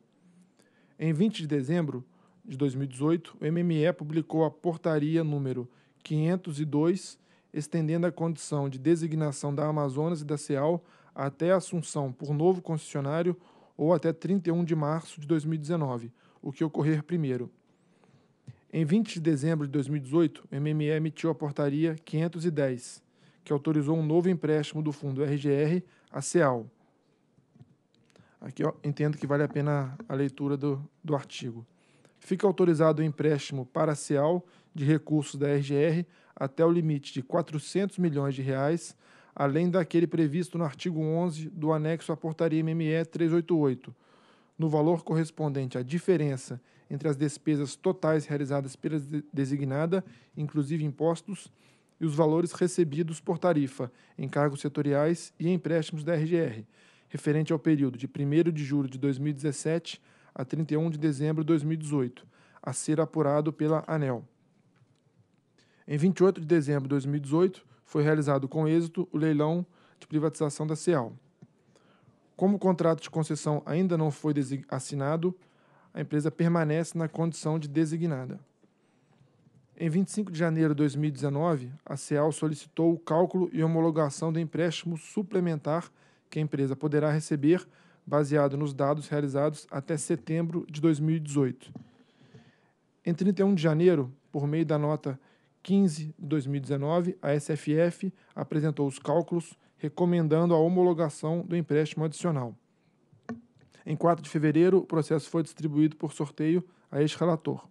Em 20 de dezembro de 2018, o MME publicou a portaria número 502 estendendo a condição de designação da Amazonas e da CEAL até a assunção por novo concessionário ou até 31 de março de 2019, o que ocorrer primeiro. Em 20 de dezembro de 2018, o MME emitiu a portaria 510, que autorizou um novo empréstimo do fundo RGR à CEAL. Aqui ó, entendo que vale a pena a leitura do, do artigo. Fica autorizado o empréstimo para a CEAL de recursos da RGR até o limite de 400 milhões de reais, além daquele previsto no artigo 11 do anexo à portaria MME 388, no valor correspondente à diferença entre as despesas totais realizadas pela designada, inclusive impostos, e os valores recebidos por tarifa, encargos setoriais e empréstimos da RGR, referente ao período de 1 de julho de 2017 a 31 de dezembro de 2018, a ser apurado pela ANEL. Em 28 de dezembro de 2018, foi realizado com êxito o leilão de privatização da CEAL. Como o contrato de concessão ainda não foi assinado, a empresa permanece na condição de designada. Em 25 de janeiro de 2019, a CEAL solicitou o cálculo e homologação do empréstimo suplementar que a empresa poderá receber, baseado nos dados realizados até setembro de 2018. Em 31 de janeiro, por meio da nota 15 de 2019, a SFF apresentou os cálculos recomendando a homologação do empréstimo adicional. Em 4 de fevereiro, o processo foi distribuído por sorteio a ex-relator.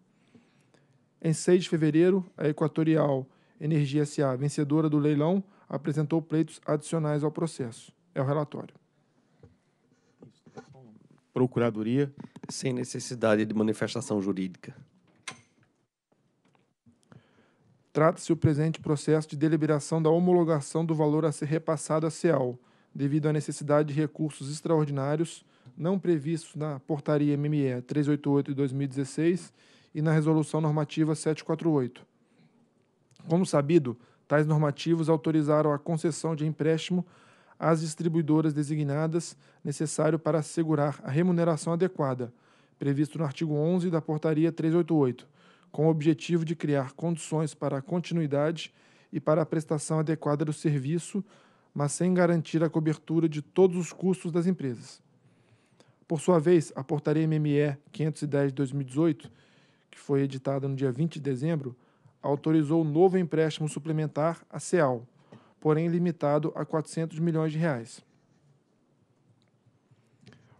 Em 6 de fevereiro, a Equatorial Energia SA, vencedora do leilão, apresentou pleitos adicionais ao processo. É o relatório. Procuradoria. Sem necessidade de manifestação jurídica. Trata-se o presente processo de deliberação da homologação do valor a ser repassado à CEAL, devido à necessidade de recursos extraordinários não previstos na Portaria MME 388 de 2016 e na Resolução Normativa 748. Como sabido, tais normativos autorizaram a concessão de empréstimo às distribuidoras designadas necessário para assegurar a remuneração adequada, previsto no artigo 11 da Portaria 388, com o objetivo de criar condições para a continuidade e para a prestação adequada do serviço, mas sem garantir a cobertura de todos os custos das empresas. Por sua vez, a portaria MME 510 de 2018, que foi editada no dia 20 de dezembro, autorizou um novo empréstimo suplementar à CEAL, porém limitado a 400 milhões de reais.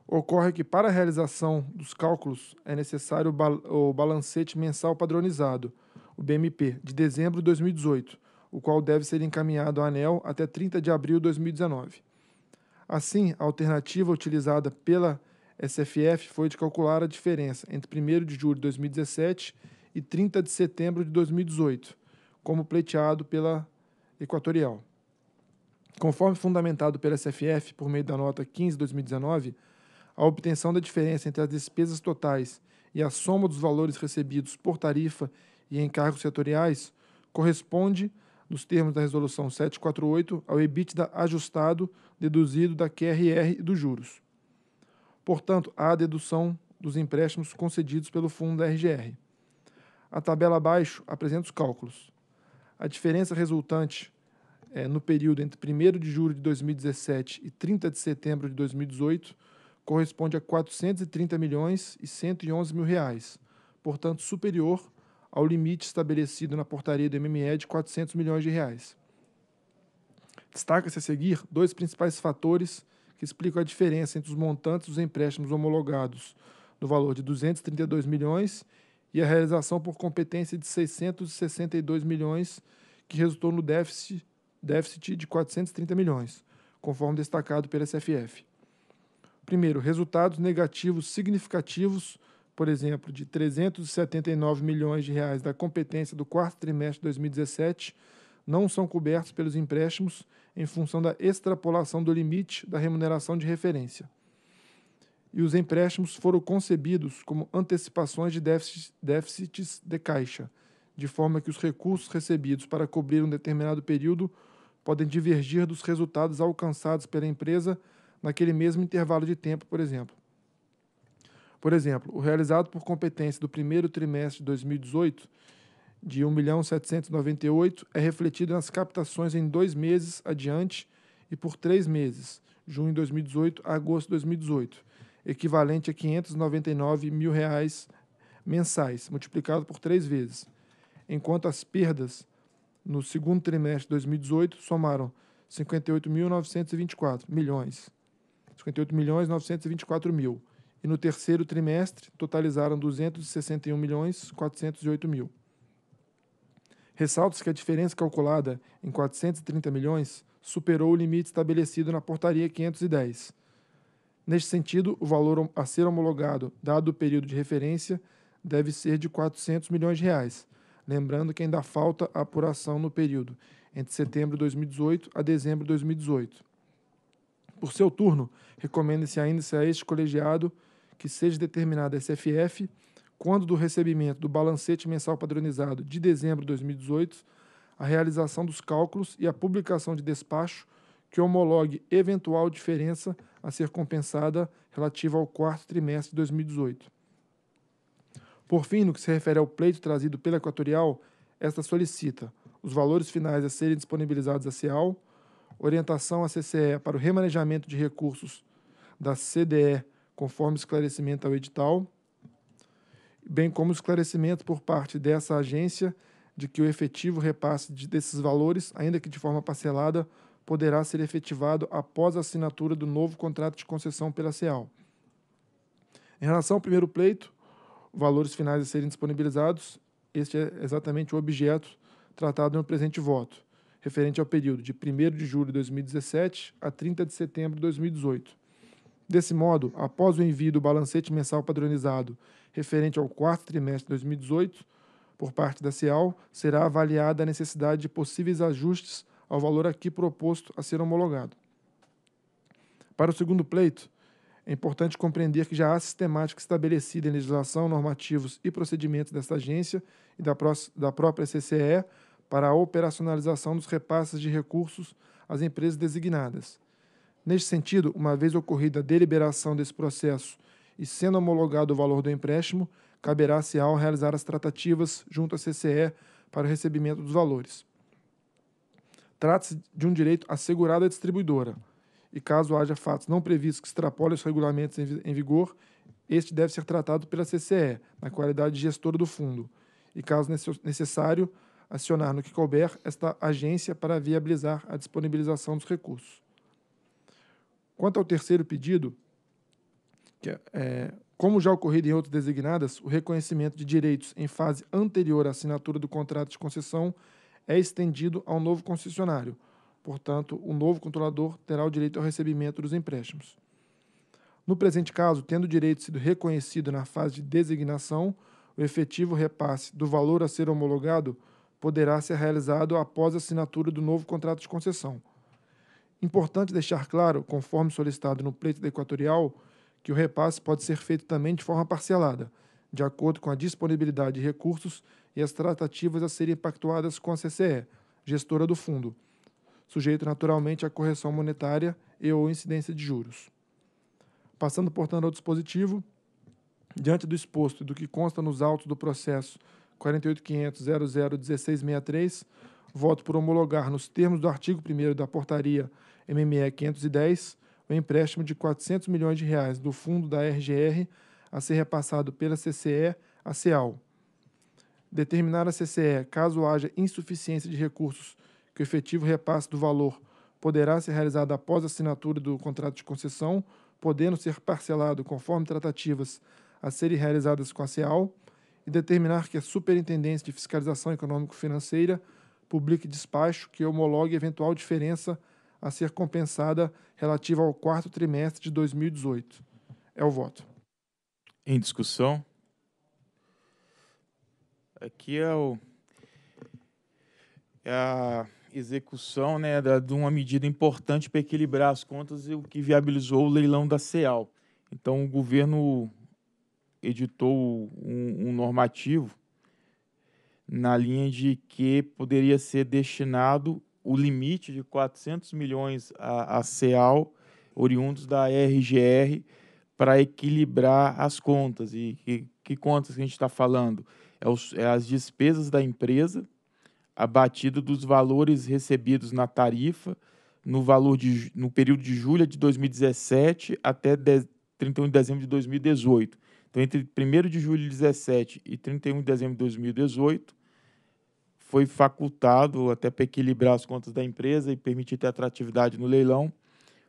Ocorre que, para a realização dos cálculos, é necessário o balancete mensal padronizado, o BMP, de dezembro de 2018, o qual deve ser encaminhado à ANEL até 30 de abril de 2019. Assim, a alternativa utilizada pela SFF foi de calcular a diferença entre 1 de julho de 2017 e 30 de setembro de 2018, como pleiteado pela Equatorial. Conforme fundamentado pela SFF por meio da nota 15-2019, a obtenção da diferença entre as despesas totais e a soma dos valores recebidos por tarifa e encargos setoriais corresponde, nos termos da Resolução 748, ao EBITDA ajustado deduzido da QRR e dos juros. Portanto, há a dedução dos empréstimos concedidos pelo fundo da RGR. A tabela abaixo apresenta os cálculos. A diferença resultante é, no período entre 1 de julho de 2017 e 30 de setembro de 2018 corresponde a 430 milhões e 111 mil reais, portanto superior ao limite estabelecido na portaria do MME de 400 milhões de reais. Destaca-se a seguir dois principais fatores que explicam a diferença entre os montantes dos empréstimos homologados, no valor de 232 milhões, e a realização por competência de 662 milhões, que resultou no déficit, déficit de 430 milhões, conforme destacado pela SFF. Primeiro, resultados negativos significativos, por exemplo, de 379 milhões de reais da competência do quarto trimestre de 2017, não são cobertos pelos empréstimos em função da extrapolação do limite da remuneração de referência. E os empréstimos foram concebidos como antecipações de déficits, déficits de caixa, de forma que os recursos recebidos para cobrir um determinado período podem divergir dos resultados alcançados pela empresa naquele mesmo intervalo de tempo, por exemplo. Por exemplo, o realizado por competência do primeiro trimestre de 2018 de 1 milhão 798 é refletido nas captações em dois meses adiante e por três meses, junho de 2018 a agosto de 2018, equivalente a 599 mil reais mensais, multiplicado por três vezes, enquanto as perdas no segundo trimestre de 2018 somaram 58.924 milhões. 58 milhões 924 mil. E no terceiro trimestre, totalizaram 261 milhões 408 mil. Ressalta-se que a diferença calculada em 430 milhões superou o limite estabelecido na portaria 510. Neste sentido, o valor a ser homologado, dado o período de referência, deve ser de 400 milhões de reais, lembrando que ainda falta a apuração no período entre setembro de 2018 a dezembro de 2018 por seu turno, recomenda-se ainda -se a este colegiado que seja determinada a SFF, quando do recebimento do balancete mensal padronizado de dezembro de 2018, a realização dos cálculos e a publicação de despacho que homologue eventual diferença a ser compensada relativa ao quarto trimestre de 2018. Por fim, no que se refere ao pleito trazido pela Equatorial, esta solicita os valores finais a serem disponibilizados à CEAL, orientação à CCE para o remanejamento de recursos da CDE, conforme esclarecimento ao edital, bem como esclarecimento por parte dessa agência de que o efetivo repasse de, desses valores, ainda que de forma parcelada, poderá ser efetivado após a assinatura do novo contrato de concessão pela CEAL. Em relação ao primeiro pleito, valores finais a serem disponibilizados, este é exatamente o objeto tratado no presente voto referente ao período de 1 de julho de 2017 a 30 de setembro de 2018. Desse modo, após o envio do balancete mensal padronizado referente ao quarto trimestre de 2018, por parte da CEAL, será avaliada a necessidade de possíveis ajustes ao valor aqui proposto a ser homologado. Para o segundo pleito, é importante compreender que já há sistemática estabelecida em legislação, normativos e procedimentos desta agência e da, pró da própria CCE para a operacionalização dos repasses de recursos às empresas designadas. Neste sentido, uma vez ocorrida a deliberação desse processo e sendo homologado o valor do empréstimo, caberá a ao realizar as tratativas junto à CCE para o recebimento dos valores. Trata-se de um direito assegurado à distribuidora, e caso haja fatos não previstos que extrapolem os regulamentos em vigor, este deve ser tratado pela CCE, na qualidade de gestora do fundo, e caso necessário, acionar no que couber esta agência para viabilizar a disponibilização dos recursos. Quanto ao terceiro pedido, que é, é, como já ocorrido em outras designadas, o reconhecimento de direitos em fase anterior à assinatura do contrato de concessão é estendido ao novo concessionário. Portanto, o novo controlador terá o direito ao recebimento dos empréstimos. No presente caso, tendo o direito sido reconhecido na fase de designação, o efetivo repasse do valor a ser homologado poderá ser realizado após a assinatura do novo contrato de concessão. Importante deixar claro, conforme solicitado no pleito da Equatorial, que o repasse pode ser feito também de forma parcelada, de acordo com a disponibilidade de recursos e as tratativas a serem pactuadas com a CCE, gestora do fundo, sujeito naturalmente à correção monetária e ou incidência de juros. Passando, portanto, ao dispositivo, diante do exposto e do que consta nos autos do processo 48.500.00.1663, voto por homologar, nos termos do artigo 1 da portaria MME 510, o empréstimo de 400 milhões de reais do fundo da RGR a ser repassado pela CCE à CEAL. Determinar a CCE, caso haja insuficiência de recursos, que o efetivo repasse do valor poderá ser realizado após a assinatura do contrato de concessão, podendo ser parcelado conforme tratativas a serem realizadas com a CEAL e determinar que a Superintendência de Fiscalização Econômico-Financeira publique despacho que homologue eventual diferença a ser compensada relativa ao quarto trimestre de 2018. É o voto. Em discussão? Aqui é, o, é a execução né, da, de uma medida importante para equilibrar as contas e o que viabilizou o leilão da CEAL. Então, o governo editou um, um normativo na linha de que poderia ser destinado o limite de 400 milhões a, a CEAL, oriundos da RGR, para equilibrar as contas. E que, que contas que a gente está falando? É, os, é as despesas da empresa, abatido dos valores recebidos na tarifa no valor de, no período de julho de 2017 até de, 31 de dezembro de 2018. Então, entre 1 de julho de 2017 e 31 de dezembro de 2018, foi facultado, até para equilibrar as contas da empresa e permitir ter atratividade no leilão,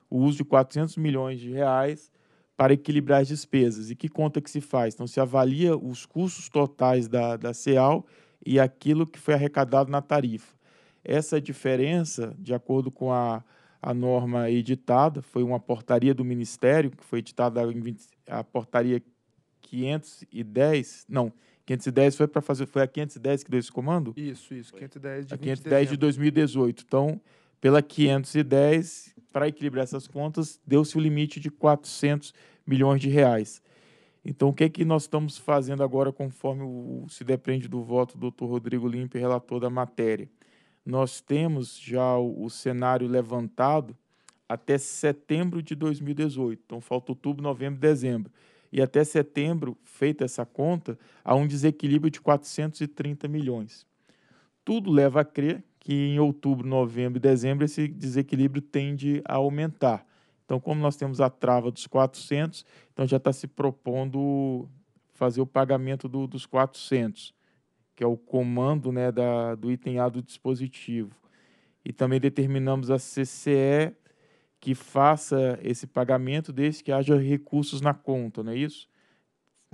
o uso de 400 milhões de reais para equilibrar as despesas. E que conta que se faz? Então, se avalia os custos totais da, da CEAL e aquilo que foi arrecadado na tarifa. Essa diferença, de acordo com a, a norma editada, foi uma portaria do Ministério, que foi editada em 20, a portaria 510, não, 510 foi para fazer, foi a 510 que deu esse comando? Isso, isso, 510 de A 510 de, de 2018. Então, pela 510, para equilibrar essas contas, deu-se o limite de 400 milhões de reais. Então, o que é que nós estamos fazendo agora, conforme o, se depende do voto do Dr. Rodrigo Limpe, relator da matéria? Nós temos já o, o cenário levantado até setembro de 2018. Então, falta outubro, novembro, dezembro e até setembro, feita essa conta, há um desequilíbrio de 430 milhões. Tudo leva a crer que em outubro, novembro e dezembro esse desequilíbrio tende a aumentar. Então, como nós temos a trava dos 400, então já está se propondo fazer o pagamento do, dos 400, que é o comando né, da, do item A do dispositivo. E também determinamos a CCE que faça esse pagamento desde que haja recursos na conta, não é isso?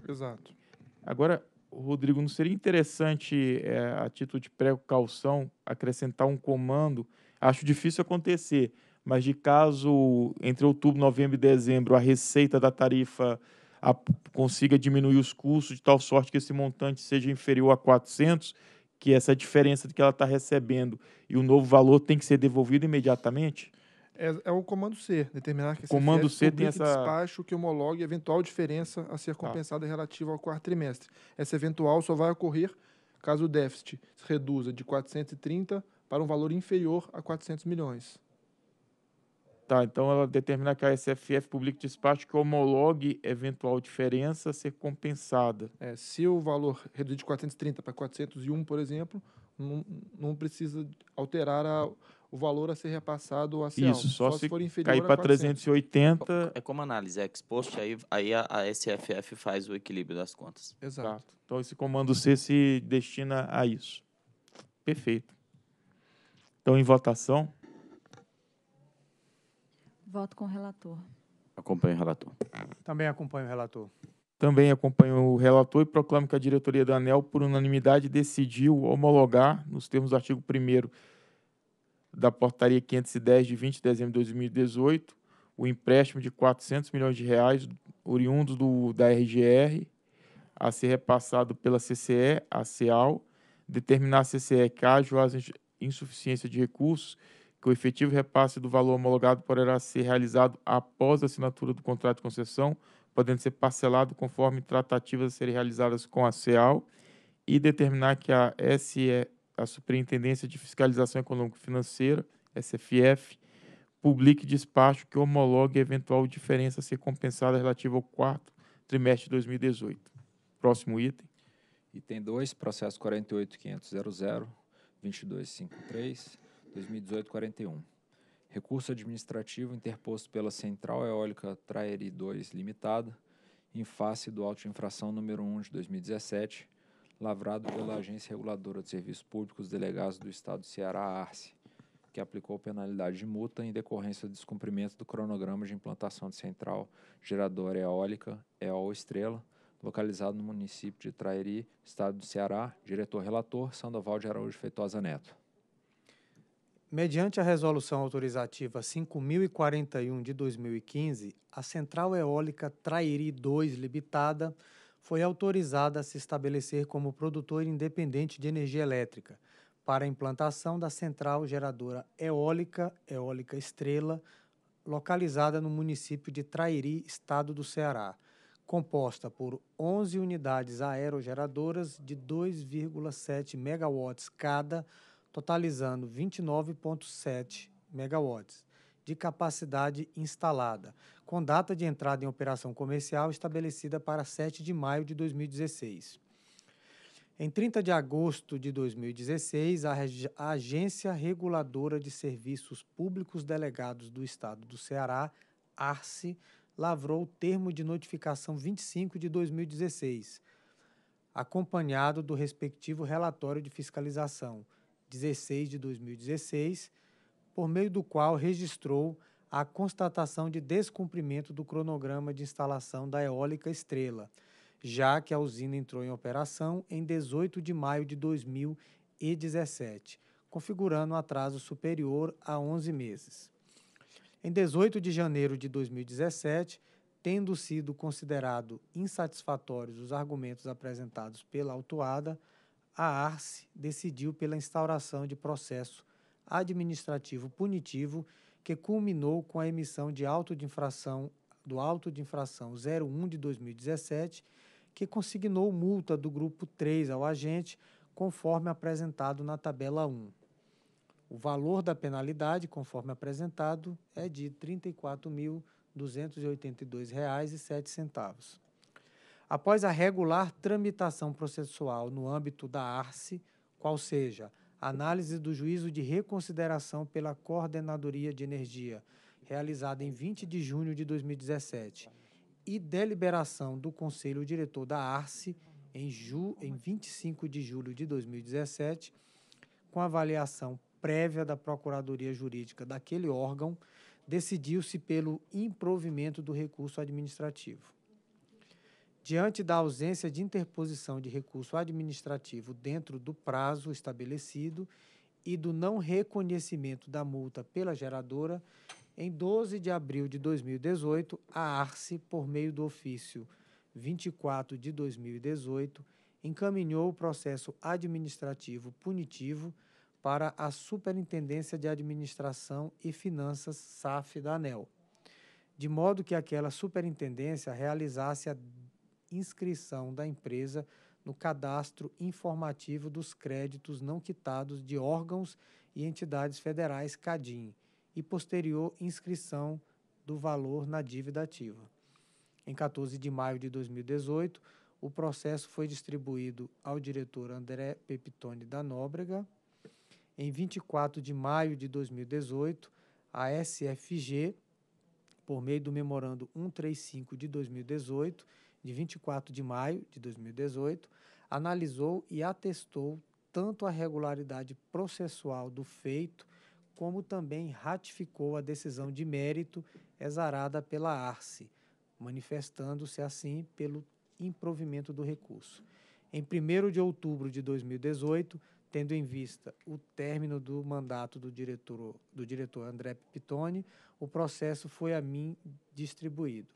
Exato. Agora, Rodrigo, não seria interessante, é, a título de precaução, acrescentar um comando? Acho difícil acontecer, mas de caso entre outubro, novembro e dezembro a receita da tarifa a, consiga diminuir os custos de tal sorte que esse montante seja inferior a 400, que essa diferença que ela está recebendo e o novo valor tem que ser devolvido imediatamente? É, é o comando C, determinar que a comando C tem essa despacho que homologue eventual diferença a ser tá. compensada tá. relativa ao quarto trimestre. Essa eventual só vai ocorrer caso o déficit se reduza de 430 para um valor inferior a 400 milhões. Tá, então ela determina que a SFF publique despacho que homologue eventual diferença a ser compensada. É, se o valor reduzir de 430 para 401, por exemplo, não, não precisa alterar a, o valor a ser repassado a CEAL. Isso, só, só se, se, for inferior cair para 380... É como análise, é exposto, aí, aí a, a SFF faz o equilíbrio das contas. Exato. Tá. Então, esse comando C se destina a isso. Perfeito. Então, em votação... Voto com o relator. Acompanho o relator. Também acompanho o relator. Também acompanho o relator e proclamo que a diretoria da ANEL, por unanimidade, decidiu homologar, nos termos do artigo 1 da portaria 510 de 20 de dezembro de 2018, o empréstimo de 400 milhões de reais oriundo do, da RGR a ser repassado pela CCE, a CEAL, determinar a CCE caso haja insuficiência de recursos, que o efetivo repasse do valor homologado poderá ser realizado após a assinatura do contrato de concessão, podendo ser parcelado conforme tratativas a serem realizadas com a CEAL, e determinar que a SE, a Superintendência de Fiscalização Econômico-Financeira, SFF, publique despacho que homologue a eventual diferença a ser compensada relativa ao quarto trimestre de 2018. Próximo item. Item 2, processo 48.500.00.2253, 2018-41. Recurso administrativo interposto pela Central Eólica Traeri 2 Limitada, em face do auto de infração número 1 de 2017, lavrado pela Agência Reguladora de Serviços Públicos Delegados do Estado do Ceará, ARCE, que aplicou penalidade de multa em decorrência do descumprimento do cronograma de implantação de central geradora eólica EOL Estrela, localizado no município de Trairi, Estado do Ceará, diretor-relator Sandoval de Araújo Feitosa Neto. Mediante a resolução autorizativa 5041 de 2015, a central eólica Trairi 2 Limitada foi autorizada a se estabelecer como produtor independente de energia elétrica para a implantação da central geradora eólica, Eólica Estrela, localizada no município de Trairi, estado do Ceará, composta por 11 unidades aerogeradoras de 2,7 megawatts cada, totalizando 29,7 megawatts de capacidade instalada, com data de entrada em operação comercial estabelecida para 7 de maio de 2016. Em 30 de agosto de 2016, a, a Agência Reguladora de Serviços Públicos Delegados do Estado do Ceará, ARCE, lavrou o termo de notificação 25 de 2016, acompanhado do respectivo relatório de fiscalização 16 de 2016 por meio do qual registrou a constatação de descumprimento do cronograma de instalação da eólica Estrela, já que a usina entrou em operação em 18 de maio de 2017, configurando um atraso superior a 11 meses. Em 18 de janeiro de 2017, tendo sido considerado insatisfatórios os argumentos apresentados pela autuada, a ARCE decidiu pela instauração de processo administrativo punitivo que culminou com a emissão de auto de infração do auto de infração 01 de 2017, que consignou multa do grupo 3 ao agente, conforme apresentado na tabela 1. O valor da penalidade, conforme apresentado, é de R$ 34.282,07. Após a regular tramitação processual no âmbito da ARCE, qual seja análise do juízo de reconsideração pela Coordenadoria de Energia, realizada em 20 de junho de 2017, e deliberação do Conselho Diretor da ARCE, em, ju, em 25 de julho de 2017, com avaliação prévia da Procuradoria Jurídica daquele órgão, decidiu-se pelo improvimento do recurso administrativo. Diante da ausência de interposição de recurso administrativo dentro do prazo estabelecido e do não reconhecimento da multa pela geradora, em 12 de abril de 2018, a ARCE, por meio do ofício 24 de 2018, encaminhou o processo administrativo punitivo para a Superintendência de Administração e Finanças SAF da ANEL, de modo que aquela superintendência realizasse a inscrição da empresa no cadastro informativo dos créditos não quitados de órgãos e entidades federais CADIM e posterior inscrição do valor na dívida ativa. Em 14 de maio de 2018, o processo foi distribuído ao diretor André Pepitone da Nóbrega. Em 24 de maio de 2018, a SFG, por meio do memorando 135 de 2018, de 24 de maio de 2018, analisou e atestou tanto a regularidade processual do feito, como também ratificou a decisão de mérito exarada pela ARCE, manifestando-se assim pelo improvimento do recurso. Em 1 de outubro de 2018, tendo em vista o término do mandato do diretor, do diretor André Pitoni, o processo foi a mim distribuído.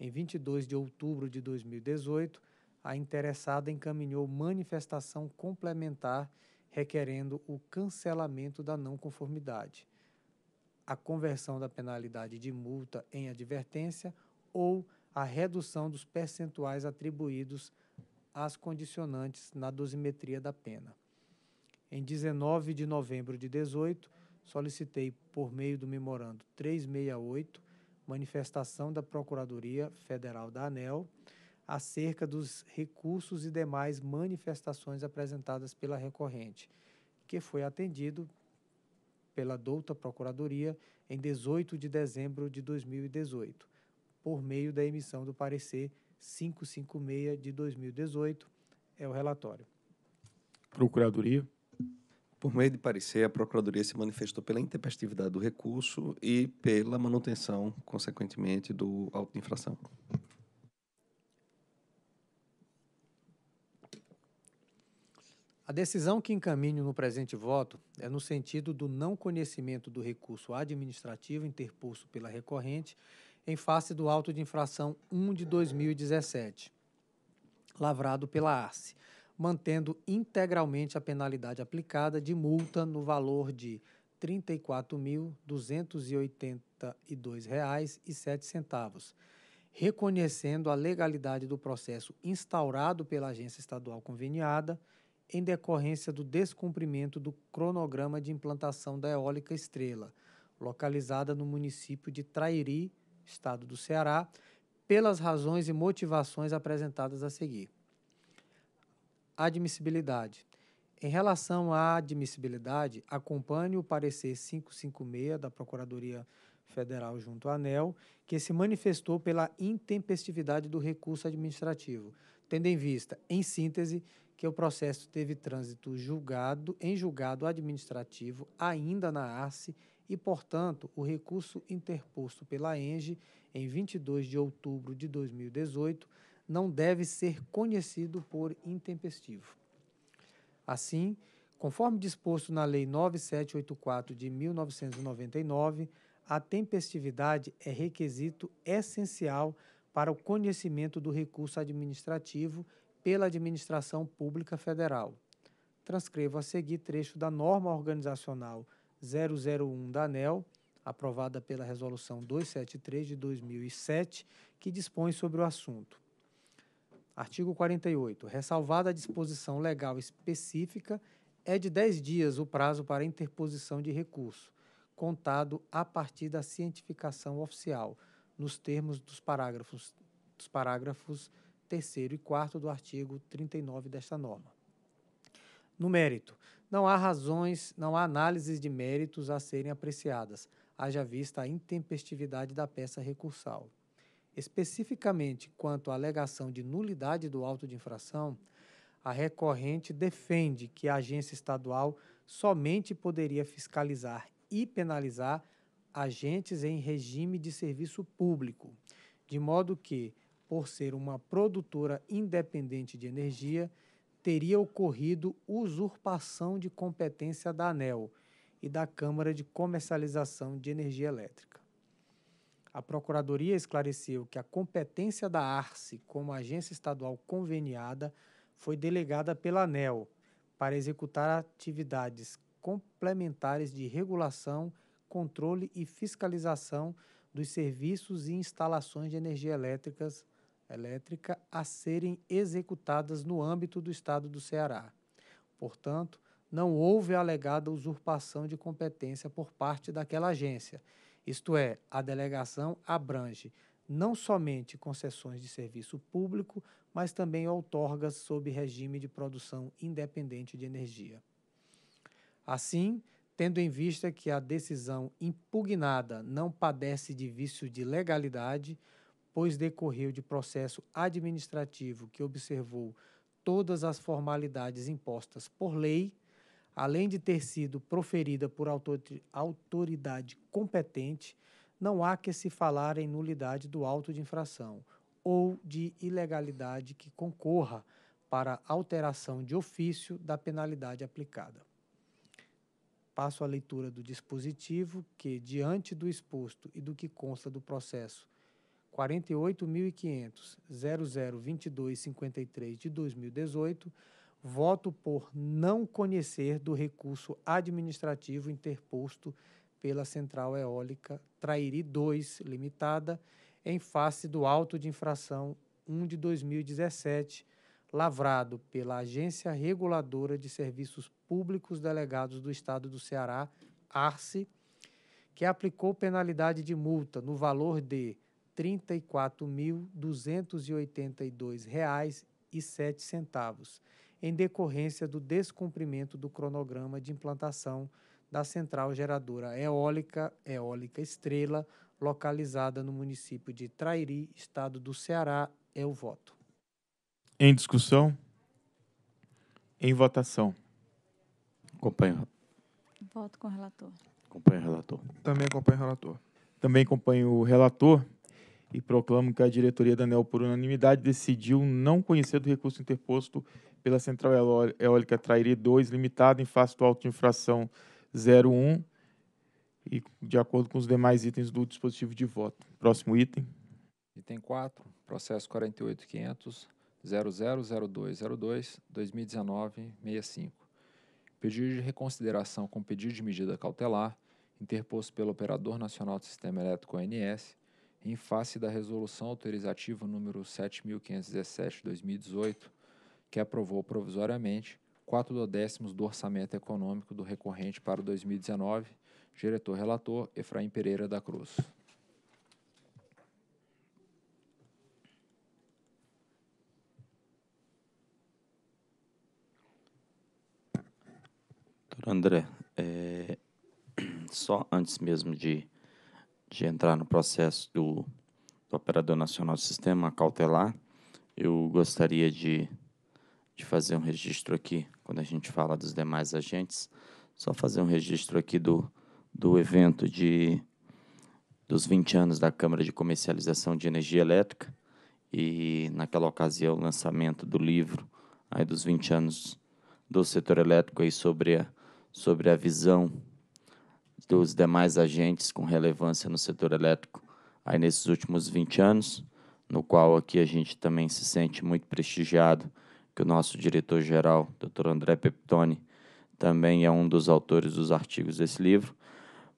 Em 22 de outubro de 2018, a interessada encaminhou manifestação complementar requerendo o cancelamento da não conformidade, a conversão da penalidade de multa em advertência ou a redução dos percentuais atribuídos às condicionantes na dosimetria da pena. Em 19 de novembro de 18, solicitei por meio do memorando 368 manifestação da Procuradoria Federal da ANEL acerca dos recursos e demais manifestações apresentadas pela recorrente, que foi atendido pela douta Procuradoria em 18 de dezembro de 2018, por meio da emissão do parecer 556 de 2018. É o relatório. Procuradoria. Por meio de parecer, a Procuradoria se manifestou pela intempestividade do recurso e pela manutenção, consequentemente, do auto de infração. A decisão que encaminho no presente voto é no sentido do não conhecimento do recurso administrativo interposto pela recorrente em face do auto de infração 1 de 2017, lavrado pela ARCE mantendo integralmente a penalidade aplicada de multa no valor de R$ 34.282,07, reconhecendo a legalidade do processo instaurado pela agência estadual conveniada em decorrência do descumprimento do cronograma de implantação da eólica Estrela, localizada no município de Trairi, estado do Ceará, pelas razões e motivações apresentadas a seguir. Admissibilidade. Em relação à admissibilidade, acompanhe o parecer 556 da Procuradoria Federal junto à ANEL, que se manifestou pela intempestividade do recurso administrativo, tendo em vista, em síntese, que o processo teve trânsito julgado em julgado administrativo ainda na ARCE e, portanto, o recurso interposto pela ENGE em 22 de outubro de 2018 não deve ser conhecido por intempestivo. Assim, conforme disposto na Lei 9784 de 1999, a tempestividade é requisito essencial para o conhecimento do recurso administrativo pela Administração Pública Federal. Transcrevo a seguir trecho da norma organizacional 001 da ANEL, aprovada pela Resolução 273 de 2007, que dispõe sobre o assunto. Artigo 48. Ressalvada a disposição legal específica, é de 10 dias o prazo para interposição de recurso, contado a partir da cientificação oficial, nos termos dos parágrafos, dos parágrafos 3 e 4 do artigo 39 desta norma. No mérito, não há razões, não há análises de méritos a serem apreciadas, haja vista a intempestividade da peça recursal. Especificamente quanto à alegação de nulidade do auto de infração, a recorrente defende que a agência estadual somente poderia fiscalizar e penalizar agentes em regime de serviço público, de modo que, por ser uma produtora independente de energia, teria ocorrido usurpação de competência da ANEL e da Câmara de Comercialização de Energia Elétrica a Procuradoria esclareceu que a competência da ARCE como agência estadual conveniada foi delegada pela ANEL para executar atividades complementares de regulação, controle e fiscalização dos serviços e instalações de energia elétricas, elétrica a serem executadas no âmbito do Estado do Ceará. Portanto, não houve alegada usurpação de competência por parte daquela agência isto é, a delegação abrange não somente concessões de serviço público, mas também outorgas sob regime de produção independente de energia. Assim, tendo em vista que a decisão impugnada não padece de vício de legalidade, pois decorreu de processo administrativo que observou todas as formalidades impostas por lei, além de ter sido proferida por autoridade competente, não há que se falar em nulidade do auto de infração ou de ilegalidade que concorra para alteração de ofício da penalidade aplicada. Passo à leitura do dispositivo que, diante do exposto e do que consta do processo 48.500.002253 de 2018, voto por não conhecer do recurso administrativo interposto pela Central Eólica Trairi 2 Limitada em face do auto de infração 1 de 2017, lavrado pela Agência Reguladora de Serviços Públicos Delegados do Estado do Ceará, ARCE, que aplicou penalidade de multa no valor de R$ 34.282,07 em decorrência do descumprimento do cronograma de implantação da central geradora eólica, eólica Estrela, localizada no município de Trairi, estado do Ceará, é o voto. Em discussão? Em votação. Acompanho. Voto com o relator. Acompanho o relator. Também acompanho o relator. Também acompanho o relator e proclamo que a diretoria da ANEL, por unanimidade, decidiu não conhecer do recurso interposto pela Central Eólica Trairi 2, limitada em face do alto de infração 01 e de acordo com os demais itens do dispositivo de voto. Próximo item. Item 4, processo 48500 Pedido de reconsideração com pedido de medida cautelar interposto pelo Operador Nacional do Sistema Elétrico ONS em face da resolução autorizativa número 7517/2018 que aprovou provisoriamente quatro décimos do orçamento econômico do recorrente para 2019. Diretor-relator Efraim Pereira da Cruz. Doutor André, é, só antes mesmo de, de entrar no processo do, do Operador Nacional do Sistema Cautelar, eu gostaria de de fazer um registro aqui, quando a gente fala dos demais agentes, só fazer um registro aqui do, do evento de, dos 20 anos da Câmara de Comercialização de Energia Elétrica e, naquela ocasião, o lançamento do livro aí, dos 20 anos do setor elétrico aí, sobre, a, sobre a visão dos demais agentes com relevância no setor elétrico aí nesses últimos 20 anos, no qual aqui a gente também se sente muito prestigiado que o nosso diretor-geral, Dr. André Peptoni, também é um dos autores dos artigos desse livro.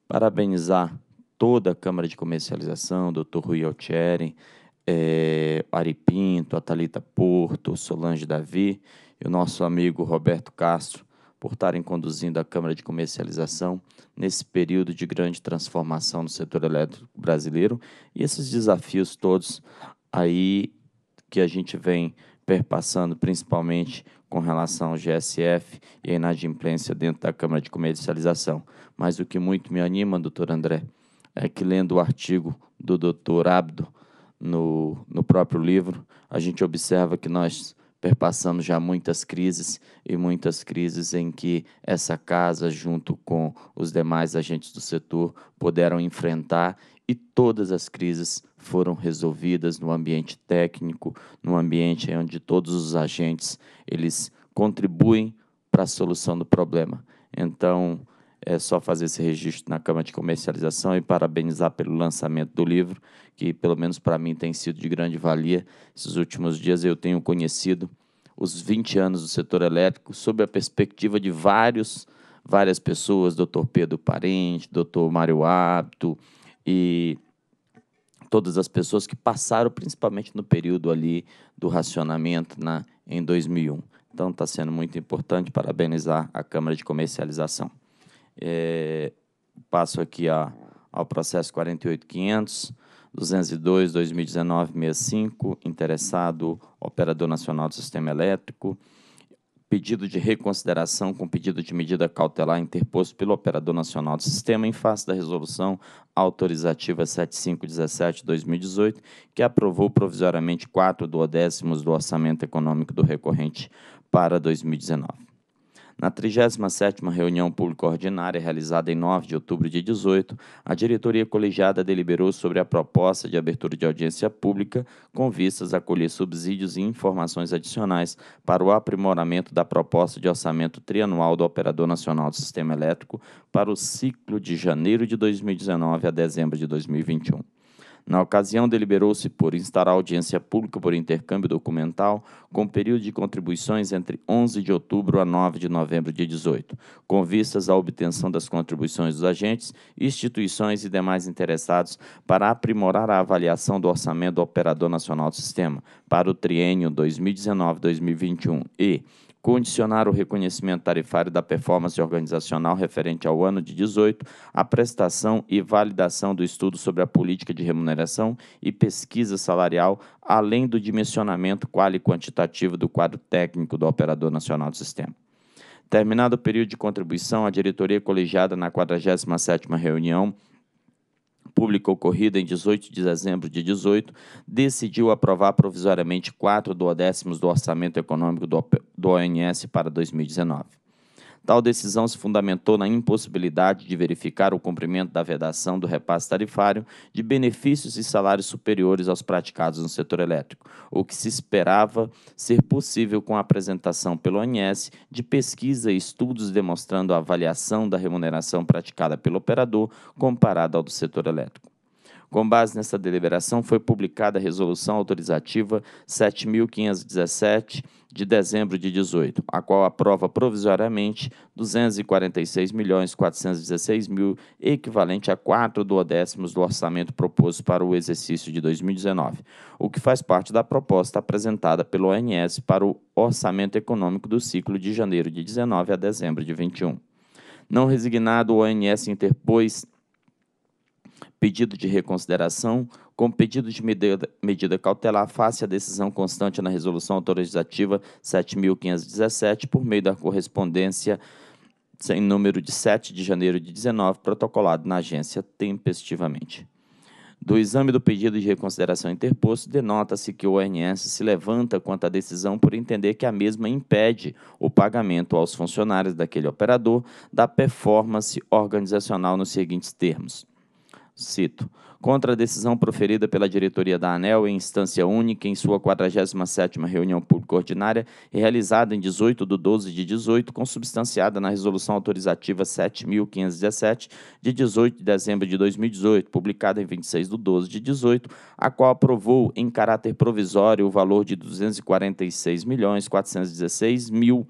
Parabenizar toda a Câmara de Comercialização, Dr. Rui Altieri, é, Ari Pinto, Atalita Porto, Solange Davi e o nosso amigo Roberto Castro por estarem conduzindo a Câmara de Comercialização nesse período de grande transformação no setor elétrico brasileiro e esses desafios todos aí que a gente vem perpassando principalmente com relação ao GSF e a inadimplência dentro da Câmara de Comercialização. Mas o que muito me anima, doutor André, é que lendo o artigo do doutor Abdo no, no próprio livro, a gente observa que nós perpassamos já muitas crises e muitas crises em que essa casa, junto com os demais agentes do setor, puderam enfrentar e todas as crises foram resolvidas no ambiente técnico, no ambiente onde todos os agentes eles contribuem para a solução do problema. Então, é só fazer esse registro na Câmara de Comercialização e parabenizar pelo lançamento do livro, que pelo menos para mim tem sido de grande valia. Esses últimos dias eu tenho conhecido os 20 anos do setor elétrico sob a perspectiva de vários várias pessoas, Dr. Pedro Parente, Dr. Mário Apto, e todas as pessoas que passaram principalmente no período ali do racionamento na, né, em 2001. Então está sendo muito importante parabenizar a Câmara de Comercialização. É, passo aqui a, ao processo 48500. 202 2019 65, interessado, Operador Nacional do Sistema Elétrico, pedido de reconsideração com pedido de medida cautelar interposto pelo Operador Nacional do Sistema em face da Resolução Autorizativa 7517-2018, que aprovou provisoriamente quatro duodécimos do orçamento econômico do recorrente para 2019. Na 37ª reunião pública ordinária, realizada em 9 de outubro de 18, a diretoria colegiada deliberou sobre a proposta de abertura de audiência pública com vistas a colher subsídios e informações adicionais para o aprimoramento da proposta de orçamento trianual do Operador Nacional do Sistema Elétrico para o ciclo de janeiro de 2019 a dezembro de 2021. Na ocasião, deliberou-se por instar a audiência pública por intercâmbio documental, com período de contribuições entre 11 de outubro a 9 de novembro de 18, com vistas à obtenção das contribuições dos agentes, instituições e demais interessados para aprimorar a avaliação do orçamento do Operador Nacional do Sistema para o triênio 2019-2021 e, condicionar o reconhecimento tarifário da performance organizacional referente ao ano de 18 à prestação e validação do estudo sobre a política de remuneração e pesquisa salarial, além do dimensionamento qual e quantitativo do quadro técnico do operador nacional do sistema. Terminado o período de contribuição, a diretoria colegiada na 47ª reunião pública ocorrida em 18 de dezembro de 18, decidiu aprovar provisoriamente quatro duodécimos do orçamento econômico do ONS para 2019. Tal decisão se fundamentou na impossibilidade de verificar o cumprimento da vedação do repasse tarifário de benefícios e salários superiores aos praticados no setor elétrico, o que se esperava ser possível com a apresentação pelo ANS de pesquisa e estudos demonstrando a avaliação da remuneração praticada pelo operador comparada ao do setor elétrico. Com base nessa deliberação, foi publicada a Resolução Autorizativa 7.517, de dezembro de 18, a qual aprova provisoriamente 246 milhões 416 mil, equivalente a 4 duodécimos do orçamento proposto para o exercício de 2019, o que faz parte da proposta apresentada pelo ONS para o orçamento econômico do ciclo de janeiro de 19 a dezembro de 21. Não resignado, o ONS interpôs pedido de reconsideração, como pedido de medida, medida cautelar face à decisão constante na Resolução Autorizativa 7.517, por meio da correspondência em número de 7 de janeiro de 19, protocolado na agência tempestivamente. Do exame do pedido de reconsideração interposto, denota-se que o ONS se levanta quanto à decisão por entender que a mesma impede o pagamento aos funcionários daquele operador da performance organizacional nos seguintes termos cito, contra a decisão proferida pela diretoria da ANEL em instância única em sua 47ª reunião pública ordinária e realizada em 18 de 12 de 18, consubstanciada na resolução autorizativa 7.517 de 18 de dezembro de 2018, publicada em 26 de 12 de 18, a qual aprovou em caráter provisório o valor de R$ 246.416.000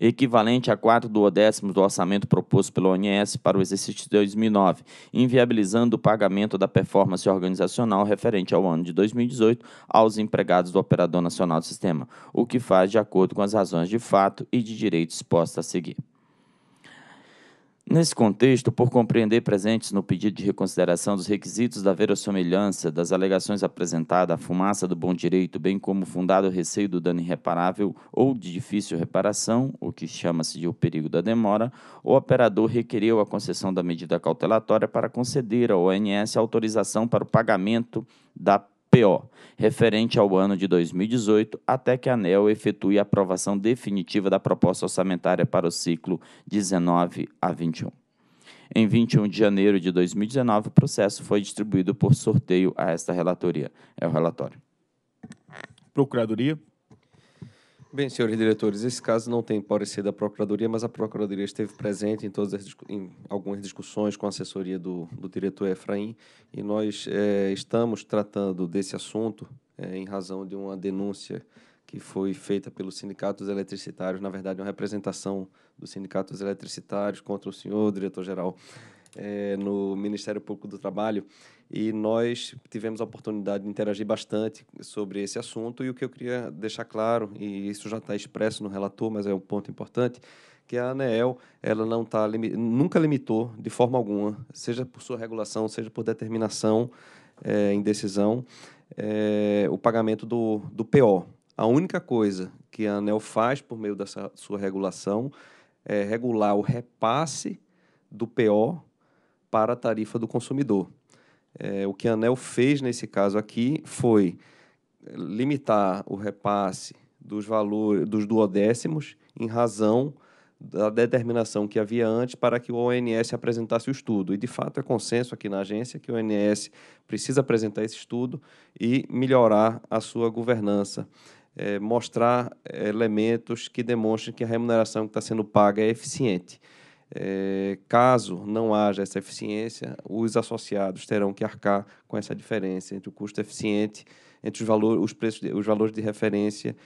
equivalente a 4 duodécimos do orçamento proposto pela ONS para o exercício de 2009, inviabilizando o pagamento da performance organizacional referente ao ano de 2018 aos empregados do Operador Nacional do Sistema, o que faz de acordo com as razões de fato e de direito expostas a seguir. Nesse contexto, por compreender presentes no pedido de reconsideração dos requisitos da verossimilhança das alegações apresentadas, a fumaça do bom direito, bem como fundado o receio do dano irreparável ou de difícil reparação, o que chama-se de o perigo da demora, o operador requereu a concessão da medida cautelatória para conceder ao ONS autorização para o pagamento da PO, referente ao ano de 2018, até que a ANEL efetue a aprovação definitiva da proposta orçamentária para o ciclo 19 a 21. Em 21 de janeiro de 2019, o processo foi distribuído por sorteio a esta relatoria. É o relatório. Procuradoria. Bem, senhores diretores, esse caso não tem parecer da Procuradoria, mas a Procuradoria esteve presente em, todas as, em algumas discussões com a assessoria do, do diretor Efraim e nós é, estamos tratando desse assunto é, em razão de uma denúncia que foi feita pelo Sindicato dos Eletricitários, na verdade, uma representação do Sindicato dos Eletricitários contra o senhor diretor-geral é, no Ministério Público do Trabalho e nós tivemos a oportunidade de interagir bastante sobre esse assunto. E o que eu queria deixar claro, e isso já está expresso no relator, mas é um ponto importante, que a ANEEL ela não tá, nunca limitou de forma alguma, seja por sua regulação, seja por determinação é, em decisão, é, o pagamento do, do PO. A única coisa que a ANEL faz por meio dessa sua regulação é regular o repasse do PO para a tarifa do consumidor. É, o que a ANEL fez nesse caso aqui foi limitar o repasse dos valores dos duodécimos em razão da determinação que havia antes para que o ONS apresentasse o estudo. E, de fato, é consenso aqui na agência que o ONS precisa apresentar esse estudo e melhorar a sua governança, é, mostrar é, elementos que demonstrem que a remuneração que está sendo paga é eficiente. É, caso não haja essa eficiência, os associados terão que arcar com essa diferença entre o custo eficiente, entre os, valores, os, preços os valores de referência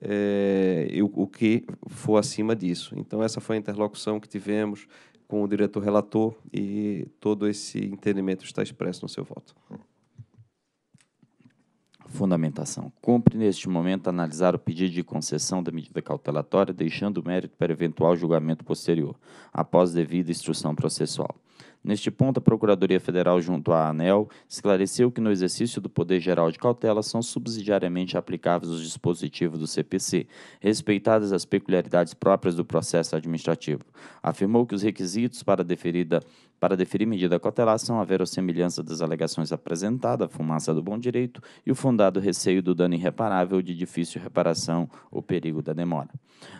é, e o, o que for acima disso. Então, essa foi a interlocução que tivemos com o diretor relator e todo esse entendimento está expresso no seu voto. Fundamentação. Cumpre, neste momento, analisar o pedido de concessão da medida cautelatória, deixando o mérito para eventual julgamento posterior, após devida instrução processual. Neste ponto, a Procuradoria Federal, junto à ANEL, esclareceu que no exercício do poder geral de cautela são subsidiariamente aplicáveis os dispositivos do CPC, respeitadas as peculiaridades próprias do processo administrativo. Afirmou que os requisitos para a deferida para deferir medida cautelar, são a verossimilhança das alegações apresentadas, a fumaça do bom direito e o fundado receio do dano irreparável de difícil reparação ou perigo da demora.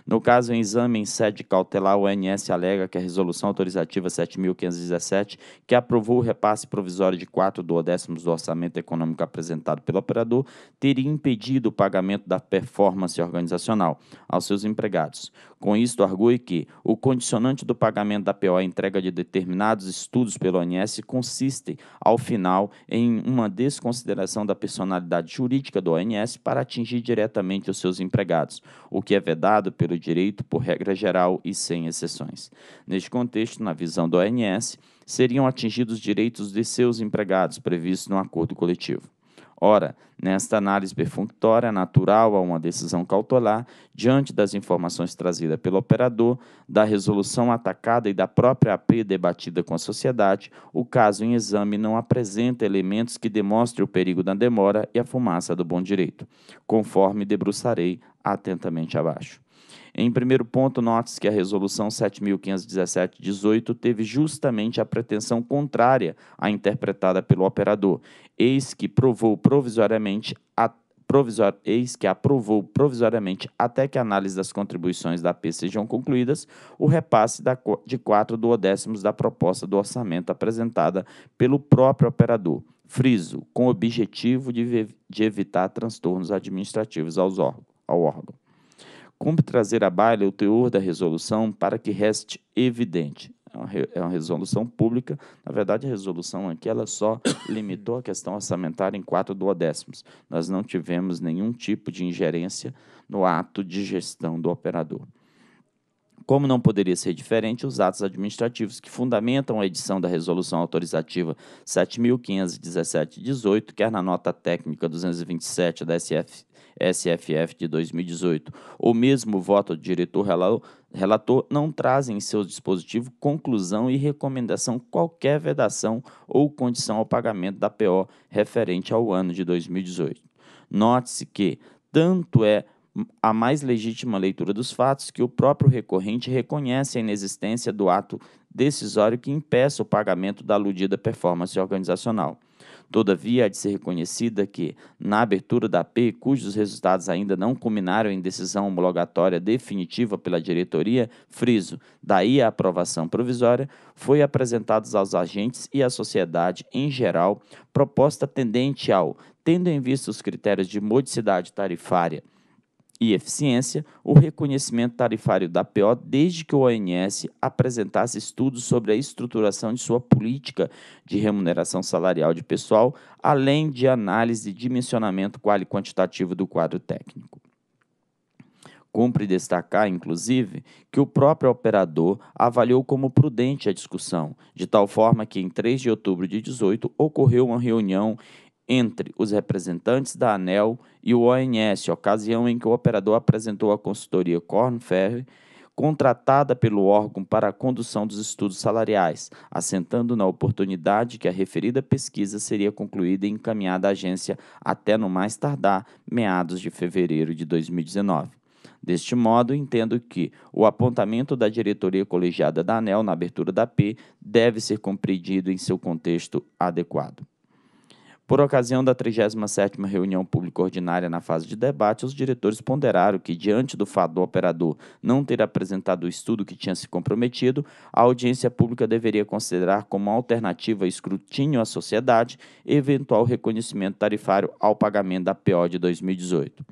No caso em exame em sede cautelar, o ANS alega que a resolução autorizativa 7.517, que aprovou o repasse provisório de 4 do décimos do orçamento econômico apresentado pelo operador, teria impedido o pagamento da performance organizacional aos seus empregados, com isto, argue que o condicionante do pagamento da PO à entrega de determinados estudos pelo ONS consiste, ao final, em uma desconsideração da personalidade jurídica do ONS para atingir diretamente os seus empregados, o que é vedado pelo direito por regra geral e sem exceções. Neste contexto, na visão do ONS, seriam atingidos os direitos de seus empregados previstos no acordo coletivo. Ora, nesta análise perfunctória, natural a uma decisão cautelar, diante das informações trazidas pelo operador, da resolução atacada e da própria AP debatida com a sociedade, o caso em exame não apresenta elementos que demonstrem o perigo da demora e a fumaça do bom direito, conforme debruçarei atentamente abaixo. Em primeiro ponto, note-se que a Resolução 7.517-18 teve justamente a pretensão contrária à interpretada pelo operador, eis que provou provisoriamente a provisor, eis que aprovou provisoriamente até que a análise das contribuições da AP sejam concluídas, o repasse da, de 4 duodécimos da proposta do orçamento apresentada pelo próprio operador. Friso, com o objetivo de, de evitar transtornos administrativos aos órgão, ao órgão. Cumpre trazer à baila o teor da resolução para que reste evidente. É uma, é resolução pública. Na verdade, a resolução aqui ela só limitou a questão orçamentária em quatro duodécimos. Nós não tivemos nenhum tipo de ingerência no ato de gestão do operador. Como não poderia ser diferente, os atos administrativos que fundamentam a edição da Resolução Autorizativa 7.517-18, quer na nota técnica 227 da SF SFF de 2018. O mesmo voto do diretor relator não traz em seu dispositivo conclusão e recomendação qualquer vedação ou condição ao pagamento da PO referente ao ano de 2018. Note-se que tanto é a mais legítima leitura dos fatos que o próprio recorrente reconhece a inexistência do ato decisório que impeça o pagamento da aludida performance organizacional. Todavia, há de ser reconhecida que, na abertura da AP, cujos resultados ainda não culminaram em decisão homologatória definitiva pela diretoria, friso, daí a aprovação provisória, foi apresentados aos agentes e à sociedade em geral proposta tendente ao, tendo em vista os critérios de modicidade tarifária, e eficiência, o reconhecimento tarifário da PO desde que o ONS apresentasse estudos sobre a estruturação de sua política de remuneração salarial de pessoal, além de análise de dimensionamento qual e quantitativo do quadro técnico. Cumpre destacar, inclusive, que o próprio operador avaliou como prudente a discussão, de tal forma que, em 3 de outubro de 2018, ocorreu uma reunião entre os representantes da ANEL e o ONS, ocasião em que o operador apresentou à consultoria Kornferry, contratada pelo órgão para a condução dos estudos salariais, assentando na oportunidade que a referida pesquisa seria concluída e encaminhada à agência até no mais tardar meados de fevereiro de 2019. Deste modo, entendo que o apontamento da diretoria colegiada da ANEL na abertura da P deve ser compreendido em seu contexto adequado. Por ocasião da 37ª reunião pública ordinária na fase de debate, os diretores ponderaram que, diante do fato do operador não ter apresentado o estudo que tinha se comprometido, a audiência pública deveria considerar como alternativa escrutínio à sociedade eventual reconhecimento tarifário ao pagamento da PO de 2018.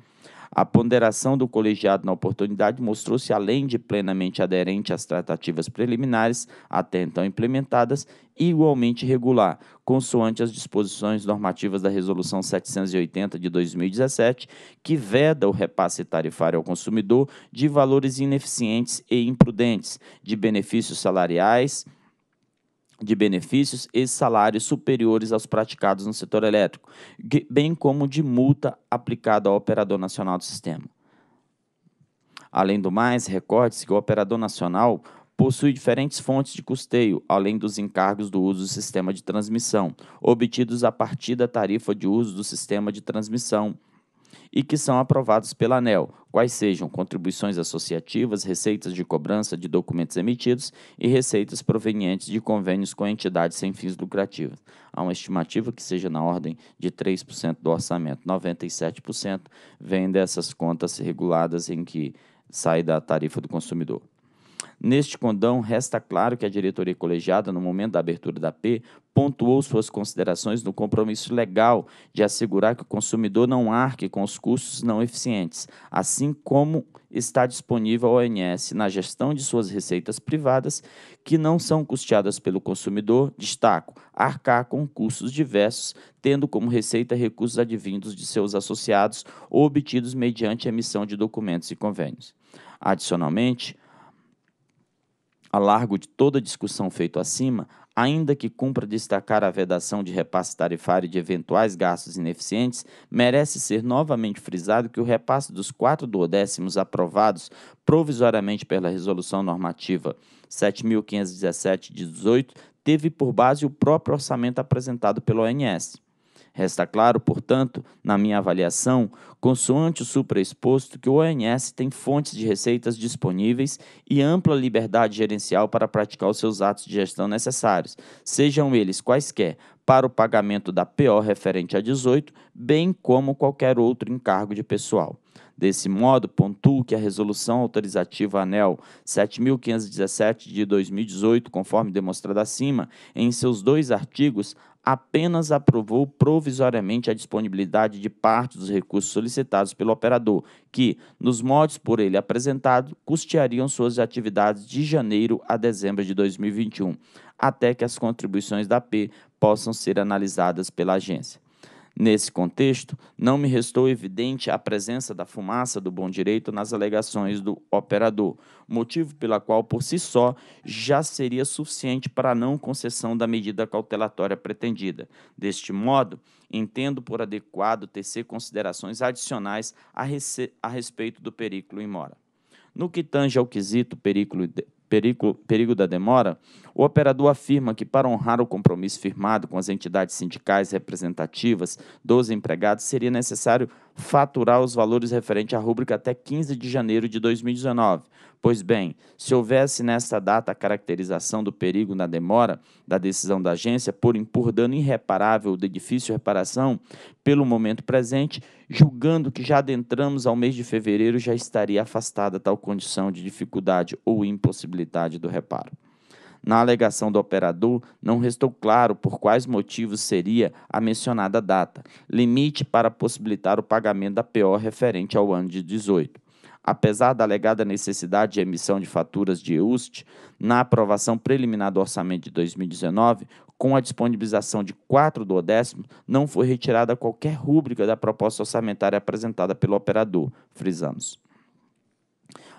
A ponderação do colegiado na oportunidade mostrou-se, além de plenamente aderente às tratativas preliminares até então implementadas, igualmente regular, consoante as disposições normativas da Resolução 780 de 2017, que veda o repasse tarifário ao consumidor de valores ineficientes e imprudentes, de benefícios salariais de benefícios e salários superiores aos praticados no setor elétrico, bem como de multa aplicada ao operador nacional do sistema. Além do mais, recorde-se que o operador nacional possui diferentes fontes de custeio, além dos encargos do uso do sistema de transmissão, obtidos a partir da tarifa de uso do sistema de transmissão, e que são aprovados pela ANEL, quais sejam contribuições associativas, receitas de cobrança de documentos emitidos e receitas provenientes de convênios com entidades sem fins lucrativos. Há uma estimativa que seja na ordem de 3% do orçamento. 97% vem dessas contas reguladas em que sai da tarifa do consumidor. Neste condão, resta claro que a diretoria colegiada, no momento da abertura da P, pontuou suas considerações no compromisso legal de assegurar que o consumidor não arque com os custos não eficientes, assim como está disponível ao ONS na gestão de suas receitas privadas, que não são custeadas pelo consumidor, destaco, arcar com custos diversos, tendo como receita recursos advindos de seus associados ou obtidos mediante emissão de documentos e convênios. Adicionalmente, a largo de toda a discussão feita acima, ainda que cumpra destacar a vedação de repasse tarifário de eventuais gastos ineficientes, merece ser novamente frisado que o repasse dos quatro duodécimos aprovados provisoriamente pela Resolução Normativa 7.517-18 teve por base o próprio orçamento apresentado pelo ONS. Resta claro, portanto, na minha avaliação, consoante o supraexposto, que o ONS tem fontes de receitas disponíveis e ampla liberdade gerencial para praticar os seus atos de gestão necessários, sejam eles quaisquer, para o pagamento da PO referente a 18, bem como qualquer outro encargo de pessoal. Desse modo, pontuo que a resolução autorizativa ANEL 7517 de 2018, conforme demonstrada acima, em seus dois artigos, apenas aprovou provisoriamente a disponibilidade de parte dos recursos solicitados pelo operador, que, nos modos por ele apresentado, custeariam suas atividades de janeiro a dezembro de 2021, até que as contribuições da P possam ser analisadas pela agência. Nesse contexto, não me restou evidente a presença da fumaça do bom direito nas alegações do operador, motivo pela qual, por si só, já seria suficiente para a não concessão da medida cautelatória pretendida. Deste modo, entendo por adequado tecer considerações adicionais a, a respeito do perículo em mora. No que tange ao quesito perículo perigo, perigo da demora, o operador afirma que, para honrar o compromisso firmado com as entidades sindicais representativas dos empregados, seria necessário faturar os valores referentes à rúbrica até 15 de janeiro de 2019, Pois bem, se houvesse nesta data a caracterização do perigo na demora da decisão da agência por impor dano irreparável de difícil reparação, pelo momento presente, julgando que já adentramos ao mês de fevereiro, já estaria afastada tal condição de dificuldade ou impossibilidade do reparo. Na alegação do operador, não restou claro por quais motivos seria a mencionada data, limite para possibilitar o pagamento da PO referente ao ano de 18 apesar da alegada necessidade de emissão de faturas de EUST, na aprovação preliminar do orçamento de 2019, com a disponibilização de 4 do décimo, não foi retirada qualquer rúbrica da proposta orçamentária apresentada pelo operador, frisamos.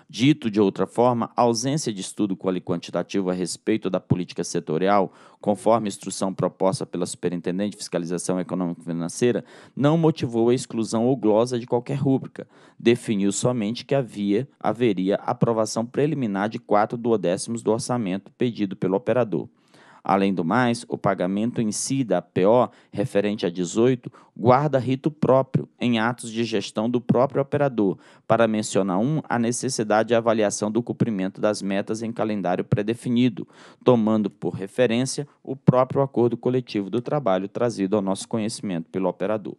Dito de outra forma, a ausência de estudo qualitativo a respeito da política setorial, conforme a instrução proposta pela Superintendente de Fiscalização Econômica e Financeira, não motivou a exclusão ou glosa de qualquer rúbrica. Definiu somente que havia haveria aprovação preliminar de quatro duodécimos do orçamento pedido pelo operador. Além do mais, o pagamento em si da PO, referente a 18, guarda rito próprio em atos de gestão do próprio operador, para mencionar um a necessidade de avaliação do cumprimento das metas em calendário pré-definido, tomando por referência o próprio acordo coletivo do trabalho trazido ao nosso conhecimento pelo operador.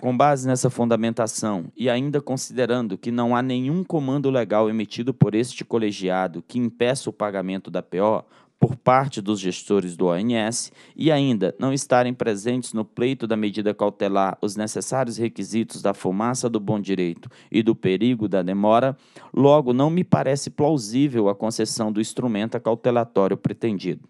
Com base nessa fundamentação, e ainda considerando que não há nenhum comando legal emitido por este colegiado que impeça o pagamento da PO por parte dos gestores do ONS e ainda não estarem presentes no pleito da medida cautelar os necessários requisitos da fumaça do bom direito e do perigo da demora, logo não me parece plausível a concessão do instrumento cautelatório pretendido.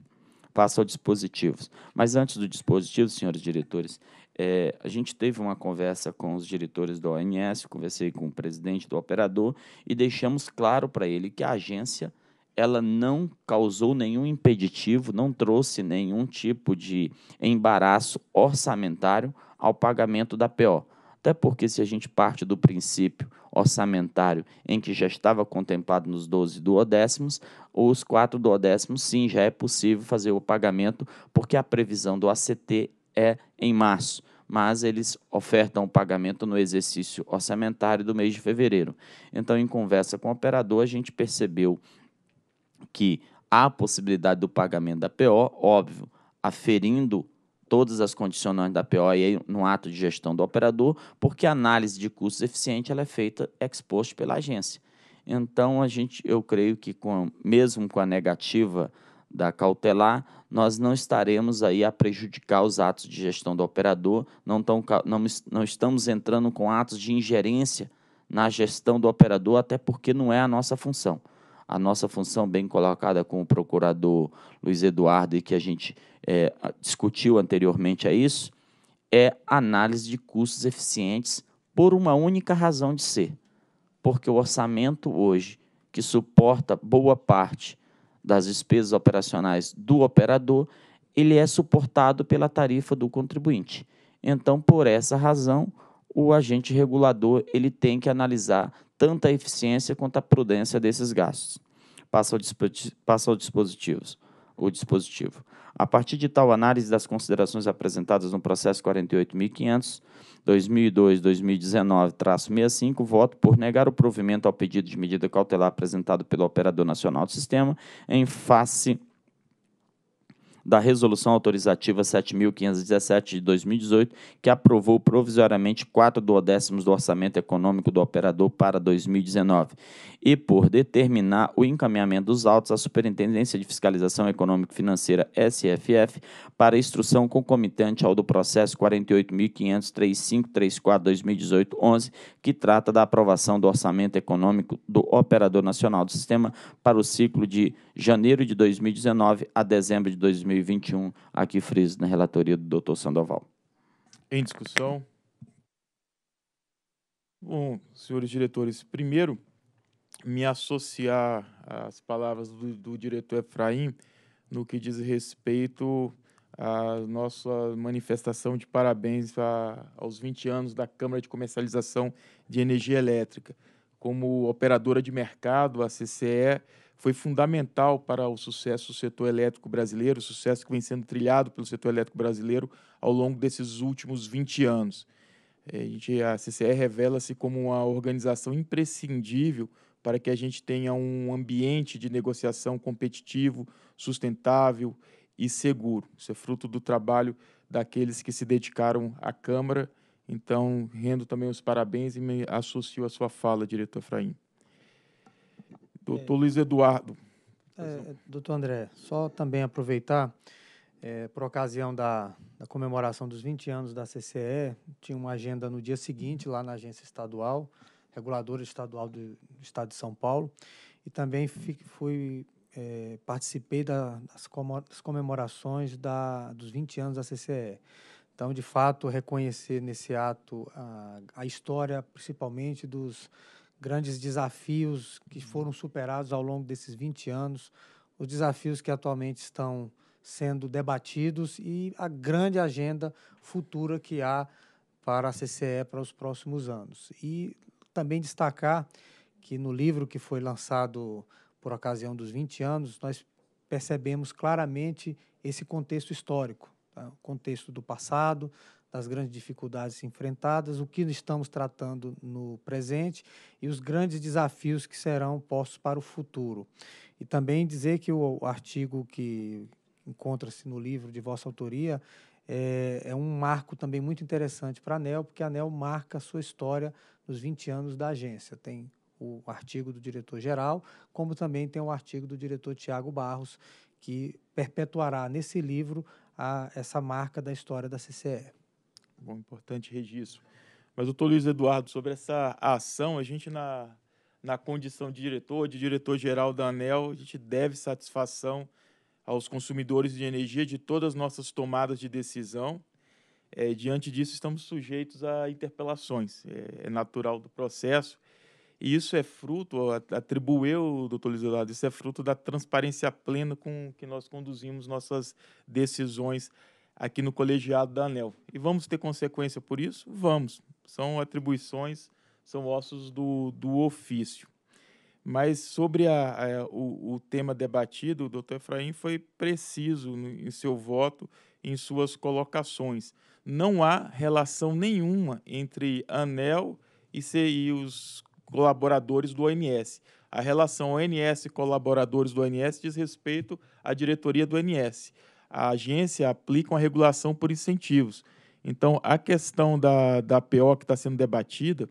Passo aos dispositivos. Mas antes do dispositivo, senhores diretores, é, a gente teve uma conversa com os diretores da OMS, conversei com o presidente do operador e deixamos claro para ele que a agência ela não causou nenhum impeditivo, não trouxe nenhum tipo de embaraço orçamentário ao pagamento da PO. Até porque, se a gente parte do princípio orçamentário em que já estava contemplado nos 12 duodécimos, os 4 duodécimos, sim, já é possível fazer o pagamento, porque a previsão do ACT é em março, mas eles ofertam o pagamento no exercício orçamentário do mês de fevereiro. Então, em conversa com o operador, a gente percebeu que há a possibilidade do pagamento da PO, óbvio, aferindo todas as condicionantes da PO e no ato de gestão do operador, porque a análise de custos eficiente ela é feita ex post pela agência. Então a gente, eu creio que com mesmo com a negativa da cautelar, nós não estaremos aí a prejudicar os atos de gestão do operador, não, tão, não, não estamos entrando com atos de ingerência na gestão do operador, até porque não é a nossa função. A nossa função, bem colocada com o procurador Luiz Eduardo, e que a gente é, discutiu anteriormente a isso, é análise de custos eficientes por uma única razão de ser. Porque o orçamento hoje, que suporta boa parte das despesas operacionais do operador, ele é suportado pela tarifa do contribuinte. Então, por essa razão, o agente regulador ele tem que analisar tanto a eficiência quanto a prudência desses gastos. Passa ao, passa ao o dispositivo. A partir de tal análise das considerações apresentadas no processo 48.500, 2002-2019-65, voto por negar o provimento ao pedido de medida cautelar apresentado pelo Operador Nacional do Sistema em face da Resolução Autorizativa 7.517 de 2018, que aprovou provisoriamente quatro duodécimos do orçamento econômico do operador para 2019, e por determinar o encaminhamento dos autos à Superintendência de Fiscalização Econômico-Financeira SFF para instrução concomitante ao do processo 48.500.3534.2018.11, que trata da aprovação do orçamento econômico do Operador Nacional do Sistema para o ciclo de janeiro de 2019 a dezembro de 2021. Aqui friso na relatoria do doutor Sandoval. Em discussão. Bom, senhores diretores, primeiro, me associar às palavras do, do diretor Efraim no que diz respeito à nossa manifestação de parabéns a, aos 20 anos da Câmara de Comercialização de energia elétrica. Como operadora de mercado, a CCE foi fundamental para o sucesso do setor elétrico brasileiro, o sucesso que vem sendo trilhado pelo setor elétrico brasileiro ao longo desses últimos 20 anos. É, a, gente, a CCE revela-se como uma organização imprescindível para que a gente tenha um ambiente de negociação competitivo, sustentável e seguro. Isso é fruto do trabalho daqueles que se dedicaram à Câmara então, rendo também os parabéns e me associo à sua fala, diretor Efraim. Doutor é, Luiz Eduardo. É, doutor André, só também aproveitar, é, por ocasião da, da, comemoração dos 20 anos da CCE, tinha uma agenda no dia seguinte lá na agência estadual, reguladora estadual do Estado de São Paulo, e também fui, fui é, participei da, das comemorações da, dos 20 anos da CCE. Então, de fato, reconhecer nesse ato a, a história, principalmente dos grandes desafios que uhum. foram superados ao longo desses 20 anos, os desafios que atualmente estão sendo debatidos e a grande agenda futura que há para a CCE para os próximos anos. E também destacar que no livro que foi lançado por ocasião dos 20 anos, nós percebemos claramente esse contexto histórico o contexto do passado, das grandes dificuldades enfrentadas, o que estamos tratando no presente e os grandes desafios que serão postos para o futuro. E também dizer que o artigo que encontra-se no livro de vossa autoria é, é um marco também muito interessante para a ANEL, porque a ANEL marca a sua história nos 20 anos da agência. Tem o artigo do diretor-geral, como também tem o artigo do diretor Tiago Barros, que perpetuará nesse livro a essa marca da história da CCE. Bom, importante registro. Mas, doutor Luiz Eduardo, sobre essa ação, a gente, na, na condição de diretor, de diretor-geral da ANEL, a gente deve satisfação aos consumidores de energia de todas as nossas tomadas de decisão. É, diante disso, estamos sujeitos a interpelações. É, é natural do processo e isso é fruto, atribuiu, doutor Lisolado, isso é fruto da transparência plena com que nós conduzimos nossas decisões aqui no colegiado da ANEL. E vamos ter consequência por isso? Vamos. São atribuições, são ossos do, do ofício. Mas sobre a, a, o, o, tema debatido, o doutor Efraim foi preciso em seu voto, em suas colocações. Não há relação nenhuma entre ANEL e, e os colaboradores do ONS. A relação ONS-colaboradores do ONS diz respeito à diretoria do ONS. A agência aplica uma regulação por incentivos. Então, a questão da, da PO que está sendo debatida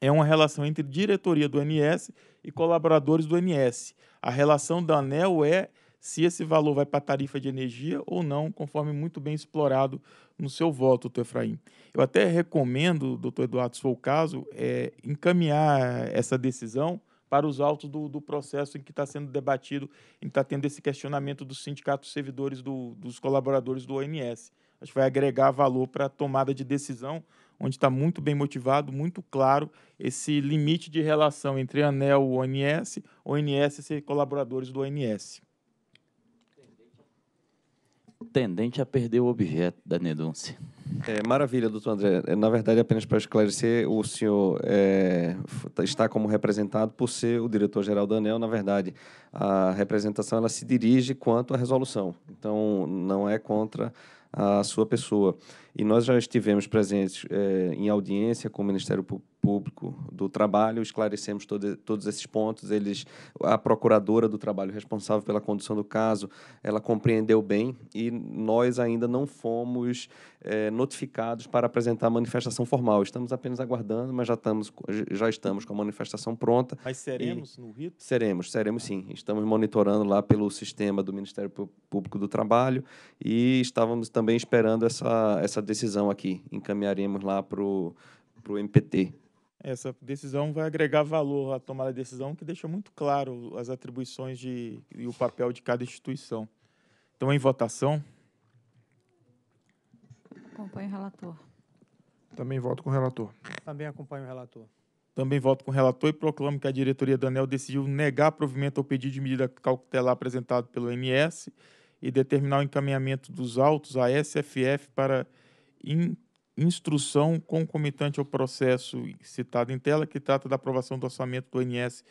é uma relação entre diretoria do ONS e colaboradores do ONS. A relação da ANEL é se esse valor vai para a tarifa de energia ou não, conforme muito bem explorado no seu voto, doutor Efraim. Eu até recomendo, doutor Eduardo, se for o caso, é, encaminhar essa decisão para os autos do, do processo em que está sendo debatido, em que está tendo esse questionamento dos sindicatos servidores do, dos colaboradores do ONS. Acho que vai agregar valor para a tomada de decisão, onde está muito bem motivado, muito claro esse limite de relação entre ANEL, ONS, ONS e colaboradores do ONS tendente a perder o objeto da denúncia. É, maravilha, doutor André. É, na verdade, apenas para esclarecer, o senhor é, está como representado por ser o diretor-geral da ANEL. Na verdade, a representação ela se dirige quanto à resolução. Então, não é contra a sua pessoa. E nós já estivemos presentes eh, em audiência com o Ministério Público do Trabalho, esclarecemos todo, todos esses pontos. Eles, a procuradora do trabalho responsável pela condução do caso, ela compreendeu bem e nós ainda não fomos eh, notificados para apresentar a manifestação formal. Estamos apenas aguardando, mas já estamos, já estamos com a manifestação pronta. Mas seremos no Rio? Seremos, seremos sim. Estamos monitorando lá pelo sistema do Ministério Público do Trabalho e estávamos também esperando essa, essa decisão aqui, encaminharemos lá para o MPT. Essa decisão vai agregar valor à tomada de decisão, que deixa muito claro as atribuições de, e o papel de cada instituição. Então, em votação. Acompanho o relator. Também voto com o relator. Também acompanho o relator. Também voto com o relator e proclamo que a diretoria da ANEL decidiu negar provimento ao pedido de medida cautelar apresentado pelo MS e determinar o encaminhamento dos autos à SFF para in, instrução concomitante ao processo citado em tela, que trata da aprovação do orçamento do INS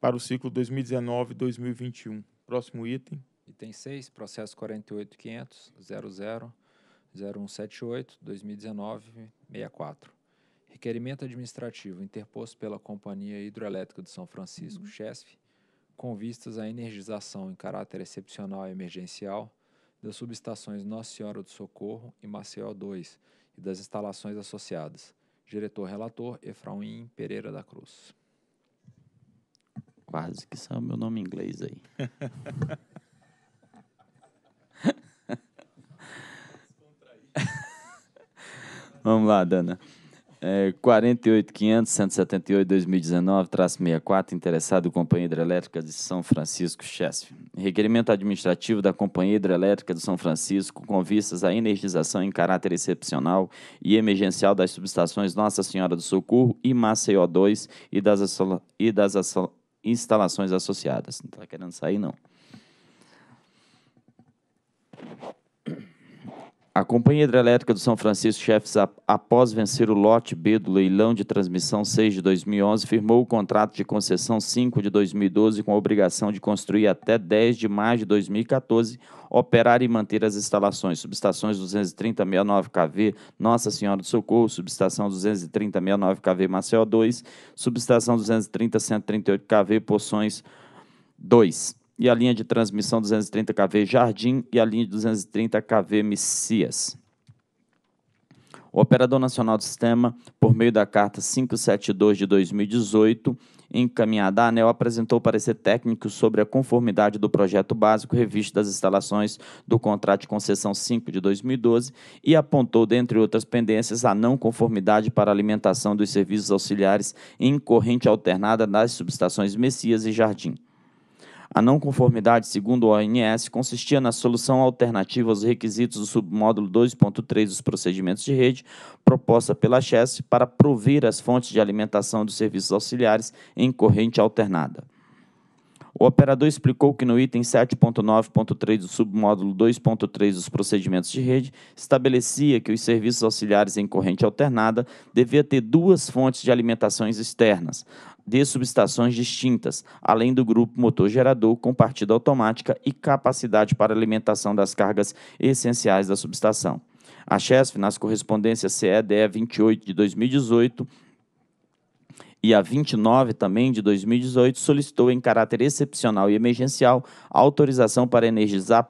para o ciclo 2019-2021. Próximo item. Item 6, processo 48.500.00.0178.2019.64. Requerimento administrativo interposto pela Companhia Hidroelétrica de São Francisco, uhum. CHESF, com vistas à energização em caráter excepcional e emergencial das subestações Nossa Senhora do Socorro e Maceió 2 e das instalações associadas. Diretor-relator Efraim Pereira da Cruz. Quase que saiu meu nome em inglês aí. Vamos lá, Dana. É, 48.500, 178, 64, interessado Companhia Hidrelétrica de São Francisco, Chesf. Requerimento administrativo da Companhia Hidrelétrica de São Francisco com vistas à energização em caráter excepcional e emergencial das subestações Nossa Senhora do Socorro e Maceió 2 e das, e das instalações associadas. Não está querendo sair, não. A Companhia Hidrelétrica do São Francisco Chefes, após vencer o lote B do leilão de transmissão 6 de 2011, firmou o contrato de concessão 5 de 2012 com a obrigação de construir até 10 de maio de 2014, operar e manter as instalações, subestações 230-69KV Nossa Senhora do Socorro, subestação 230-69KV Maceió 2, subestação 230-138KV Poções 2 e a linha de transmissão 230 kV Jardim e a linha de 230 kV Messias. O Operador Nacional do Sistema, por meio da Carta 572 de 2018, encaminhada à ANEL, apresentou parecer técnico sobre a conformidade do projeto básico revisto das instalações do contrato de concessão 5 de 2012 e apontou, dentre outras pendências, a não conformidade para a alimentação dos serviços auxiliares em corrente alternada nas subestações Messias e Jardim. A não conformidade, segundo o ONS, consistia na solução alternativa aos requisitos do submódulo 2.3 dos procedimentos de rede proposta pela CHESS para prover as fontes de alimentação dos serviços auxiliares em corrente alternada. O operador explicou que no item 7.9.3 do submódulo 2.3 dos procedimentos de rede, estabelecia que os serviços auxiliares em corrente alternada devia ter duas fontes de alimentações externas, de subestações distintas, além do grupo motor gerador com partida automática e capacidade para alimentação das cargas essenciais da subestação. A CHESF, nas correspondências CEDE 28 de 2018 e a 29 também de 2018, solicitou em caráter excepcional e emergencial autorização para energizar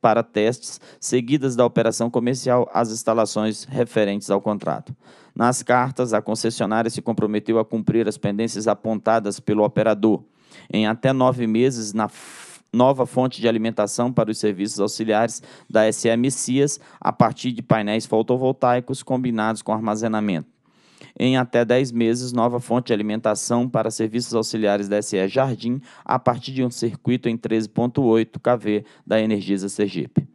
para testes, seguidas da operação comercial às instalações referentes ao contrato. Nas cartas, a concessionária se comprometeu a cumprir as pendências apontadas pelo operador em até nove meses na nova fonte de alimentação para os serviços auxiliares da SE Messias a partir de painéis fotovoltaicos combinados com armazenamento em até 10 meses nova fonte de alimentação para serviços auxiliares da SE Jardim a partir de um circuito em 13.8 kV da Energisa Sergipe.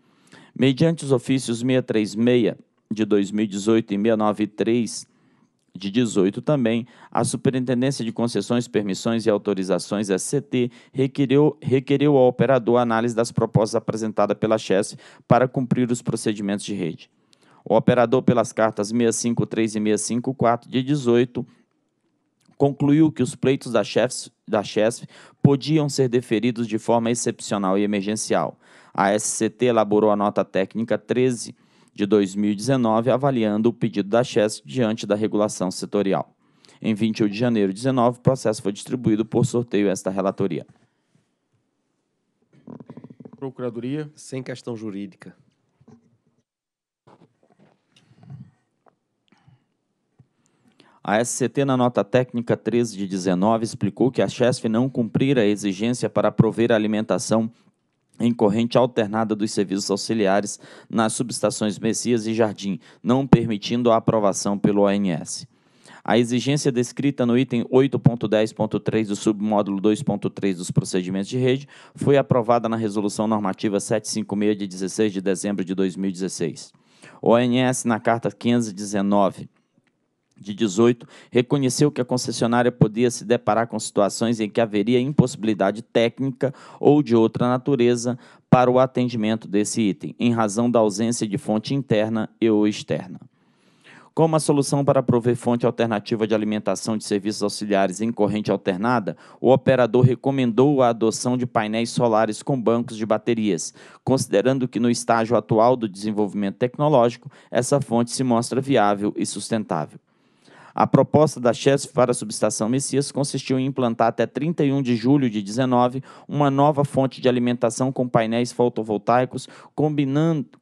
Mediante os ofícios 636 de 2018 e 693 de 18 também, a Superintendência de Concessões, Permissões e Autorizações, SCT, requereu, requereu ao operador análise das propostas apresentadas pela CHESF para cumprir os procedimentos de rede. O operador pelas cartas 653 e 654 de 18 concluiu que os pleitos da Chefs da chef podiam ser deferidos de forma excepcional e emergencial. A SCT elaborou a nota técnica 13 de 2019 avaliando o pedido da Chefs diante da regulação setorial. Em 21 de janeiro de 19, o processo foi distribuído por sorteio esta relatoria. Procuradoria. Sem questão jurídica. A SCT, na nota técnica 13 de 19, explicou que a CHESF não cumprir a exigência para prover a alimentação em corrente alternada dos serviços auxiliares nas subestações Messias e Jardim, não permitindo a aprovação pelo ONS. A exigência descrita no item 8.10.3 do submódulo 2.3 dos procedimentos de rede foi aprovada na Resolução Normativa 756 de 16 de dezembro de 2016. ONS, na Carta 519 de 18, reconheceu que a concessionária podia se deparar com situações em que haveria impossibilidade técnica ou de outra natureza para o atendimento desse item, em razão da ausência de fonte interna e ou externa. Como a solução para prover fonte alternativa de alimentação de serviços auxiliares em corrente alternada, o operador recomendou a adoção de painéis solares com bancos de baterias, considerando que no estágio atual do desenvolvimento tecnológico, essa fonte se mostra viável e sustentável. A proposta da Chesf para a subestação Messias consistiu em implantar até 31 de julho de 19 uma nova fonte de alimentação com painéis fotovoltaicos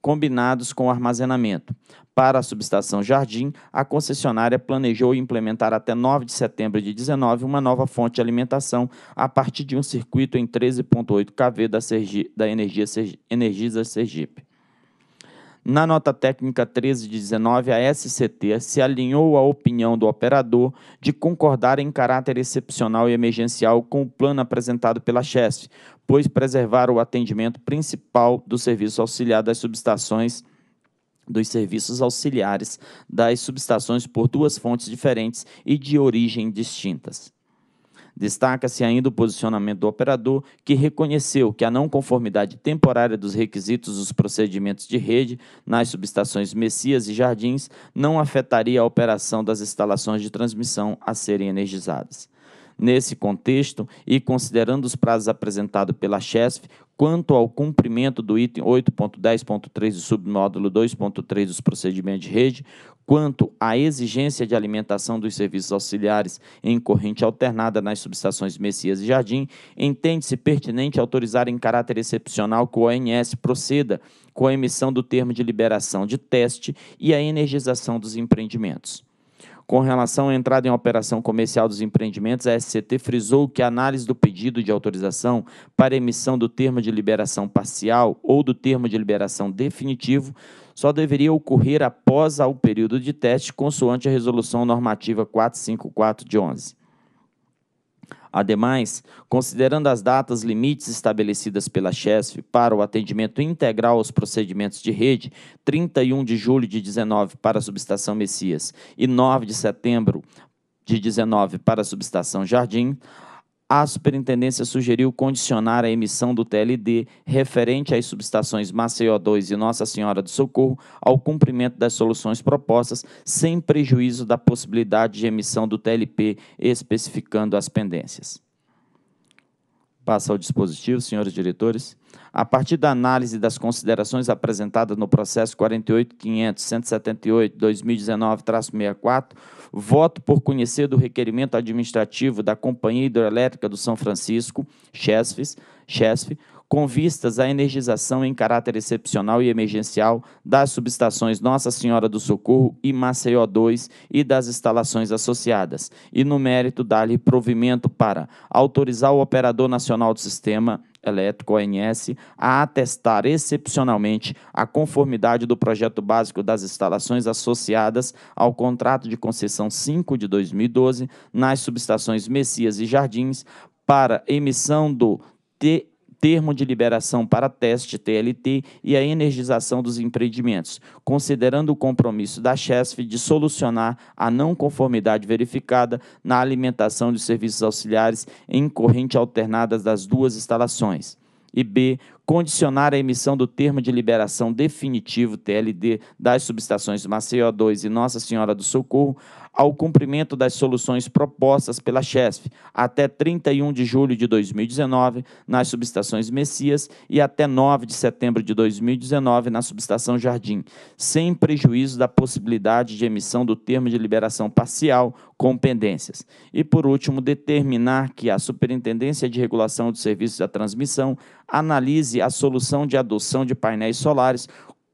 combinados com armazenamento. Para a subestação Jardim, a concessionária planejou implementar até 9 de setembro de 19 uma nova fonte de alimentação a partir de um circuito em 13,8 kV da, Sergi, da Energia Sergi, Energisa Sergipe. Na nota técnica 1319, a SCT se alinhou à opinião do operador de concordar em caráter excepcional e emergencial com o plano apresentado pela chefe, pois preservar o atendimento principal do serviço auxiliar das subestações dos serviços auxiliares das subestações por duas fontes diferentes e de origem distintas. Destaca-se ainda o posicionamento do operador, que reconheceu que a não conformidade temporária dos requisitos dos procedimentos de rede nas subestações Messias e Jardins não afetaria a operação das instalações de transmissão a serem energizadas. Nesse contexto, e considerando os prazos apresentados pela CHESF quanto ao cumprimento do item 8.10.3 do submódulo 2.3 dos procedimentos de rede, quanto à exigência de alimentação dos serviços auxiliares em corrente alternada nas subestações Messias e Jardim, entende-se pertinente autorizar em caráter excepcional que o ONS proceda com a emissão do termo de liberação de teste e a energização dos empreendimentos. Com relação à entrada em operação comercial dos empreendimentos, a SCT frisou que a análise do pedido de autorização para emissão do termo de liberação parcial ou do termo de liberação definitivo só deveria ocorrer após o período de teste, consoante a Resolução Normativa 454 de 11. Ademais, considerando as datas limites estabelecidas pela CHESF para o atendimento integral aos procedimentos de rede, 31 de julho de 19 para a subestação Messias e 9 de setembro de 19 para a subestação Jardim, a superintendência sugeriu condicionar a emissão do TLD referente às subestações Maceió 2 e Nossa Senhora do Socorro ao cumprimento das soluções propostas, sem prejuízo da possibilidade de emissão do TLP, especificando as pendências. Passa ao dispositivo, senhores diretores. A partir da análise das considerações apresentadas no processo 48.500.178-2019-64, voto por conhecer do requerimento administrativo da Companhia Hidrelétrica do São Francisco, Chesf, Chesf com vistas à energização em caráter excepcional e emergencial das subestações Nossa Senhora do Socorro e Maceió 2 e das instalações associadas, e no mérito dar-lhe provimento para autorizar o operador nacional do sistema Elétrico, ONS, a atestar excepcionalmente a conformidade do projeto básico das instalações associadas ao contrato de concessão 5 de 2012 nas subestações Messias e Jardins para emissão do T termo de liberação para teste TLT e a energização dos empreendimentos, considerando o compromisso da CHESF de solucionar a não conformidade verificada na alimentação de serviços auxiliares em corrente alternadas das duas instalações. E B, condicionar a emissão do termo de liberação definitivo TLD das subestações Maceió 2 e Nossa Senhora do Socorro ao cumprimento das soluções propostas pela CHESF até 31 de julho de 2019 nas subestações Messias e até 9 de setembro de 2019 na subestação Jardim, sem prejuízo da possibilidade de emissão do termo de liberação parcial com pendências. E, por último, determinar que a Superintendência de Regulação dos Serviços da Transmissão analise a solução de adoção de painéis solares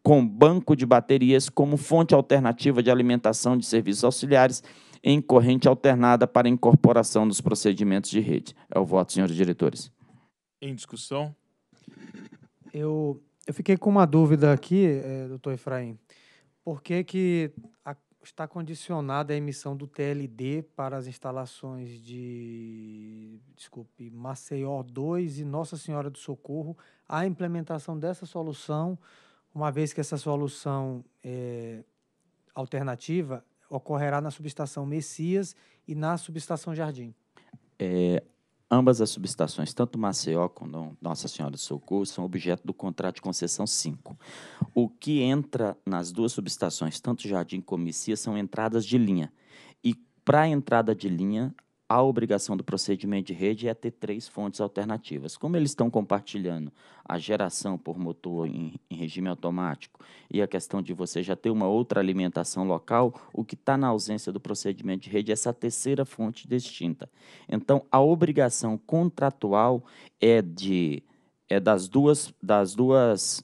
com banco de baterias como fonte alternativa de alimentação de serviços auxiliares em corrente alternada para incorporação dos procedimentos de rede. É o voto, senhores diretores. Em discussão? Eu, eu fiquei com uma dúvida aqui, é, doutor Efraim. Por que, que está condicionada a emissão do TLD para as instalações de, desculpe, Maceió 2 e Nossa Senhora do Socorro, a implementação dessa solução, uma vez que essa solução é, alternativa ocorrerá na subestação Messias e na subestação Jardim. É, Ambas as subestações, tanto Maceió como Nossa Senhora do Socorro, são objeto do contrato de concessão 5. O que entra nas duas subestações, tanto Jardim como Messias, são entradas de linha. E para a entrada de linha, a obrigação do procedimento de rede é ter três fontes alternativas. Como eles estão compartilhando a geração por motor em, em regime automático e a questão de você já ter uma outra alimentação local, o que está na ausência do procedimento de rede é essa terceira fonte distinta. Então, a obrigação contratual é de é das duas das duas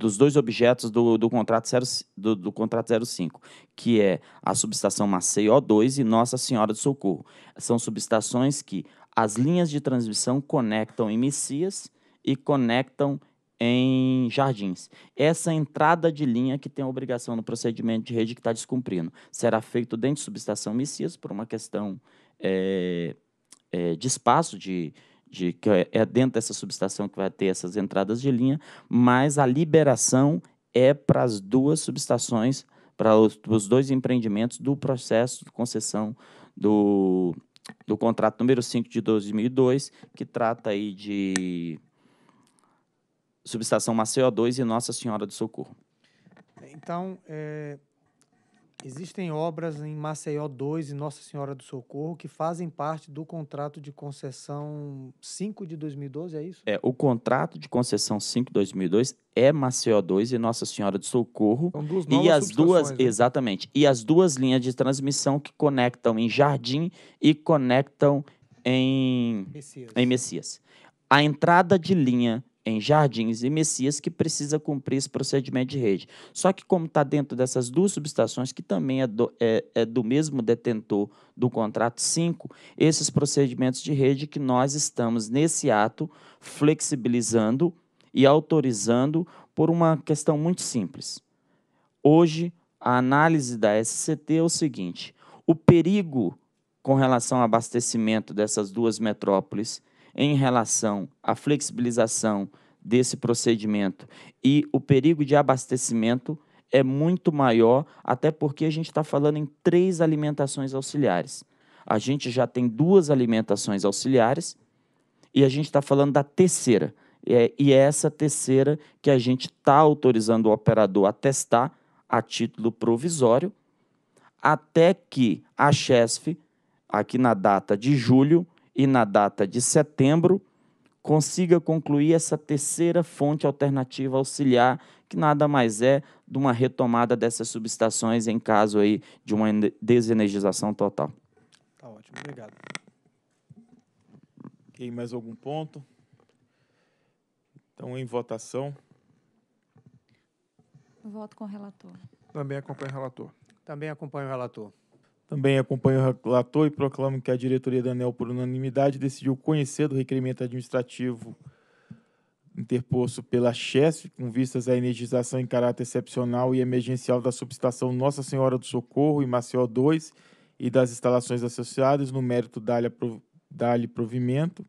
dos dois objetos do, do, contrato, zero do, do contrato 05, que é a subestação Maceió 2 e Nossa Senhora do Socorro. São subestações que as linhas de transmissão conectam em Messias e conectam em Jardins. Essa entrada de linha que tem a obrigação no procedimento de rede que está descumprindo será feito dentro de subestação Messias por uma questão é, é, de espaço de, de que é, é dentro dessa subestação que vai ter essas entradas de linha, mas a liberação é para as duas subestações, para os, os dois empreendimentos do processo de concessão do, do contrato número 5 de 2002, que trata aí de subestação Maceió 2 e Nossa Senhora do Socorro. Então, é, Existem obras em Maceió 2 e Nossa Senhora do Socorro que fazem parte do contrato de concessão 5 de 2012, é isso? É, o contrato de concessão 5 de 2002 é Maceió 2 e Nossa Senhora do Socorro. São duas novas e as duas, né? exatamente. E as duas linhas de transmissão que conectam em Jardim e conectam em Messias. Em Messias. A entrada de linha em Jardins e Messias, que precisa cumprir esse procedimento de rede. Só que, como está dentro dessas duas subestações, que também é do, é, é do mesmo detentor do contrato 5, esses procedimentos de rede que nós estamos, nesse ato, flexibilizando e autorizando por uma questão muito simples. Hoje, a análise da SCT é o seguinte: o perigo com relação ao abastecimento dessas duas metrópoles em relação à flexibilização desse procedimento e o perigo de abastecimento é muito maior, até porque a gente está falando em três alimentações auxiliares. A gente já tem duas alimentações auxiliares e a gente está falando da terceira. É, e é essa terceira que a gente está autorizando o operador a testar a título provisório, até que a CHESF, aqui na data de julho, e na data de setembro consiga concluir essa terceira fonte alternativa auxiliar, que nada mais é de uma retomada dessas subestações em caso aí de uma desenergização total. Tá ótimo, obrigado. Ok, mais algum ponto? Então, em votação. Voto com o relator. Também acompanho o relator. Também acompanho o relator. Também acompanho o relator e proclamo que a diretoria da ANEL, por unanimidade, decidiu conhecer do requerimento administrativo interposto pela CHESF, com vistas à energização em caráter excepcional e emergencial da subestação Nossa Senhora do Socorro e Maceió 2 e das instalações associadas, no mérito da provimento,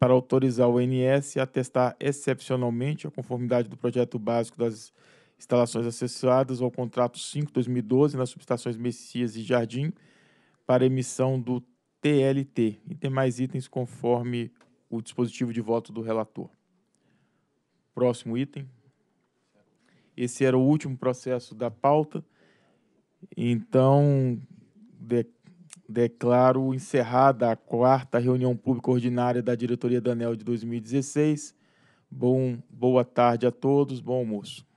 para autorizar o NS a testar excepcionalmente a conformidade do projeto básico das instalações instalações acessadas ao contrato 5-2012 nas subestações Messias e Jardim para emissão do TLT e tem mais itens conforme o dispositivo de voto do relator. Próximo item. Esse era o último processo da pauta. Então, de, declaro encerrada a quarta reunião pública ordinária da diretoria da ANEL de 2016. Bom, boa tarde a todos, bom almoço.